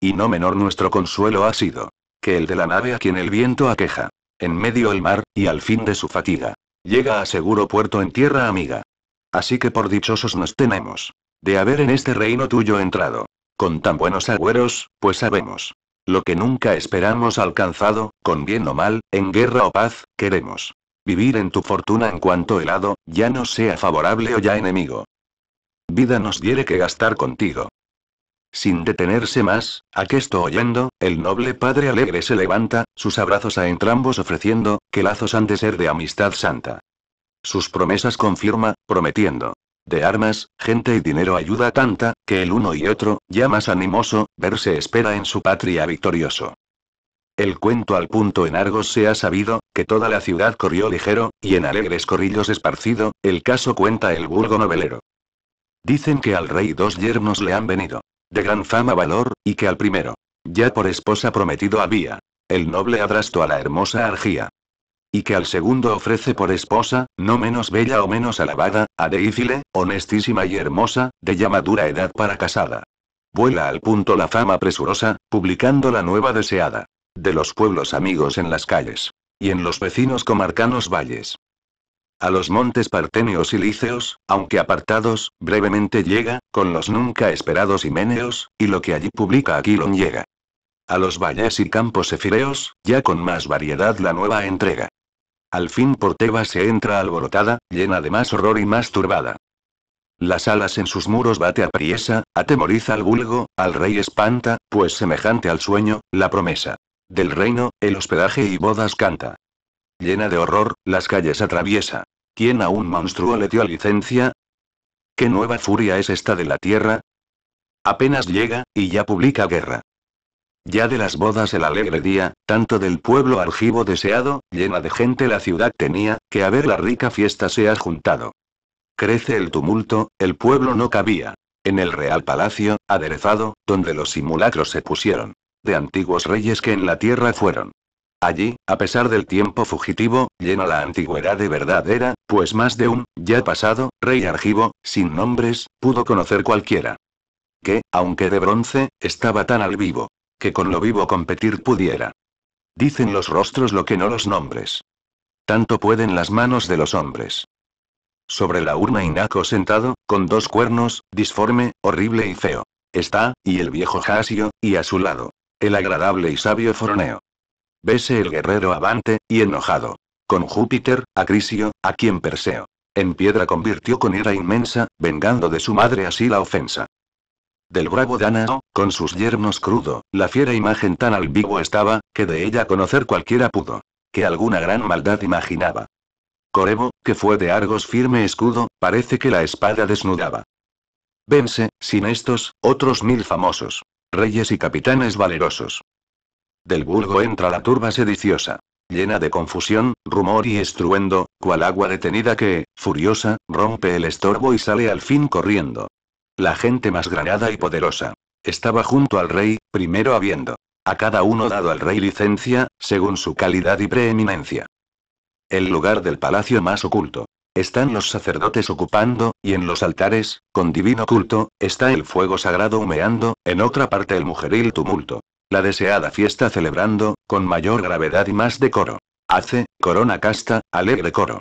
Y no menor nuestro consuelo ha sido, que el de la nave a quien el viento aqueja, en medio el mar, y al fin de su fatiga, llega a seguro puerto en tierra amiga. Así que por dichosos nos tenemos, de haber en este reino tuyo entrado. Con tan buenos agüeros, pues sabemos. Lo que nunca esperamos alcanzado, con bien o mal, en guerra o paz, queremos. Vivir en tu fortuna en cuanto helado, ya no sea favorable o ya enemigo. Vida nos diere que gastar contigo. Sin detenerse más, a que esto oyendo, el noble padre alegre se levanta, sus abrazos a entrambos ofreciendo, que lazos han de ser de amistad santa. Sus promesas confirma, prometiendo, de armas, gente y dinero ayuda tanta, que el uno y otro, ya más animoso, verse espera en su patria victorioso. El cuento al punto en Argos se ha sabido, que toda la ciudad corrió ligero, y en alegres corrillos esparcido, el caso cuenta el burgo novelero. Dicen que al rey dos yernos le han venido, de gran fama valor, y que al primero, ya por esposa prometido había, el noble adrasto a la hermosa Argía, y que al segundo ofrece por esposa, no menos bella o menos alabada, a honestísima y hermosa, de ya madura edad para casada. Vuela al punto la fama presurosa, publicando la nueva deseada. De los pueblos amigos en las calles. Y en los vecinos comarcanos valles. A los montes partenios y líceos, aunque apartados, brevemente llega, con los nunca esperados himeneos, y lo que allí publica Aquilón llega. A los valles y campos efireos, ya con más variedad la nueva entrega. Al fin por se entra alborotada, llena de más horror y más turbada. Las alas en sus muros bate a priesa, atemoriza al vulgo, al rey espanta, pues semejante al sueño, la promesa. Del reino, el hospedaje y bodas canta. Llena de horror, las calles atraviesa. ¿Quién a un monstruo le dio licencia? ¿Qué nueva furia es esta de la tierra? Apenas llega, y ya publica guerra. Ya de las bodas el alegre día, tanto del pueblo argivo deseado, llena de gente la ciudad tenía, que a ver la rica fiesta se ha juntado. Crece el tumulto, el pueblo no cabía. En el real palacio, aderezado, donde los simulacros se pusieron. De antiguos reyes que en la tierra fueron. Allí, a pesar del tiempo fugitivo, llena la antigüedad de verdadera, pues más de un, ya pasado, rey argivo, sin nombres, pudo conocer cualquiera. Que, aunque de bronce, estaba tan al vivo que con lo vivo competir pudiera. Dicen los rostros lo que no los nombres. Tanto pueden las manos de los hombres. Sobre la urna Inaco sentado, con dos cuernos, disforme, horrible y feo. Está, y el viejo Jasio, y a su lado. El agradable y sabio Foroneo. Bese el guerrero avante, y enojado. Con Júpiter, a Crisio, a quien Perseo. En piedra convirtió con ira inmensa, vengando de su madre así la ofensa del bravo Danao, con sus yernos crudo, la fiera imagen tan vivo estaba, que de ella conocer cualquiera pudo. Que alguna gran maldad imaginaba. Corebo, que fue de Argos firme escudo, parece que la espada desnudaba. Vense, sin estos, otros mil famosos. Reyes y capitanes valerosos. Del vulgo entra la turba sediciosa. Llena de confusión, rumor y estruendo, cual agua detenida que, furiosa, rompe el estorbo y sale al fin corriendo. La gente más granada y poderosa. Estaba junto al rey, primero habiendo a cada uno dado al rey licencia, según su calidad y preeminencia. El lugar del palacio más oculto. Están los sacerdotes ocupando, y en los altares, con divino culto, está el fuego sagrado humeando, en otra parte el mujeril tumulto. La deseada fiesta celebrando, con mayor gravedad y más decoro. Hace, corona casta, alegre coro.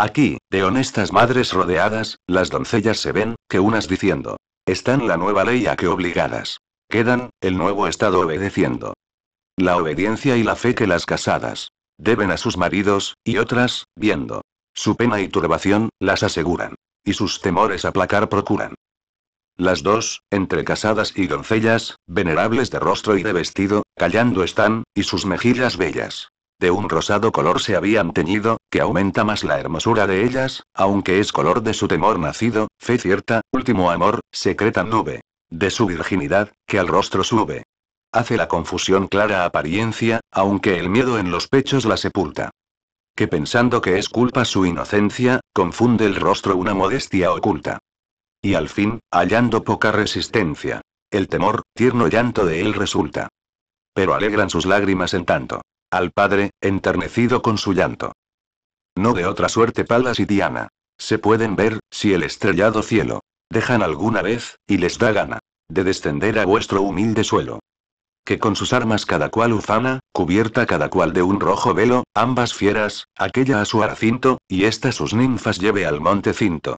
Aquí, de honestas madres rodeadas, las doncellas se ven, que unas diciendo, están la nueva ley a que obligadas. Quedan, el nuevo estado obedeciendo. La obediencia y la fe que las casadas deben a sus maridos, y otras, viendo su pena y turbación, las aseguran. Y sus temores aplacar procuran. Las dos, entre casadas y doncellas, venerables de rostro y de vestido, callando están, y sus mejillas bellas de un rosado color se habían teñido, que aumenta más la hermosura de ellas, aunque es color de su temor nacido, fe cierta, último amor, secreta nube. De su virginidad, que al rostro sube. Hace la confusión clara apariencia, aunque el miedo en los pechos la sepulta. Que pensando que es culpa su inocencia, confunde el rostro una modestia oculta. Y al fin, hallando poca resistencia. El temor, tierno llanto de él resulta. Pero alegran sus lágrimas en tanto al padre, enternecido con su llanto. No de otra suerte Palas y Diana. Se pueden ver, si el estrellado cielo dejan alguna vez, y les da gana de descender a vuestro humilde suelo. Que con sus armas cada cual ufana, cubierta cada cual de un rojo velo, ambas fieras, aquella a su aracinto, y esta sus ninfas lleve al monte cinto.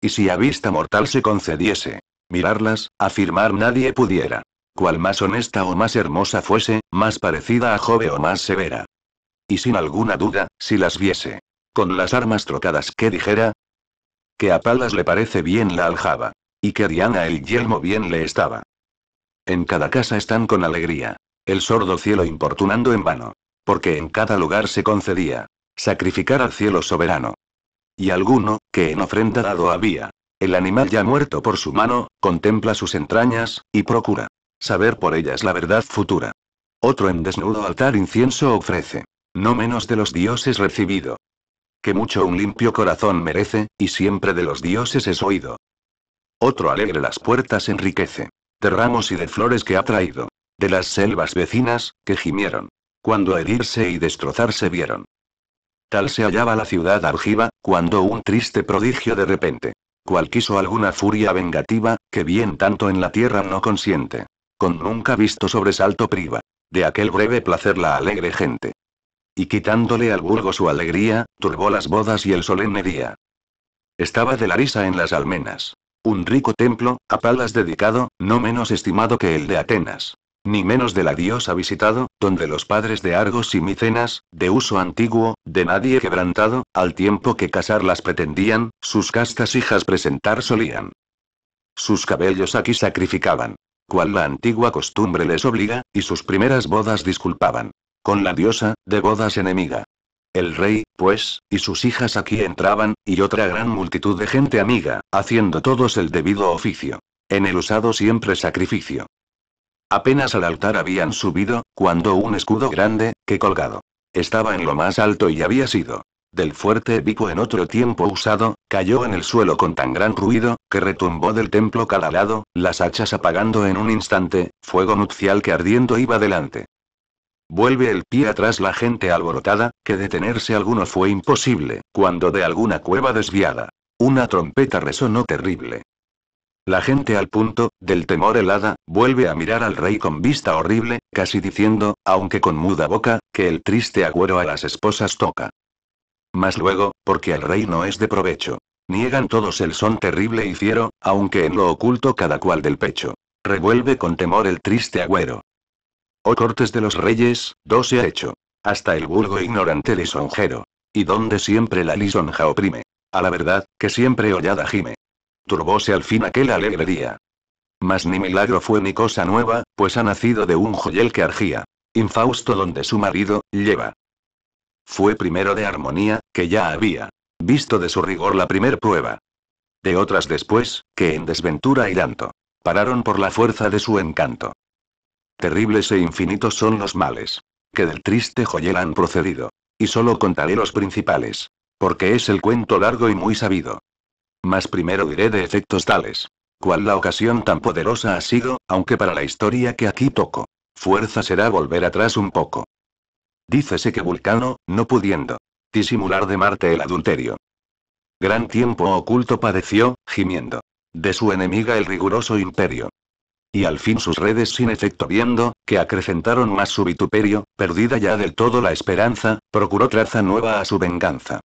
Y si a vista mortal se concediese mirarlas, afirmar nadie pudiera cual más honesta o más hermosa fuese, más parecida a Jove o más severa. Y sin alguna duda, si las viese. Con las armas trocadas que dijera, que a Palas le parece bien la aljaba, y que a Diana el yelmo bien le estaba. En cada casa están con alegría, el sordo cielo importunando en vano, porque en cada lugar se concedía sacrificar al cielo soberano. Y alguno, que en ofrenda dado había, el animal ya muerto por su mano, contempla sus entrañas, y procura Saber por ellas la verdad futura. Otro en desnudo altar incienso ofrece. No menos de los dioses recibido. Que mucho un limpio corazón merece, y siempre de los dioses es oído. Otro alegre las puertas enriquece. De ramos y de flores que ha traído. De las selvas vecinas, que gimieron. Cuando herirse y destrozarse vieron. Tal se hallaba la ciudad argiva, cuando un triste prodigio de repente. Cual quiso alguna furia vengativa, que bien tanto en la tierra no consiente. Con nunca visto sobresalto priva. De aquel breve placer la alegre gente. Y quitándole al burgo su alegría, turbó las bodas y el solemne día. Estaba de Larisa en las almenas. Un rico templo, a Palas dedicado, no menos estimado que el de Atenas. Ni menos de la diosa visitado, donde los padres de Argos y Micenas, de uso antiguo, de nadie quebrantado, al tiempo que casarlas pretendían, sus castas hijas presentar solían. Sus cabellos aquí sacrificaban cual la antigua costumbre les obliga, y sus primeras bodas disculpaban. Con la diosa, de bodas enemiga. El rey, pues, y sus hijas aquí entraban, y otra gran multitud de gente amiga, haciendo todos el debido oficio. En el usado siempre sacrificio. Apenas al altar habían subido, cuando un escudo grande, que colgado. Estaba en lo más alto y había sido. Del fuerte bico en otro tiempo usado, Cayó en el suelo con tan gran ruido, que retumbó del templo cada lado, las hachas apagando en un instante, fuego nupcial que ardiendo iba delante. Vuelve el pie atrás la gente alborotada, que detenerse alguno fue imposible, cuando de alguna cueva desviada. Una trompeta resonó terrible. La gente al punto, del temor helada, vuelve a mirar al rey con vista horrible, casi diciendo, aunque con muda boca, que el triste agüero a las esposas toca. Mas luego, porque al rey no es de provecho. Niegan todos el son terrible y fiero, aunque en lo oculto cada cual del pecho. Revuelve con temor el triste agüero. Oh cortes de los reyes, dos se ha hecho. Hasta el vulgo ignorante lisonjero. Y donde siempre la lisonja oprime. A la verdad, que siempre hollada gime. Turbóse al fin aquel alegre día. Mas ni milagro fue ni cosa nueva, pues ha nacido de un joyel que argía. Infausto donde su marido, lleva. Fue primero de armonía, que ya había visto de su rigor la primer prueba. De otras después, que en desventura y tanto pararon por la fuerza de su encanto. Terribles e infinitos son los males que del triste joyel han procedido, y solo contaré los principales, porque es el cuento largo y muy sabido. Mas primero diré de efectos tales, cual la ocasión tan poderosa ha sido, aunque para la historia que aquí toco, fuerza será volver atrás un poco, Dícese que Vulcano, no pudiendo disimular de Marte el adulterio. Gran tiempo oculto padeció, gimiendo. De su enemiga el riguroso imperio. Y al fin sus redes sin efecto viendo, que acrecentaron más su vituperio, perdida ya del todo la esperanza, procuró traza nueva a su venganza.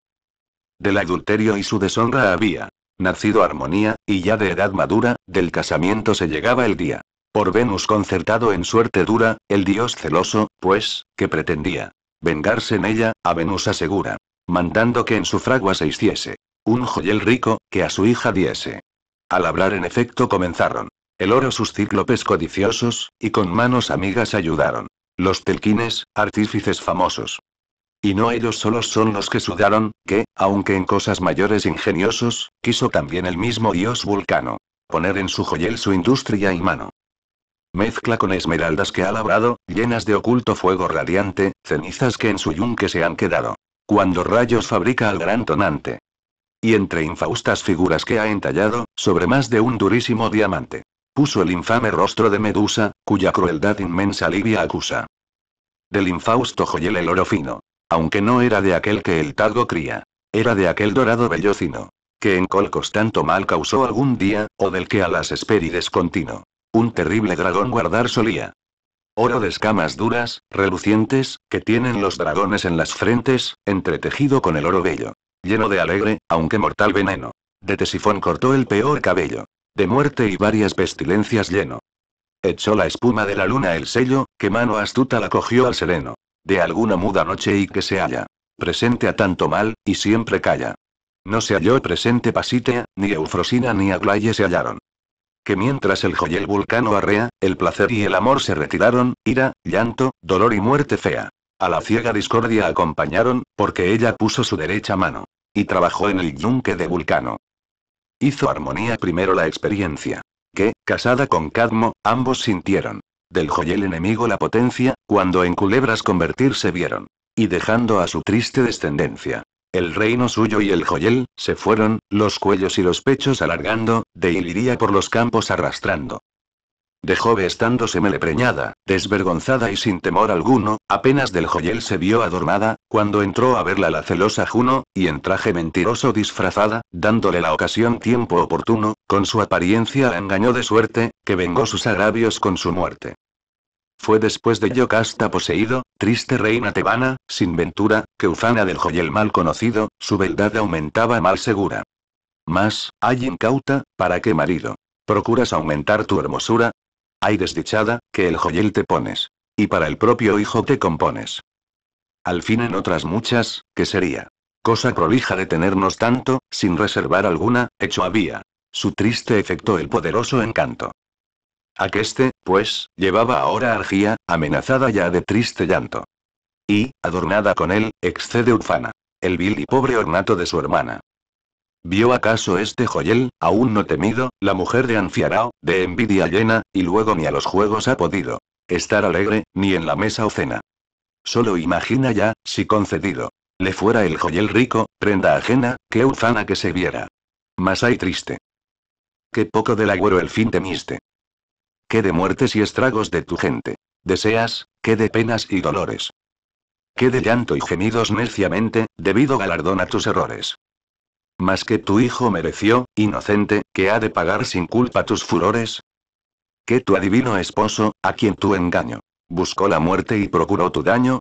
Del adulterio y su deshonra había nacido armonía, y ya de edad madura, del casamiento se llegaba el día. Por Venus concertado en suerte dura, el dios celoso, pues, que pretendía vengarse en ella, a Venus asegura, mandando que en su fragua se hiciese un joyel rico, que a su hija diese. Al hablar en efecto comenzaron el oro sus cíclopes codiciosos, y con manos amigas ayudaron los telquines, artífices famosos. Y no ellos solos son los que sudaron, que, aunque en cosas mayores ingeniosos, quiso también el mismo dios Vulcano poner en su joyel su industria y mano, mezcla con esmeraldas que ha labrado, llenas de oculto fuego radiante, cenizas que en su yunque se han quedado. Cuando rayos fabrica al gran tonante. Y entre infaustas figuras que ha entallado, sobre más de un durísimo diamante. Puso el infame rostro de Medusa, cuya crueldad inmensa Libia acusa. Del infausto joyel el oro fino. Aunque no era de aquel que el tago cría. Era de aquel dorado bellocino. Que en Colcos tanto mal causó algún día, o del que a las Hespérides continuó. Un terrible dragón guardar solía. Oro de escamas duras, relucientes, que tienen los dragones en las frentes, entretejido con el oro bello. Lleno de alegre, aunque mortal veneno. De Tesifón cortó el peor cabello. De muerte y varias pestilencias lleno. Echó la espuma de la luna el sello, que mano astuta la cogió al sereno. De alguna muda noche y que se halla. Presente a tanto mal, y siempre calla. No se halló presente Pasitea, ni Eufrosina ni Aglaye se hallaron que mientras el joyel vulcano arrea, el placer y el amor se retiraron, ira, llanto, dolor y muerte fea. A la ciega discordia acompañaron, porque ella puso su derecha mano. Y trabajó en el yunque de vulcano. Hizo armonía primero la experiencia. Que, casada con Cadmo, ambos sintieron. Del joyel enemigo la potencia, cuando en culebras convertirse vieron. Y dejando a su triste descendencia el reino suyo y el joyel, se fueron, los cuellos y los pechos alargando, de iría por los campos arrastrando. De Jove estando preñada, desvergonzada y sin temor alguno, apenas del joyel se vio adormada, cuando entró a verla la celosa Juno, y en traje mentiroso disfrazada, dándole la ocasión tiempo oportuno, con su apariencia engañó de suerte, que vengó sus agravios con su muerte. Fue después de Yocasta poseído, triste reina tebana, sin ventura, que ufana del joyel mal conocido, su beldad aumentaba mal segura. Mas, hay incauta, ¿para qué marido? ¿Procuras aumentar tu hermosura? Hay desdichada, que el joyel te pones. Y para el propio hijo te compones. Al fin en otras muchas, que sería? Cosa prolija de tenernos tanto, sin reservar alguna, hecho había. Su triste efecto el poderoso encanto. Aqueste, pues, llevaba ahora Argía, amenazada ya de triste llanto. Y, adornada con él, excede Ufana. El vil y pobre ornato de su hermana. ¿Vio acaso este joyel, aún no temido, la mujer de Anfiarao, de envidia llena, y luego ni a los juegos ha podido estar alegre, ni en la mesa o cena? Solo imagina ya, si concedido le fuera el joyel rico, prenda ajena, que ufana que se viera. Mas hay triste. Qué poco del agüero el fin temiste. Qué de muertes y estragos de tu gente deseas, qué de penas y dolores. qué de llanto y gemidos neciamente, debido galardón a tus errores. más que tu hijo mereció, inocente, que ha de pagar sin culpa tus furores. Que tu adivino esposo, a quien tu engaño, buscó la muerte y procuró tu daño.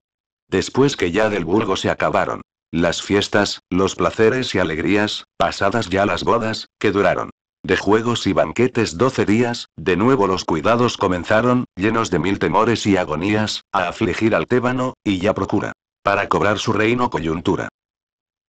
Después que ya del burgo se acabaron las fiestas, los placeres y alegrías, pasadas ya las bodas, que duraron de juegos y banquetes doce días, de nuevo los cuidados comenzaron, llenos de mil temores y agonías, a afligir al tébano, y ya procura. Para cobrar su reino coyuntura.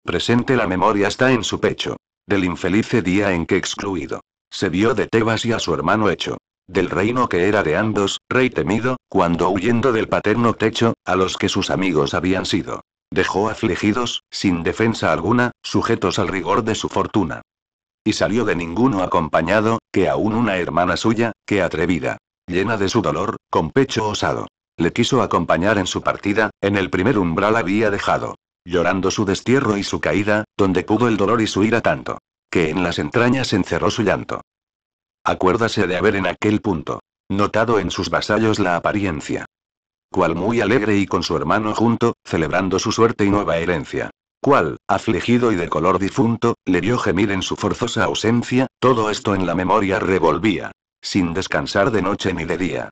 Presente la memoria está en su pecho. Del infelice día en que excluido. Se vio de Tebas y a su hermano hecho. Del reino que era de Andos, rey temido, cuando huyendo del paterno techo, a los que sus amigos habían sido. Dejó afligidos, sin defensa alguna, sujetos al rigor de su fortuna. Y salió de ninguno acompañado, que aún una hermana suya, que atrevida. Llena de su dolor, con pecho osado. Le quiso acompañar en su partida, en el primer umbral había dejado. Llorando su destierro y su caída, donde pudo el dolor y su ira tanto. Que en las entrañas encerró su llanto. Acuérdase de haber en aquel punto. Notado en sus vasallos la apariencia. Cual muy alegre y con su hermano junto, celebrando su suerte y nueva herencia cual, afligido y de color difunto, le vio gemir en su forzosa ausencia, todo esto en la memoria revolvía. Sin descansar de noche ni de día.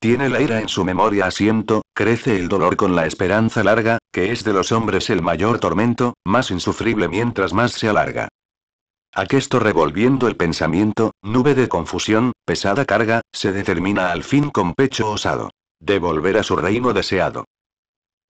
Tiene la ira en su memoria asiento, crece el dolor con la esperanza larga, que es de los hombres el mayor tormento, más insufrible mientras más se alarga. Aquesto revolviendo el pensamiento, nube de confusión, pesada carga, se determina al fin con pecho osado. De volver a su reino deseado.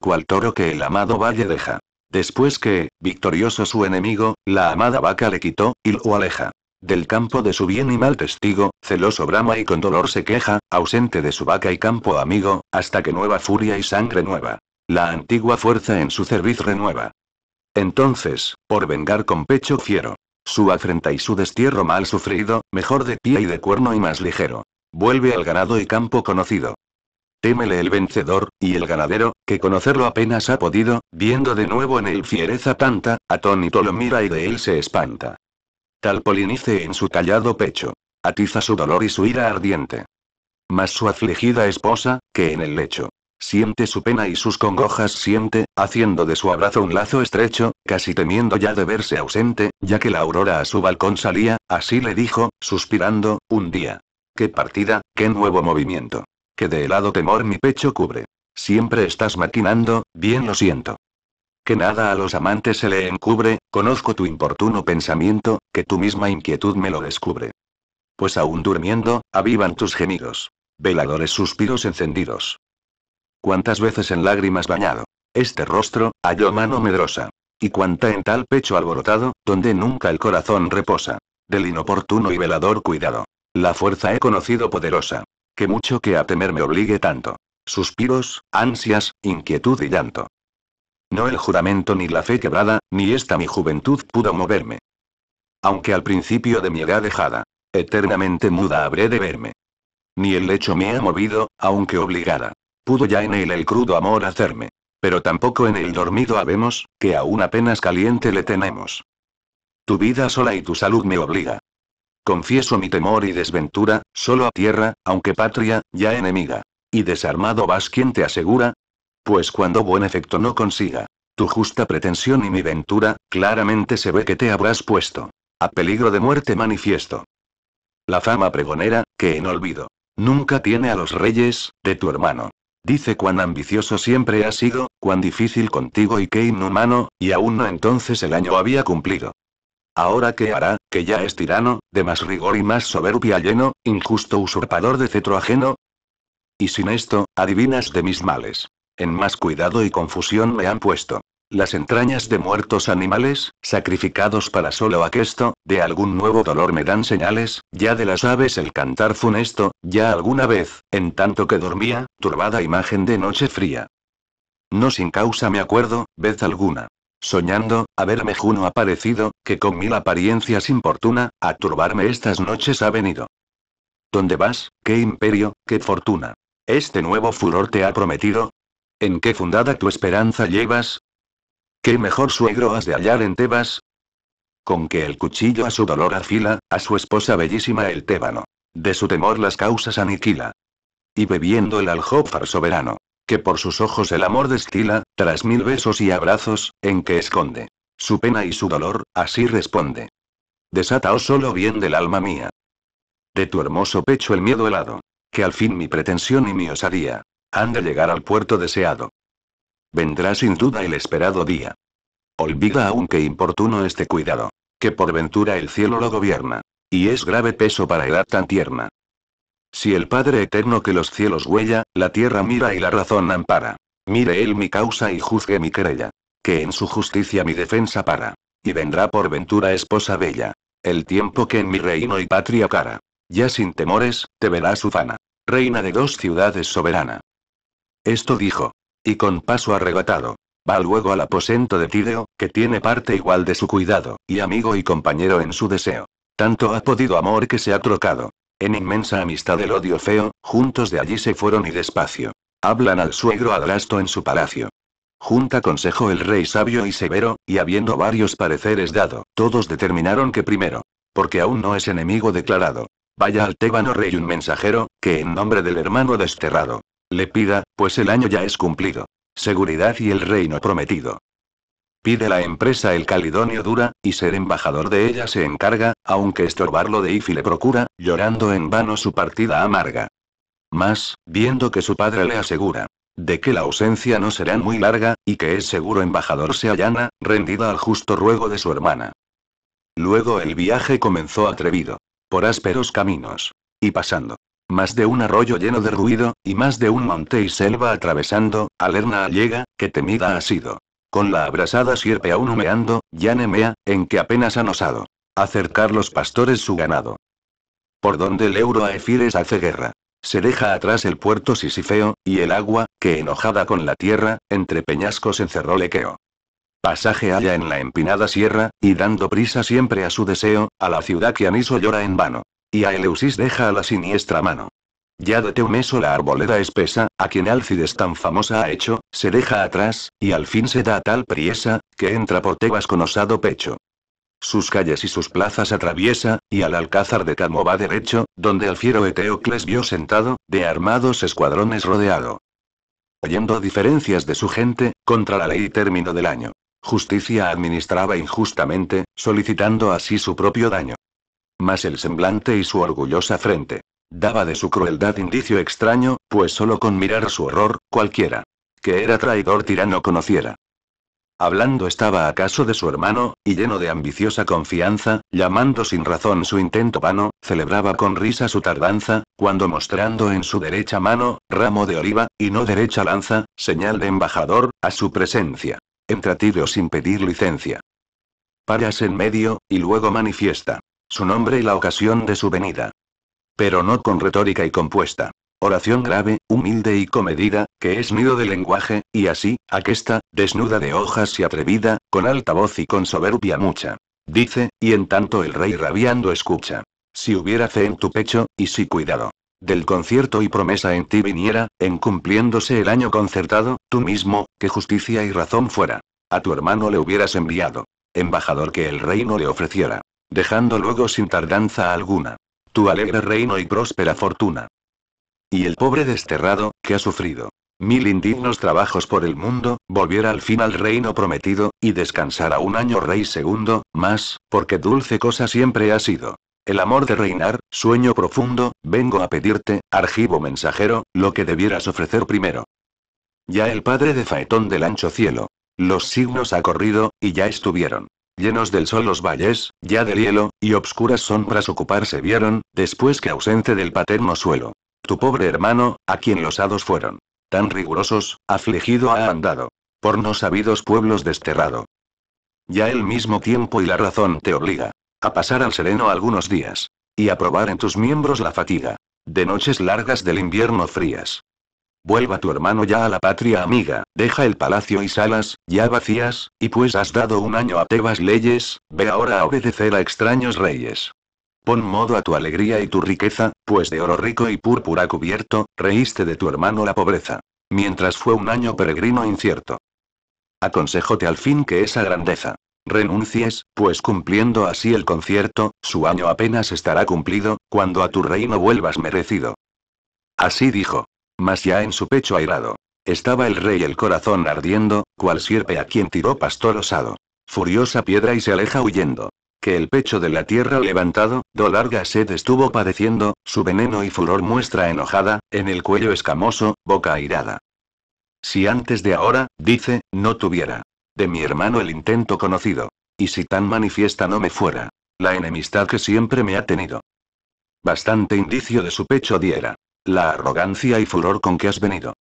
Cual toro que el amado valle deja. Después que, victorioso su enemigo, la amada vaca le quitó, y lo aleja. Del campo de su bien y mal testigo, celoso brama y con dolor se queja, ausente de su vaca y campo amigo, hasta que nueva furia y sangre nueva. La antigua fuerza en su cerviz renueva. Entonces, por vengar con pecho fiero. Su afrenta y su destierro mal sufrido, mejor de pie y de cuerno y más ligero. Vuelve al ganado y campo conocido. Témele el vencedor, y el ganadero, que conocerlo apenas ha podido, viendo de nuevo en él fiereza tanta, atónito lo mira y de él se espanta. Tal polinice en su tallado pecho. Atiza su dolor y su ira ardiente. Mas su afligida esposa, que en el lecho, siente su pena y sus congojas siente, haciendo de su abrazo un lazo estrecho, casi temiendo ya de verse ausente, ya que la aurora a su balcón salía, así le dijo, suspirando, un día. Qué partida, qué nuevo movimiento que de helado temor mi pecho cubre. Siempre estás maquinando, bien lo siento. Que nada a los amantes se le encubre, conozco tu importuno pensamiento, que tu misma inquietud me lo descubre. Pues aún durmiendo, avivan tus gemidos. Veladores suspiros encendidos. Cuántas veces en lágrimas bañado. Este rostro, halló mano medrosa. Y cuánta en tal pecho alborotado, donde nunca el corazón reposa. Del inoportuno y velador cuidado. La fuerza he conocido poderosa que mucho que a temer me obligue tanto. Suspiros, ansias, inquietud y llanto. No el juramento ni la fe quebrada, ni esta mi juventud pudo moverme. Aunque al principio de mi edad dejada, eternamente muda habré de verme. Ni el lecho me ha movido, aunque obligada. Pudo ya en él el crudo amor hacerme. Pero tampoco en el dormido habemos, que aún apenas caliente le tenemos. Tu vida sola y tu salud me obliga. Confieso mi temor y desventura, solo a tierra, aunque patria, ya enemiga. Y desarmado vas quien te asegura. Pues cuando buen efecto no consiga. Tu justa pretensión y mi ventura, claramente se ve que te habrás puesto. A peligro de muerte manifiesto. La fama pregonera, que en olvido. Nunca tiene a los reyes, de tu hermano. Dice cuán ambicioso siempre ha sido, cuán difícil contigo y qué inhumano, y aún no entonces el año había cumplido. Ahora qué hará, que ya es tirano, de más rigor y más soberbia lleno, injusto usurpador de cetro ajeno. Y sin esto, adivinas de mis males. En más cuidado y confusión me han puesto. Las entrañas de muertos animales, sacrificados para solo aquesto, de algún nuevo dolor me dan señales, ya de las aves el cantar funesto, ya alguna vez, en tanto que dormía, turbada imagen de noche fría. No sin causa me acuerdo, vez alguna, soñando, haberme Juno aparecido, que con mil apariencias importuna, a turbarme estas noches ha venido. ¿Dónde vas? ¿Qué imperio? ¿Qué fortuna? ¿Este nuevo furor te ha prometido? ¿En qué fundada tu esperanza llevas? ¿Qué mejor suegro has de hallar en Tebas? Con que el cuchillo a su dolor afila, a su esposa bellísima el tébano. De su temor las causas aniquila. Y bebiendo el aljófar soberano, que por sus ojos el amor destila, tras mil besos y abrazos, en que esconde su pena y su dolor, así responde. Desataos solo bien del alma mía. De tu hermoso pecho el miedo helado. Que al fin mi pretensión y mi osadía han de llegar al puerto deseado. Vendrá sin duda el esperado día. Olvida aunque importuno este cuidado, que por ventura el cielo lo gobierna, y es grave peso para edad tan tierna. Si el Padre Eterno que los cielos huella, la tierra mira y la razón ampara, Mire él mi causa y juzgue mi querella. Que en su justicia mi defensa para. Y vendrá por ventura esposa bella. El tiempo que en mi reino y patria cara. Ya sin temores, te verás ufana. Reina de dos ciudades soberana. Esto dijo. Y con paso arrebatado. Va luego al aposento de Tideo, que tiene parte igual de su cuidado, y amigo y compañero en su deseo. Tanto ha podido amor que se ha trocado. En inmensa amistad el odio feo, juntos de allí se fueron y despacio, Hablan al suegro Adrasto en su palacio. Junta consejo el rey sabio y severo, y habiendo varios pareceres dado, todos determinaron que primero, porque aún no es enemigo declarado, vaya al tébano rey un mensajero, que en nombre del hermano desterrado, le pida, pues el año ya es cumplido, seguridad y el reino prometido. Pide la empresa el calidonio dura, y ser embajador de ella se encarga, aunque estorbarlo de Ifi le procura, llorando en vano su partida amarga. Más, viendo que su padre le asegura de que la ausencia no será muy larga, y que es seguro embajador se allana, rendida al justo ruego de su hermana. Luego el viaje comenzó atrevido, por ásperos caminos, y pasando más de un arroyo lleno de ruido, y más de un monte y selva atravesando, Alerna llega, que temida ha sido. Con la abrasada sierpe aún humeando, ya nemea, en que apenas han osado acercar los pastores su ganado. Por donde el euro a Efires hace guerra. Se deja atrás el puerto Sisifeo, y el agua, que enojada con la tierra, entre peñascos encerró Lequeo. Pasaje allá en la empinada sierra, y dando prisa siempre a su deseo, a la ciudad que Aniso llora en vano. Y a Eleusis deja a la siniestra mano. Ya de Teumeso la arboleda espesa, a quien Alcides tan famosa ha hecho, se deja atrás, y al fin se da tal priesa, que entra por Tebas con osado pecho. Sus calles y sus plazas atraviesa, y al alcázar de Camo va derecho, donde el fiero Eteocles vio sentado, de armados escuadrones rodeado. Oyendo diferencias de su gente, contra la ley término del año. Justicia administraba injustamente, solicitando así su propio daño. Mas el semblante y su orgullosa frente. Daba de su crueldad indicio extraño, pues solo con mirar su horror, cualquiera. Que era traidor tirano conociera. Hablando estaba acaso de su hermano, y lleno de ambiciosa confianza, llamando sin razón su intento vano, celebraba con risa su tardanza, cuando mostrando en su derecha mano, ramo de oliva, y no derecha lanza, señal de embajador, a su presencia. Entra Tiro sin pedir licencia. Paras en medio, y luego manifiesta. Su nombre y la ocasión de su venida. Pero no con retórica y compuesta oración grave, humilde y comedida, que es nido de lenguaje, y así, aquesta, desnuda de hojas y atrevida, con alta voz y con soberbia mucha. Dice, y en tanto el rey rabiando escucha. Si hubiera fe en tu pecho, y si cuidado del concierto y promesa en ti viniera, en cumpliéndose el año concertado, tú mismo, que justicia y razón fuera. A tu hermano le hubieras enviado. Embajador que el reino le ofreciera. Dejando luego sin tardanza alguna. Tu alegre reino y próspera fortuna. Y el pobre desterrado, que ha sufrido mil indignos trabajos por el mundo, volviera al fin al reino prometido, y descansara un año rey segundo, más, porque dulce cosa siempre ha sido. El amor de reinar, sueño profundo, vengo a pedirte, argivo mensajero, lo que debieras ofrecer primero. Ya el padre de Faetón del ancho cielo. Los signos ha corrido, y ya estuvieron. Llenos del sol los valles, ya del hielo, y obscuras sombras ocuparse vieron, después que ausente del paterno suelo. Tu pobre hermano, a quien los hados fueron tan rigurosos, afligido ha andado. Por no sabidos pueblos desterrado. Ya el mismo tiempo y la razón te obliga a pasar al sereno algunos días, y a probar en tus miembros la fatiga de noches largas del invierno frías. Vuelva tu hermano ya a la patria amiga, deja el palacio y salas, ya vacías, y pues has dado un año a Tebas leyes, ve ahora a obedecer a extraños reyes. Pon modo a tu alegría y tu riqueza, pues de oro rico y púrpura cubierto, reíste de tu hermano la pobreza. Mientras fue un año peregrino incierto. Aconsejote al fin que esa grandeza renuncies, pues cumpliendo así el concierto, su año apenas estará cumplido, cuando a tu reino vuelvas merecido. Así dijo. Mas ya en su pecho airado. Estaba el rey el corazón ardiendo, cual sierpe a quien tiró pastor osado. Furiosa piedra y se aleja huyendo que el pecho de la tierra levantado, do larga sed estuvo padeciendo, su veneno y furor muestra enojada, en el cuello escamoso, boca airada. Si antes de ahora, dice, no tuviera. De mi hermano el intento conocido. Y si tan manifiesta no me fuera. La enemistad que siempre me ha tenido. Bastante indicio de su pecho diera. La arrogancia y furor con que has venido.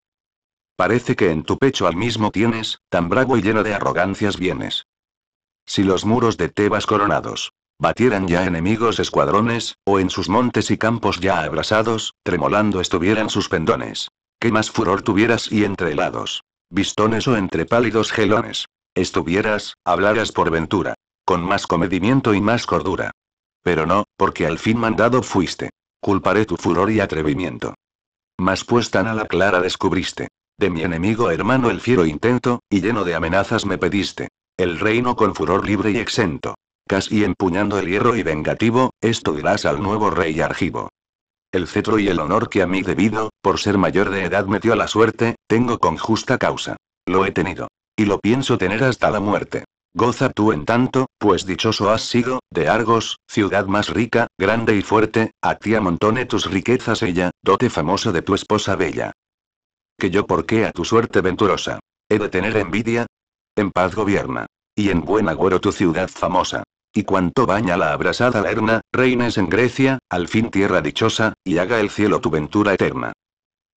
Parece que en tu pecho al mismo tienes, tan bravo y lleno de arrogancias vienes. Si los muros de Tebas coronados batieran ya enemigos escuadrones, o en sus montes y campos ya abrasados, tremolando estuvieran sus pendones. ¿Qué más furor tuvieras y entre helados bistones o entre pálidos gelones? Estuvieras, hablaras por ventura, con más comedimiento y más cordura. Pero no, porque al fin mandado fuiste. Culparé tu furor y atrevimiento. Mas pues tan a la clara descubriste. De mi enemigo hermano el fiero intento, y lleno de amenazas me pediste. El reino con furor libre y exento. Casi empuñando el hierro y vengativo, esto dirás al nuevo rey Argivo. El cetro y el honor que a mí debido, por ser mayor de edad metió dio la suerte, tengo con justa causa. Lo he tenido. Y lo pienso tener hasta la muerte. Goza tú en tanto, pues dichoso has sido, de Argos, ciudad más rica, grande y fuerte, a ti amontone tus riquezas ella, dote famoso de tu esposa bella. Que yo por qué a tu suerte venturosa. He de tener envidia, en paz gobierna. Y en buen agüero tu ciudad famosa. Y cuanto baña la abrasada lerna, reines en Grecia, al fin tierra dichosa, y haga el cielo tu ventura eterna.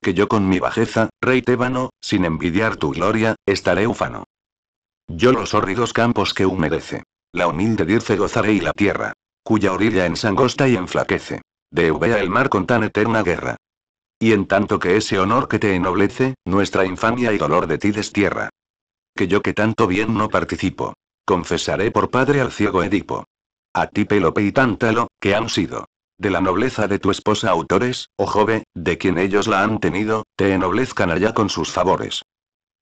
Que yo con mi bajeza, rey tébano, sin envidiar tu gloria, estaré ufano. Yo los hórridos campos que humedece. La humilde dirce gozaré y la tierra, cuya orilla ensangosta y enflaquece. De el mar con tan eterna guerra. Y en tanto que ese honor que te ennoblece, nuestra infamia y dolor de ti destierra que yo que tanto bien no participo. Confesaré por padre al ciego Edipo. A ti Pelope y Tántalo, que han sido de la nobleza de tu esposa autores, o oh Jove, de quien ellos la han tenido, te enoblezcan allá con sus favores.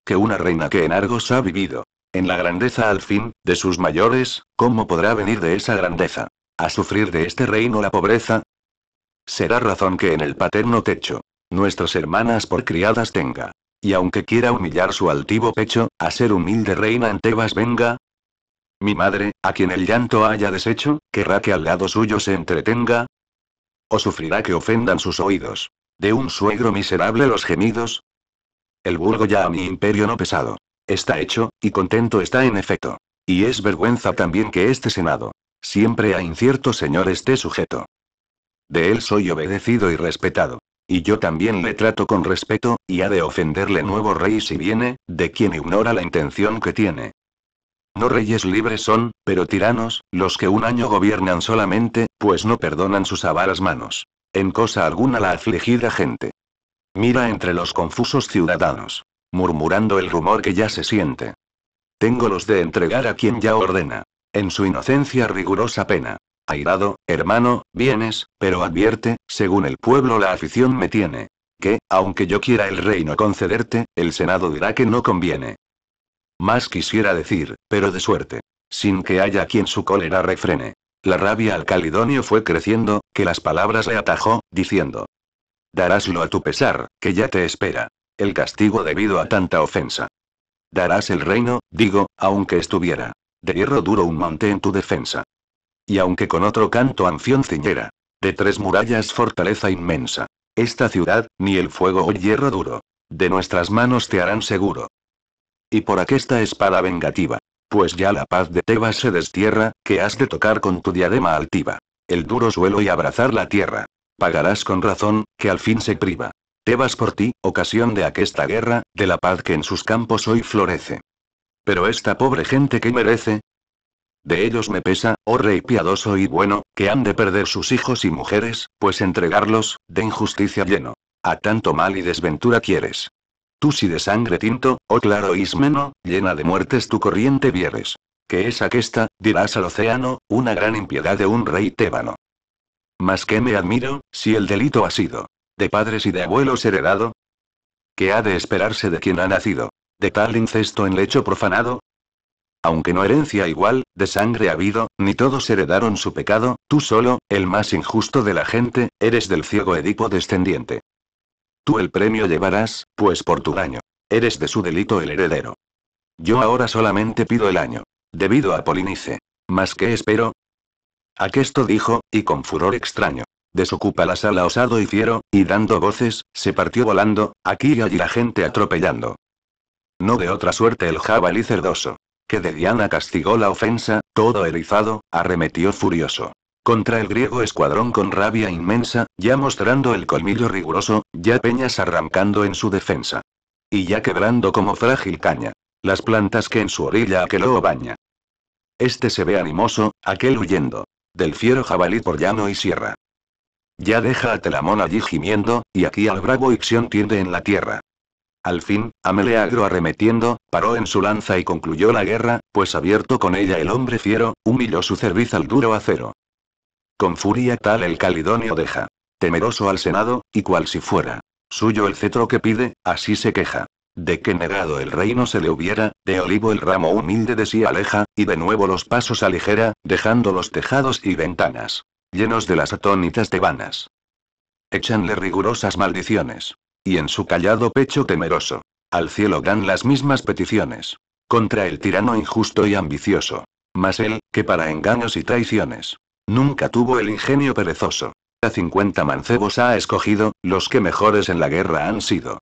Que una reina que en Argos ha vivido, en la grandeza al fin, de sus mayores, ¿cómo podrá venir de esa grandeza? ¿A sufrir de este reino la pobreza? Será razón que en el paterno techo, nuestras hermanas por criadas tenga, y aunque quiera humillar su altivo pecho, a ser humilde reina en venga. Mi madre, a quien el llanto haya deshecho, querrá que al lado suyo se entretenga. O sufrirá que ofendan sus oídos. De un suegro miserable los gemidos. El burgo ya a mi imperio no pesado. Está hecho, y contento está en efecto. Y es vergüenza también que este senado, siempre a incierto señor esté sujeto. De él soy obedecido y respetado. Y yo también le trato con respeto, y ha de ofenderle nuevo rey si viene, de quien ignora la intención que tiene. No reyes libres son, pero tiranos, los que un año gobiernan solamente, pues no perdonan sus avaras manos. En cosa alguna la afligida gente. Mira entre los confusos ciudadanos, murmurando el rumor que ya se siente. Tengo los de entregar a quien ya ordena. En su inocencia rigurosa pena airado, hermano, vienes, pero advierte, según el pueblo la afición me tiene. Que, aunque yo quiera el reino concederte, el Senado dirá que no conviene. Más quisiera decir, pero de suerte. Sin que haya quien su cólera refrene. La rabia al calidonio fue creciendo, que las palabras le atajó, diciendo. Daráslo a tu pesar, que ya te espera. El castigo debido a tanta ofensa. Darás el reino, digo, aunque estuviera. De hierro duro un monte en tu defensa. Y aunque con otro canto anción ciñera De tres murallas fortaleza inmensa. Esta ciudad, ni el fuego o hierro duro. De nuestras manos te harán seguro. Y por aquesta espada vengativa. Pues ya la paz de Tebas se destierra, que has de tocar con tu diadema altiva. El duro suelo y abrazar la tierra. Pagarás con razón, que al fin se priva. Tebas por ti, ocasión de aquesta guerra, de la paz que en sus campos hoy florece. Pero esta pobre gente que merece, de ellos me pesa, oh rey piadoso y bueno, que han de perder sus hijos y mujeres, pues entregarlos, de injusticia lleno. A tanto mal y desventura quieres. Tú si de sangre tinto, oh claro ismeno, llena de muertes tu corriente vieres. Que es aquesta, dirás al océano, una gran impiedad de un rey tébano. Mas que me admiro, si el delito ha sido. De padres y de abuelos heredado. ¿Qué ha de esperarse de quien ha nacido? De tal incesto en lecho profanado, aunque no herencia igual, de sangre ha habido, ni todos heredaron su pecado, tú solo, el más injusto de la gente, eres del ciego Edipo descendiente. Tú el premio llevarás, pues por tu daño. Eres de su delito el heredero. Yo ahora solamente pido el año. Debido a Polinice. ¿Más qué espero? Aquesto dijo, y con furor extraño. Desocupa la sala osado y fiero, y dando voces, se partió volando, aquí y allí la gente atropellando. No de otra suerte el jabalí cerdoso que de Diana castigó la ofensa, todo erizado, arremetió furioso. Contra el griego escuadrón con rabia inmensa, ya mostrando el colmillo riguroso, ya peñas arrancando en su defensa. Y ya quebrando como frágil caña. Las plantas que en su orilla aqueló baña. Este se ve animoso, aquel huyendo. Del fiero jabalí por llano y sierra. Ya deja a Telamón allí gimiendo, y aquí al bravo Ixión tiende en la tierra. Al fin, Meleagro arremetiendo, paró en su lanza y concluyó la guerra, pues abierto con ella el hombre fiero, humilló su cerviz al duro acero. Con furia tal el calidonio deja. Temeroso al Senado, y cual si fuera. Suyo el cetro que pide, así se queja. De que negado el reino se le hubiera, de olivo el ramo humilde de sí aleja, y de nuevo los pasos aligera, dejando los tejados y ventanas. Llenos de las atónitas tebanas. Échanle rigurosas maldiciones. Y en su callado pecho temeroso. Al cielo dan las mismas peticiones. Contra el tirano injusto y ambicioso. Mas él, que para engaños y traiciones. Nunca tuvo el ingenio perezoso. A 50 mancebos ha escogido, los que mejores en la guerra han sido.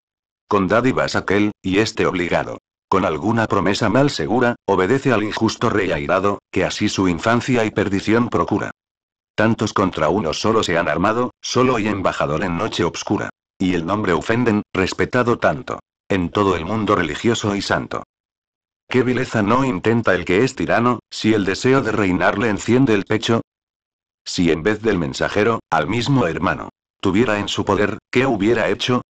Con dádivas aquel, y este obligado. Con alguna promesa mal segura, obedece al injusto rey airado, que así su infancia y perdición procura. Tantos contra uno solo se han armado, solo y embajador en noche obscura. Y el nombre ofenden, respetado tanto. En todo el mundo religioso y santo. ¿Qué vileza no intenta el que es tirano, si el deseo de reinar le enciende el pecho? Si en vez del mensajero, al mismo hermano, tuviera en su poder, ¿qué hubiera hecho?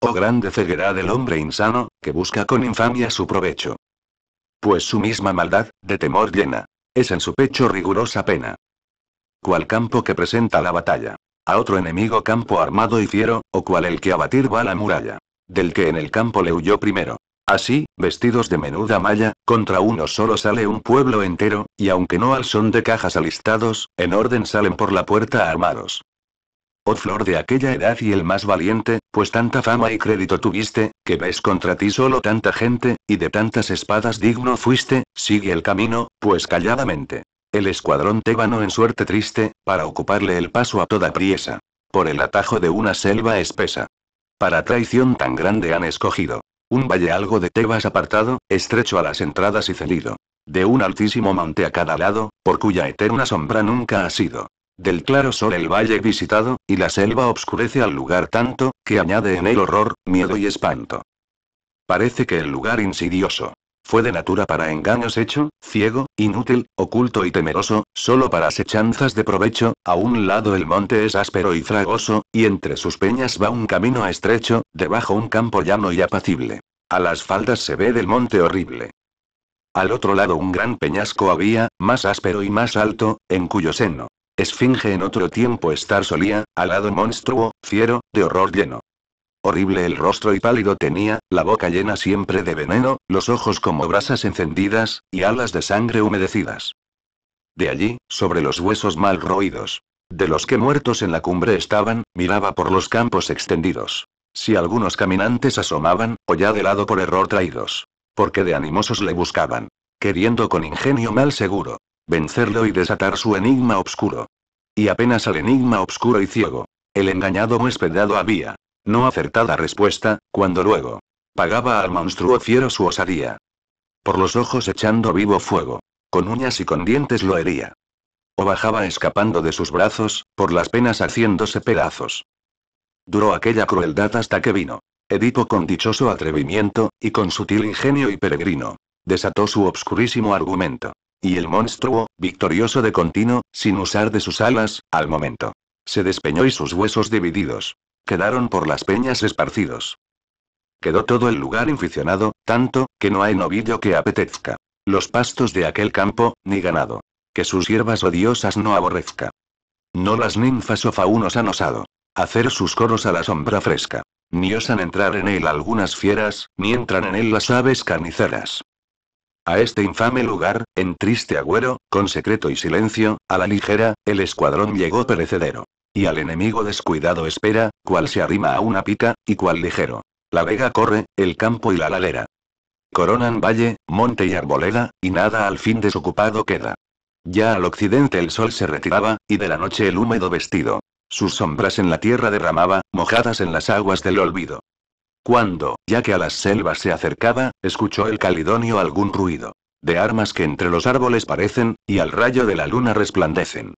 Oh grande ceguera del hombre insano, que busca con infamia su provecho. Pues su misma maldad, de temor llena, es en su pecho rigurosa pena. Cual campo que presenta la batalla a otro enemigo campo armado y fiero, o cual el que abatir va la muralla. Del que en el campo le huyó primero. Así, vestidos de menuda malla, contra uno solo sale un pueblo entero, y aunque no al son de cajas alistados, en orden salen por la puerta armados. Oh flor de aquella edad y el más valiente, pues tanta fama y crédito tuviste, que ves contra ti solo tanta gente, y de tantas espadas digno fuiste, sigue el camino, pues calladamente. El escuadrón tebano en suerte triste, para ocuparle el paso a toda priesa. Por el atajo de una selva espesa. Para traición tan grande han escogido. Un valle algo de Tebas apartado, estrecho a las entradas y celido. De un altísimo monte a cada lado, por cuya eterna sombra nunca ha sido. Del claro sol el valle visitado, y la selva obscurece al lugar tanto, que añade en él horror, miedo y espanto. Parece que el lugar insidioso, fue de natura para engaños hecho, ciego, inútil, oculto y temeroso, solo para asechanzas de provecho, a un lado el monte es áspero y fragoso, y entre sus peñas va un camino estrecho, debajo un campo llano y apacible. A las faldas se ve del monte horrible. Al otro lado un gran peñasco había, más áspero y más alto, en cuyo seno. Esfinge en otro tiempo estar solía, al lado monstruo, fiero, de horror lleno. Horrible el rostro y pálido tenía, la boca llena siempre de veneno, los ojos como brasas encendidas, y alas de sangre humedecidas. De allí, sobre los huesos mal roídos, de los que muertos en la cumbre estaban, miraba por los campos extendidos. Si algunos caminantes asomaban, o ya de lado por error traídos. Porque de animosos le buscaban. Queriendo con ingenio mal seguro. Vencerlo y desatar su enigma obscuro. Y apenas al enigma obscuro y ciego. El engañado huéspedado había, no acertada respuesta, cuando luego pagaba al monstruo fiero su osadía. Por los ojos echando vivo fuego. Con uñas y con dientes lo hería. O bajaba escapando de sus brazos, por las penas haciéndose pedazos. Duró aquella crueldad hasta que vino. Edipo con dichoso atrevimiento, y con sutil ingenio y peregrino, desató su obscurísimo argumento. Y el monstruo, victorioso de continuo, sin usar de sus alas, al momento, se despeñó y sus huesos divididos, quedaron por las peñas esparcidos. Quedó todo el lugar inficionado, tanto, que no hay novillo que apetezca. Los pastos de aquel campo, ni ganado. Que sus hierbas odiosas no aborrezca. No las ninfas o faunos han osado. Hacer sus coros a la sombra fresca. Ni osan entrar en él algunas fieras, ni entran en él las aves carniceras. A este infame lugar, en triste agüero, con secreto y silencio, a la ligera, el escuadrón llegó perecedero. Y al enemigo descuidado espera, cual se arrima a una pica, y cual ligero. La vega corre, el campo y la ladera. Coronan valle, monte y arboleda, y nada al fin desocupado queda. Ya al occidente el sol se retiraba, y de la noche el húmedo vestido. Sus sombras en la tierra derramaba, mojadas en las aguas del olvido. Cuando, ya que a las selvas se acercaba, escuchó el calidonio algún ruido. De armas que entre los árboles parecen, y al rayo de la luna resplandecen.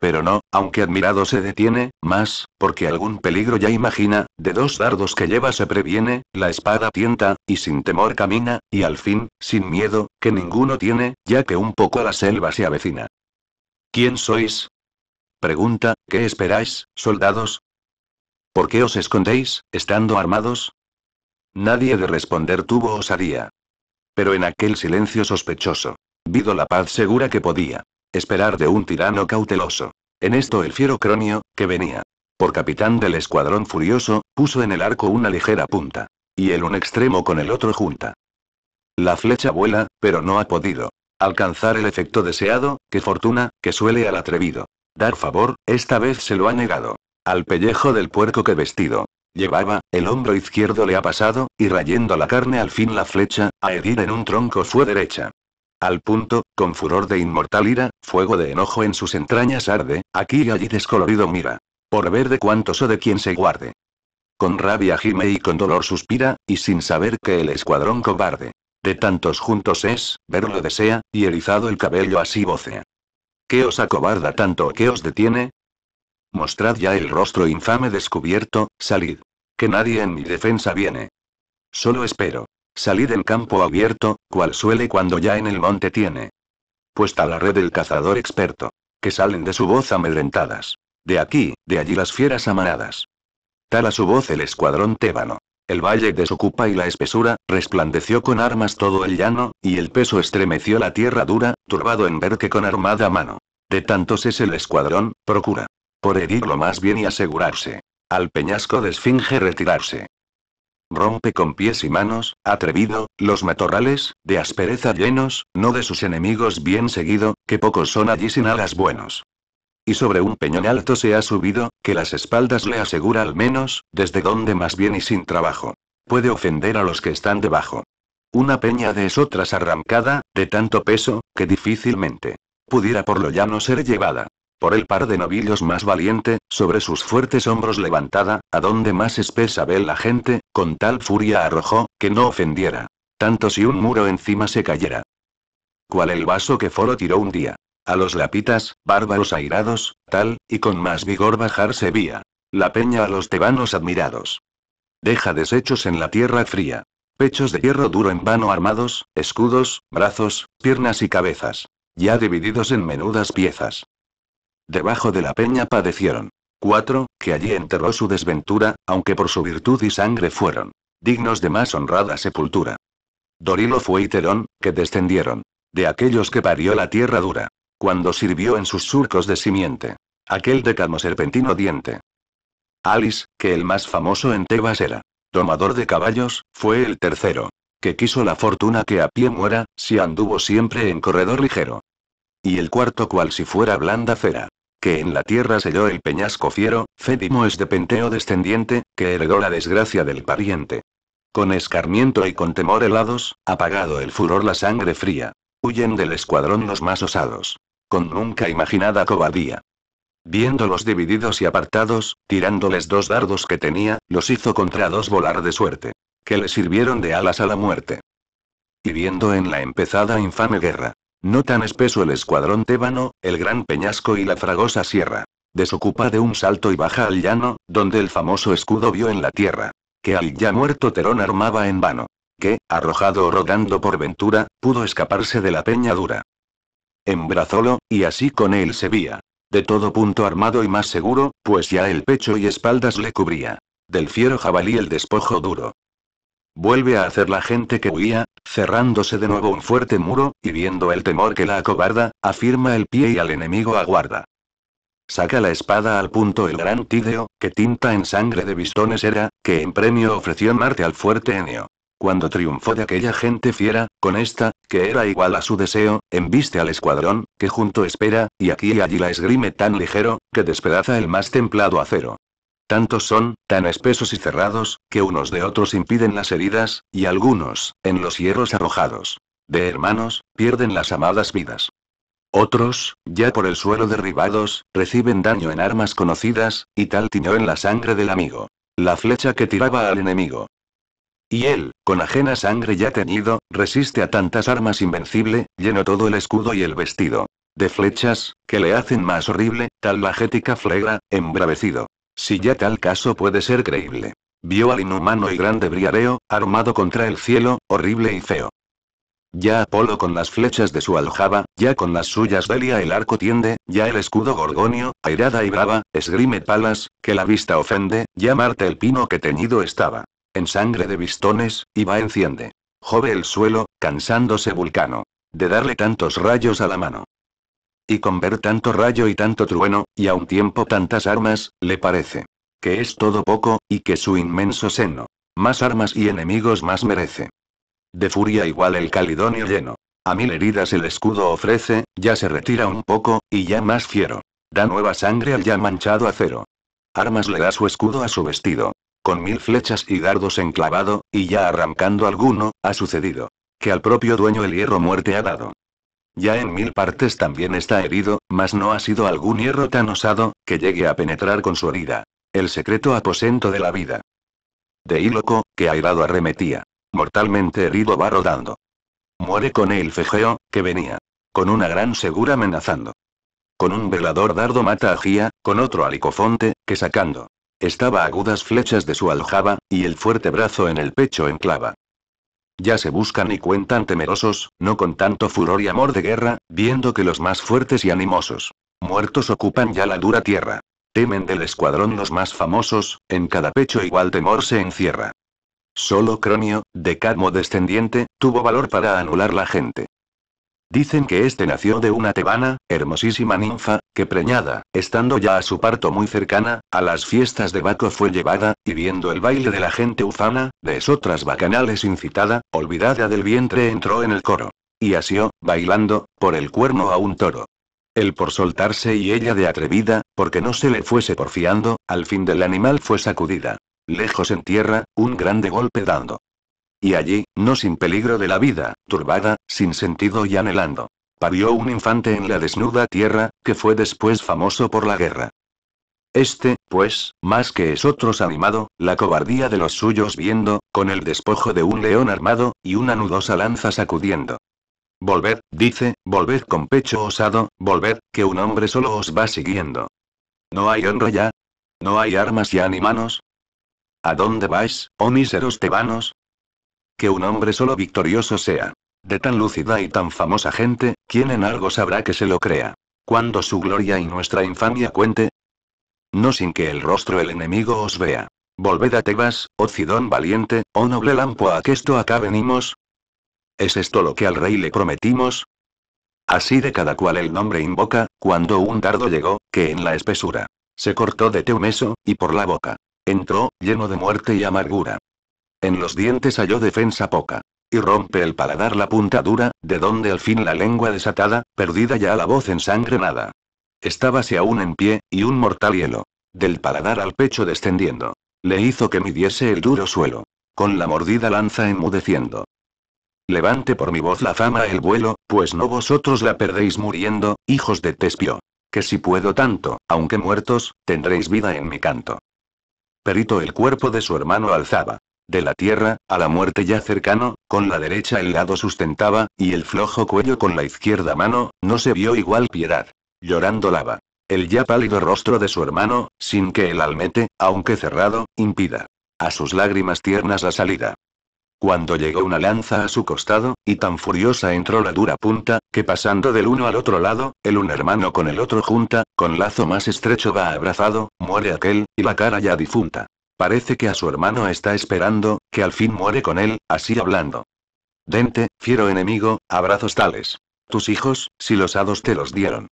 Pero no, aunque admirado se detiene, más, porque algún peligro ya imagina, de dos dardos que lleva se previene, la espada tienta, y sin temor camina, y al fin, sin miedo, que ninguno tiene, ya que un poco a la selva se avecina. ¿Quién sois? Pregunta, ¿qué esperáis, soldados? ¿Por qué os escondéis, estando armados? Nadie de responder tuvo osadía. Pero en aquel silencio sospechoso, vido la paz segura que podía. Esperar de un tirano cauteloso. En esto el fiero cronio, que venía por capitán del escuadrón furioso, puso en el arco una ligera punta. Y el un extremo con el otro junta. La flecha vuela, pero no ha podido alcanzar el efecto deseado, que fortuna, que suele al atrevido. Dar favor, esta vez se lo ha negado. Al pellejo del puerco que vestido llevaba, el hombro izquierdo le ha pasado, y rayendo la carne al fin la flecha, a herir en un tronco fue derecha. Al punto, con furor de inmortal ira, fuego de enojo en sus entrañas arde, aquí y allí descolorido mira. Por ver de cuántos o de quién se guarde. Con rabia gime y con dolor suspira, y sin saber que el escuadrón cobarde. De tantos juntos es, verlo desea, y erizado el cabello así vocea. ¿Qué os acobarda tanto o qué os detiene? Mostrad ya el rostro infame descubierto, salid. Que nadie en mi defensa viene. Solo espero. Salid del campo abierto, cual suele cuando ya en el monte tiene. Puesta la red del cazador experto. Que salen de su voz amedrentadas. De aquí, de allí las fieras amanadas. Tal a su voz el escuadrón tébano. El valle desocupa y la espesura, resplandeció con armas todo el llano, y el peso estremeció la tierra dura, turbado en ver que con armada mano. De tantos es el escuadrón, procura. Por herirlo más bien y asegurarse. Al peñasco de Esfinge retirarse rompe con pies y manos, atrevido, los matorrales, de aspereza llenos, no de sus enemigos bien seguido, que pocos son allí sin alas buenos. Y sobre un peñón alto se ha subido, que las espaldas le asegura al menos, desde donde más bien y sin trabajo. Puede ofender a los que están debajo. Una peña de esotras arrancada, de tanto peso, que difícilmente pudiera por lo llano ser llevada por el par de novillos más valiente, sobre sus fuertes hombros levantada, a donde más espesa ve la gente, con tal furia arrojó, que no ofendiera. Tanto si un muro encima se cayera. Cual el vaso que Foro tiró un día. A los lapitas, bárbaros airados, tal, y con más vigor bajarse vía. La peña a los tebanos admirados. Deja deshechos en la tierra fría. Pechos de hierro duro en vano armados, escudos, brazos, piernas y cabezas. Ya divididos en menudas piezas. Debajo de la peña padecieron. Cuatro, que allí enterró su desventura, aunque por su virtud y sangre fueron dignos de más honrada sepultura. Dorilo fue y Terón, que descendieron de aquellos que parió la tierra dura, cuando sirvió en sus surcos de simiente, aquel de camo serpentino diente. Alice, que el más famoso en Tebas era, Tomador de caballos, fue el tercero, que quiso la fortuna que a pie muera, si anduvo siempre en corredor ligero. Y el cuarto cual si fuera blanda cera, que en la tierra selló el peñasco fiero, fétimo es de Penteo descendiente, que heredó la desgracia del pariente. Con escarmiento y con temor helados, apagado el furor la sangre fría. Huyen del escuadrón los más osados. Con nunca imaginada cobardía. Viéndolos divididos y apartados, tirándoles dos dardos que tenía, los hizo contra dos volar de suerte. Que le sirvieron de alas a la muerte. Y viendo en la empezada infame guerra, no tan espeso el escuadrón tébano, el gran peñasco y la fragosa sierra. Desocupa de un salto y baja al llano, donde el famoso escudo vio en la tierra. Que al ya muerto Terón armaba en vano. Que, arrojado o rodando por ventura, pudo escaparse de la peña dura. Embrazólo, y así con él se vía. De todo punto armado y más seguro, pues ya el pecho y espaldas le cubría. Del fiero jabalí el despojo duro. Vuelve a hacer la gente que huía, cerrándose de nuevo un fuerte muro, y viendo el temor que la acobarda, afirma el pie y al enemigo aguarda. Saca la espada al punto el gran Tideo, que tinta en sangre de bistones era, que en premio ofreció Marte al fuerte Enio. Cuando triunfó de aquella gente fiera, con esta, que era igual a su deseo, embiste al escuadrón, que junto espera, y aquí y allí la esgrime tan ligero, que despedaza el más templado acero. Tantos son, tan espesos y cerrados, que unos de otros impiden las heridas, y algunos, en los hierros arrojados. De hermanos, pierden las amadas vidas. Otros, ya por el suelo derribados, reciben daño en armas conocidas, y tal tiñó en la sangre del amigo. La flecha que tiraba al enemigo. Y él, con ajena sangre ya teñido, resiste a tantas armas invencible, lleno todo el escudo y el vestido. De flechas, que le hacen más horrible, tal la gética flegra, embravecido. Si ya tal caso puede ser creíble. Vio al inhumano y grande Briareo, armado contra el cielo, horrible y feo. Ya Apolo con las flechas de su aljaba, ya con las suyas Delia el arco tiende, ya el escudo gorgonio, airada y brava, esgrime palas, que la vista ofende, ya Marte el pino que teñido estaba. En sangre de bistones, y va enciende. Jove el suelo, cansándose Vulcano. De darle tantos rayos a la mano. Y con ver tanto rayo y tanto trueno, y a un tiempo tantas armas, le parece que es todo poco, y que su inmenso seno, más armas y enemigos más merece. De furia igual el calidonio lleno. A mil heridas el escudo ofrece, ya se retira un poco, y ya más fiero. Da nueva sangre al ya manchado acero. Armas le da su escudo a su vestido. Con mil flechas y dardos enclavado, y ya arrancando alguno, ha sucedido. Que al propio dueño el hierro muerte ha dado. Ya en mil partes también está herido, mas no ha sido algún hierro tan osado, que llegue a penetrar con su herida. El secreto aposento de la vida. De iloco que airado arremetía. Mortalmente herido va rodando. Muere con él fejeo, que venía. Con una gran segura amenazando. Con un velador dardo mata a Gía, con otro alicofonte, que sacando. Estaba agudas flechas de su aljaba, y el fuerte brazo en el pecho enclava. Ya se buscan y cuentan temerosos, no con tanto furor y amor de guerra, viendo que los más fuertes y animosos. Muertos ocupan ya la dura tierra. Temen del escuadrón los más famosos, en cada pecho igual temor se encierra. Solo Cronio, de Cadmo descendiente, tuvo valor para anular la gente. Dicen que este nació de una tebana, hermosísima ninfa, que preñada, estando ya a su parto muy cercana, a las fiestas de Baco fue llevada, y viendo el baile de la gente ufana, de esotras bacanales incitada, olvidada del vientre entró en el coro. Y asió, bailando, por el cuerno a un toro. El por soltarse y ella de atrevida, porque no se le fuese porfiando, al fin del animal fue sacudida. Lejos en tierra, un grande golpe dando. Y allí, no sin peligro de la vida, turbada, sin sentido y anhelando. Parió un infante en la desnuda tierra, que fue después famoso por la guerra. Este, pues, más que es otros animado, la cobardía de los suyos viendo, con el despojo de un león armado, y una nudosa lanza sacudiendo. Volved, dice, volved con pecho osado, volved, que un hombre solo os va siguiendo. ¿No hay honra ya? ¿No hay armas ya ni manos? ¿A dónde vais, oh míseros tebanos? que un hombre solo victorioso sea. De tan lúcida y tan famosa gente, quien en algo sabrá que se lo crea. Cuando su gloria y nuestra infamia cuente. No sin que el rostro el enemigo os vea. Volved a Tebas, oh Cidón valiente, oh noble lampo a que esto acá venimos. ¿Es esto lo que al rey le prometimos? Así de cada cual el nombre invoca, cuando un dardo llegó, que en la espesura se cortó de Teumeso, y por la boca entró, lleno de muerte y amargura. En los dientes halló defensa poca. Y rompe el paladar la punta dura, de donde al fin la lengua desatada, perdida ya la voz ensangrenada. Estábase aún en pie, y un mortal hielo. Del paladar al pecho descendiendo. Le hizo que midiese el duro suelo. Con la mordida lanza enmudeciendo. Levante por mi voz la fama el vuelo, pues no vosotros la perdéis muriendo, hijos de Tespio. Que si puedo tanto, aunque muertos, tendréis vida en mi canto. Perito el cuerpo de su hermano alzaba de la tierra, a la muerte ya cercano, con la derecha el lado sustentaba, y el flojo cuello con la izquierda mano, no se vio igual piedad. Llorando lava. El ya pálido rostro de su hermano, sin que el almete, aunque cerrado, impida. A sus lágrimas tiernas la salida. Cuando llegó una lanza a su costado, y tan furiosa entró la dura punta, que pasando del uno al otro lado, el un hermano con el otro junta, con lazo más estrecho va abrazado, muere aquel, y la cara ya difunta. Parece que a su hermano está esperando, que al fin muere con él, así hablando. Dente, fiero enemigo, abrazos tales. Tus hijos, si los hados te los dieron.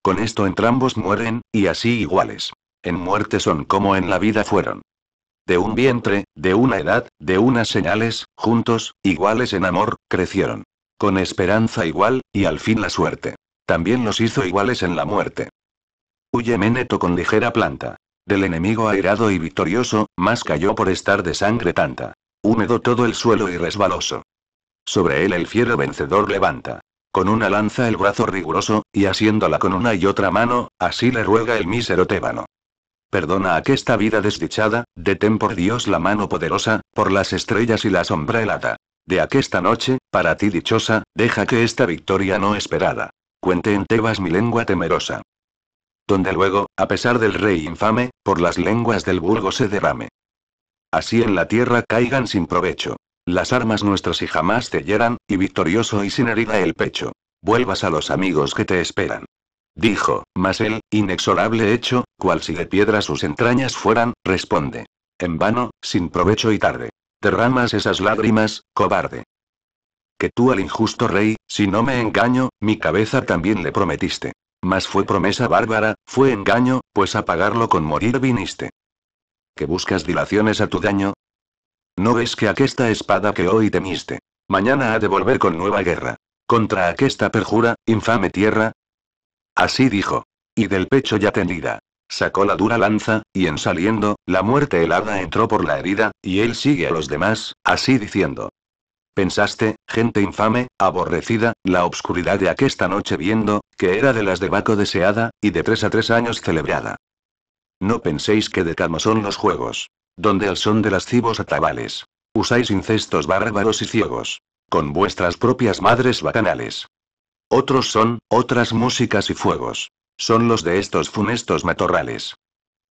Con esto entrambos mueren, y así iguales. En muerte son como en la vida fueron. De un vientre, de una edad, de unas señales, juntos, iguales en amor, crecieron. Con esperanza igual, y al fin la suerte. También los hizo iguales en la muerte. Huye Meneto con ligera planta. Del enemigo airado y victorioso, más cayó por estar de sangre tanta. Húmedo todo el suelo y resbaloso. Sobre él el fiero vencedor levanta. Con una lanza el brazo riguroso, y haciéndola con una y otra mano, así le ruega el mísero tébano. Perdona aquesta vida desdichada, detén por Dios la mano poderosa, por las estrellas y la sombra helada. De aquesta noche, para ti dichosa, deja que esta victoria no esperada. Cuente en Tebas mi lengua temerosa donde luego, a pesar del rey infame, por las lenguas del vulgo se derrame. Así en la tierra caigan sin provecho. Las armas nuestras y jamás te hieran, y victorioso y sin herida el pecho. Vuelvas a los amigos que te esperan. Dijo, mas él, inexorable hecho, cual si de piedra sus entrañas fueran, responde. En vano, sin provecho y tarde. Derramas esas lágrimas, cobarde. Que tú al injusto rey, si no me engaño, mi cabeza también le prometiste. Mas fue promesa bárbara, fue engaño, pues a pagarlo con morir viniste. ¿Que buscas dilaciones a tu daño? ¿No ves que aquesta espada que hoy temiste? Mañana ha de volver con nueva guerra. ¿Contra aquesta perjura, infame tierra? Así dijo. Y del pecho ya tendida. Sacó la dura lanza, y en saliendo, la muerte helada entró por la herida, y él sigue a los demás, así diciendo. Pensaste, gente infame, aborrecida, la obscuridad de aquesta noche viendo, que era de las de Baco deseada, y de tres a tres años celebrada. No penséis que de camo son los juegos. Donde al son de las cibos atabales. Usáis incestos bárbaros y ciegos. Con vuestras propias madres bacanales. Otros son, otras músicas y fuegos. Son los de estos funestos matorrales.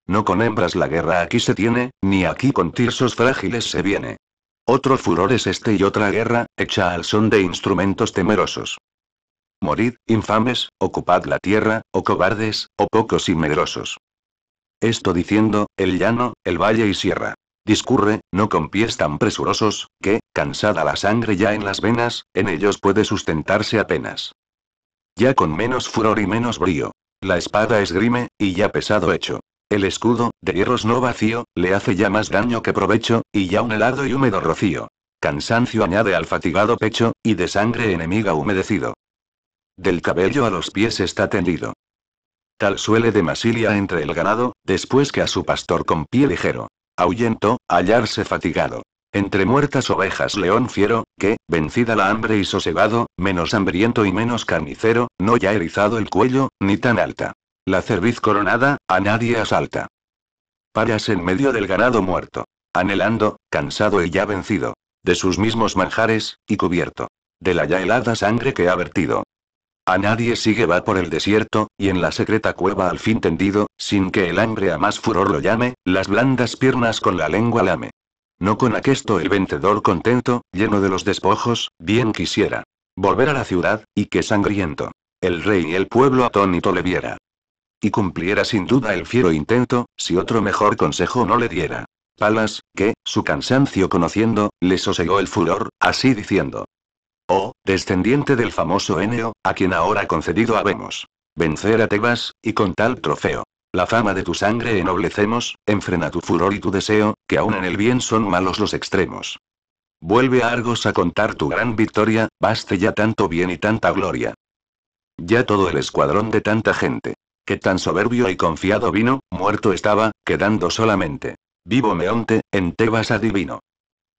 No con hembras la guerra aquí se tiene, ni aquí con tirsos frágiles se viene. Otro furor es este y otra guerra, hecha al son de instrumentos temerosos. Morid, infames, ocupad la tierra, o cobardes, o pocos y medrosos. Esto diciendo, el llano, el valle y sierra. Discurre, no con pies tan presurosos, que, cansada la sangre ya en las venas, en ellos puede sustentarse apenas. Ya con menos furor y menos brío. La espada esgrime, y ya pesado hecho. El escudo, de hierros no vacío, le hace ya más daño que provecho, y ya un helado y húmedo rocío. Cansancio añade al fatigado pecho, y de sangre enemiga humedecido. Del cabello a los pies está tendido. Tal suele de Masilia entre el ganado, después que a su pastor con pie ligero. Ahuyento, hallarse fatigado. Entre muertas ovejas león fiero, que, vencida la hambre y sosegado, menos hambriento y menos carnicero, no ya erizado el cuello, ni tan alta. La cerviz coronada, a nadie asalta. Paras en medio del ganado muerto. Anhelando, cansado y ya vencido. De sus mismos manjares, y cubierto. De la ya helada sangre que ha vertido. A nadie sigue va por el desierto, y en la secreta cueva al fin tendido, sin que el hambre a más furor lo llame, las blandas piernas con la lengua lame. No con aquesto el vencedor contento, lleno de los despojos, bien quisiera. Volver a la ciudad, y que sangriento. El rey y el pueblo atónito le viera. Y cumpliera sin duda el fiero intento, si otro mejor consejo no le diera. Palas, que, su cansancio conociendo, le sosegó el furor, así diciendo. Oh, descendiente del famoso Eneo, a quien ahora concedido habemos. Vencer a Tebas, y con tal trofeo. La fama de tu sangre enoblecemos, enfrena tu furor y tu deseo, que aún en el bien son malos los extremos. Vuelve a Argos a contar tu gran victoria, baste ya tanto bien y tanta gloria. Ya todo el escuadrón de tanta gente que tan soberbio y confiado vino, muerto estaba, quedando solamente. Vivo meonte, en Tebas adivino.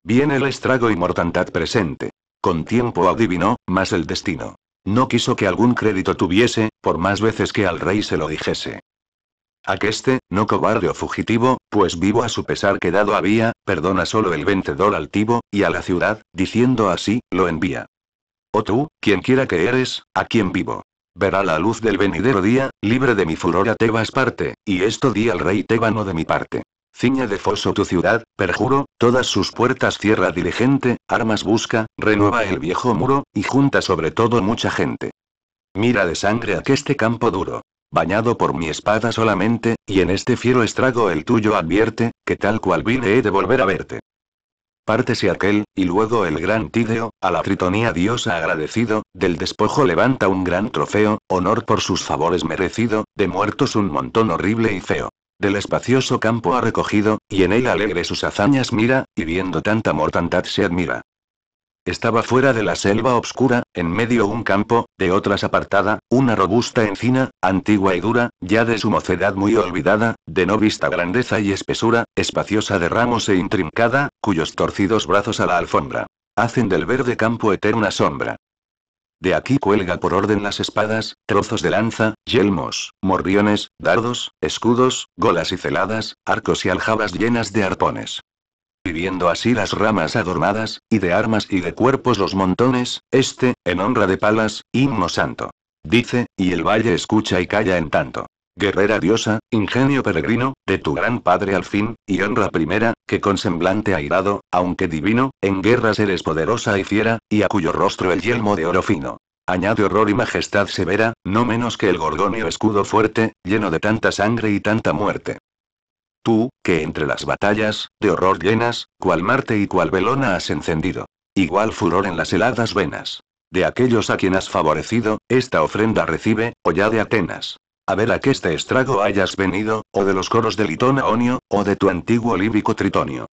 Viene el estrago y mortandad presente. Con tiempo adivinó, más el destino. No quiso que algún crédito tuviese, por más veces que al rey se lo dijese. este, no cobarde o fugitivo, pues vivo a su pesar quedado había, perdona solo el vencedor altivo, y a la ciudad, diciendo así, lo envía. O tú, quien quiera que eres, a quien vivo. Verá la luz del venidero día, libre de mi furor a Tebas parte, y esto di al rey Tebano de mi parte. Ciña de foso tu ciudad, perjuro, todas sus puertas cierra diligente, armas busca, renueva el viejo muro, y junta sobre todo mucha gente. Mira de sangre este campo duro, bañado por mi espada solamente, y en este fiero estrago el tuyo advierte, que tal cual vine he de volver a verte. Pártese aquel, y luego el gran Tideo, a la tritonía diosa agradecido, del despojo levanta un gran trofeo, honor por sus favores merecido, de muertos un montón horrible y feo. Del espacioso campo ha recogido, y en él alegre sus hazañas mira, y viendo tanta mortandad se admira. Estaba fuera de la selva obscura, en medio un campo, de otras apartada, una robusta encina, antigua y dura, ya de su mocedad muy olvidada, de no vista grandeza y espesura, espaciosa de ramos e intrincada, cuyos torcidos brazos a la alfombra hacen del verde campo eterna sombra. De aquí cuelga por orden las espadas, trozos de lanza, yelmos, morriones, dardos, escudos, golas y celadas, arcos y aljabas llenas de arpones viviendo así las ramas adornadas, y de armas y de cuerpos los montones, este, en honra de Palas, himno santo. Dice, y el valle escucha y calla en tanto. Guerrera diosa, ingenio peregrino, de tu gran padre al fin, y honra primera, que con semblante airado, aunque divino, en guerras eres poderosa y fiera, y a cuyo rostro el yelmo de oro fino. Añade horror y majestad severa, no menos que el gorgonio escudo fuerte, lleno de tanta sangre y tanta muerte. Tú, que entre las batallas, de horror llenas, cual Marte y cual Belona has encendido. Igual furor en las heladas venas. De aquellos a quien has favorecido, esta ofrenda recibe, o ya de Atenas. A ver a qué este estrago hayas venido, o de los coros de Aonio, o de tu antiguo líbico Tritonio.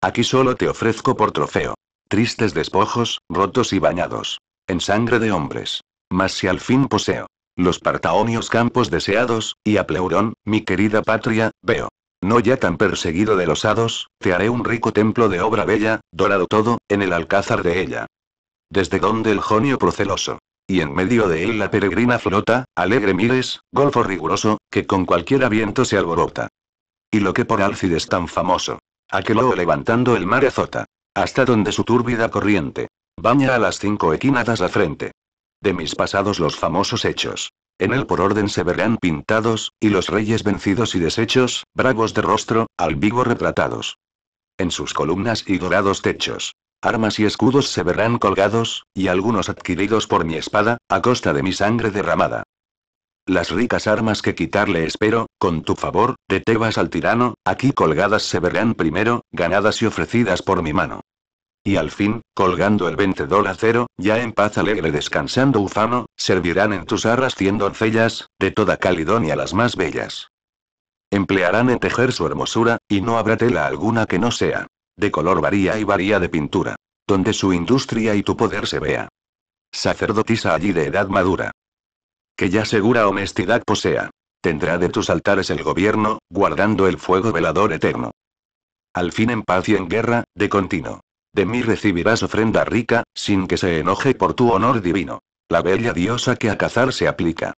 Aquí solo te ofrezco por trofeo. Tristes despojos, rotos y bañados. En sangre de hombres. Mas si al fin poseo. Los partaonios campos deseados, y a Pleurón, mi querida patria, veo. No ya tan perseguido de los hados, te haré un rico templo de obra bella, dorado todo, en el alcázar de ella. Desde donde el jonio proceloso. Y en medio de él la peregrina flota, alegre mires, golfo riguroso, que con cualquier aviento se alborota. Y lo que por Alcides tan famoso. aquelo levantando el mar azota. Hasta donde su túrbida corriente. Baña a las cinco equinadas la frente. De mis pasados los famosos hechos. En él por orden se verán pintados, y los reyes vencidos y deshechos, bravos de rostro, al vivo retratados. En sus columnas y dorados techos. Armas y escudos se verán colgados, y algunos adquiridos por mi espada, a costa de mi sangre derramada. Las ricas armas que quitarle espero, con tu favor, de Tebas al tirano, aquí colgadas se verán primero, ganadas y ofrecidas por mi mano. Y al fin, colgando el vencedor cero, ya en paz alegre descansando ufano, servirán en tus arras cien doncellas, de toda Calidonia las más bellas. Emplearán en tejer su hermosura, y no habrá tela alguna que no sea. De color varía y varía de pintura. Donde su industria y tu poder se vea. Sacerdotisa allí de edad madura. Que ya segura honestidad posea. Tendrá de tus altares el gobierno, guardando el fuego velador eterno. Al fin en paz y en guerra, de continuo. De mí recibirás ofrenda rica, sin que se enoje por tu honor divino. La bella diosa que a cazar se aplica.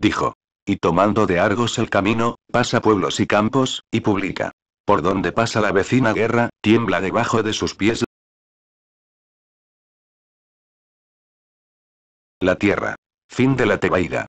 Dijo. Y tomando de Argos el camino, pasa pueblos y campos, y publica. Por donde pasa la vecina guerra, tiembla debajo de sus pies la tierra. Fin de la Tebaida.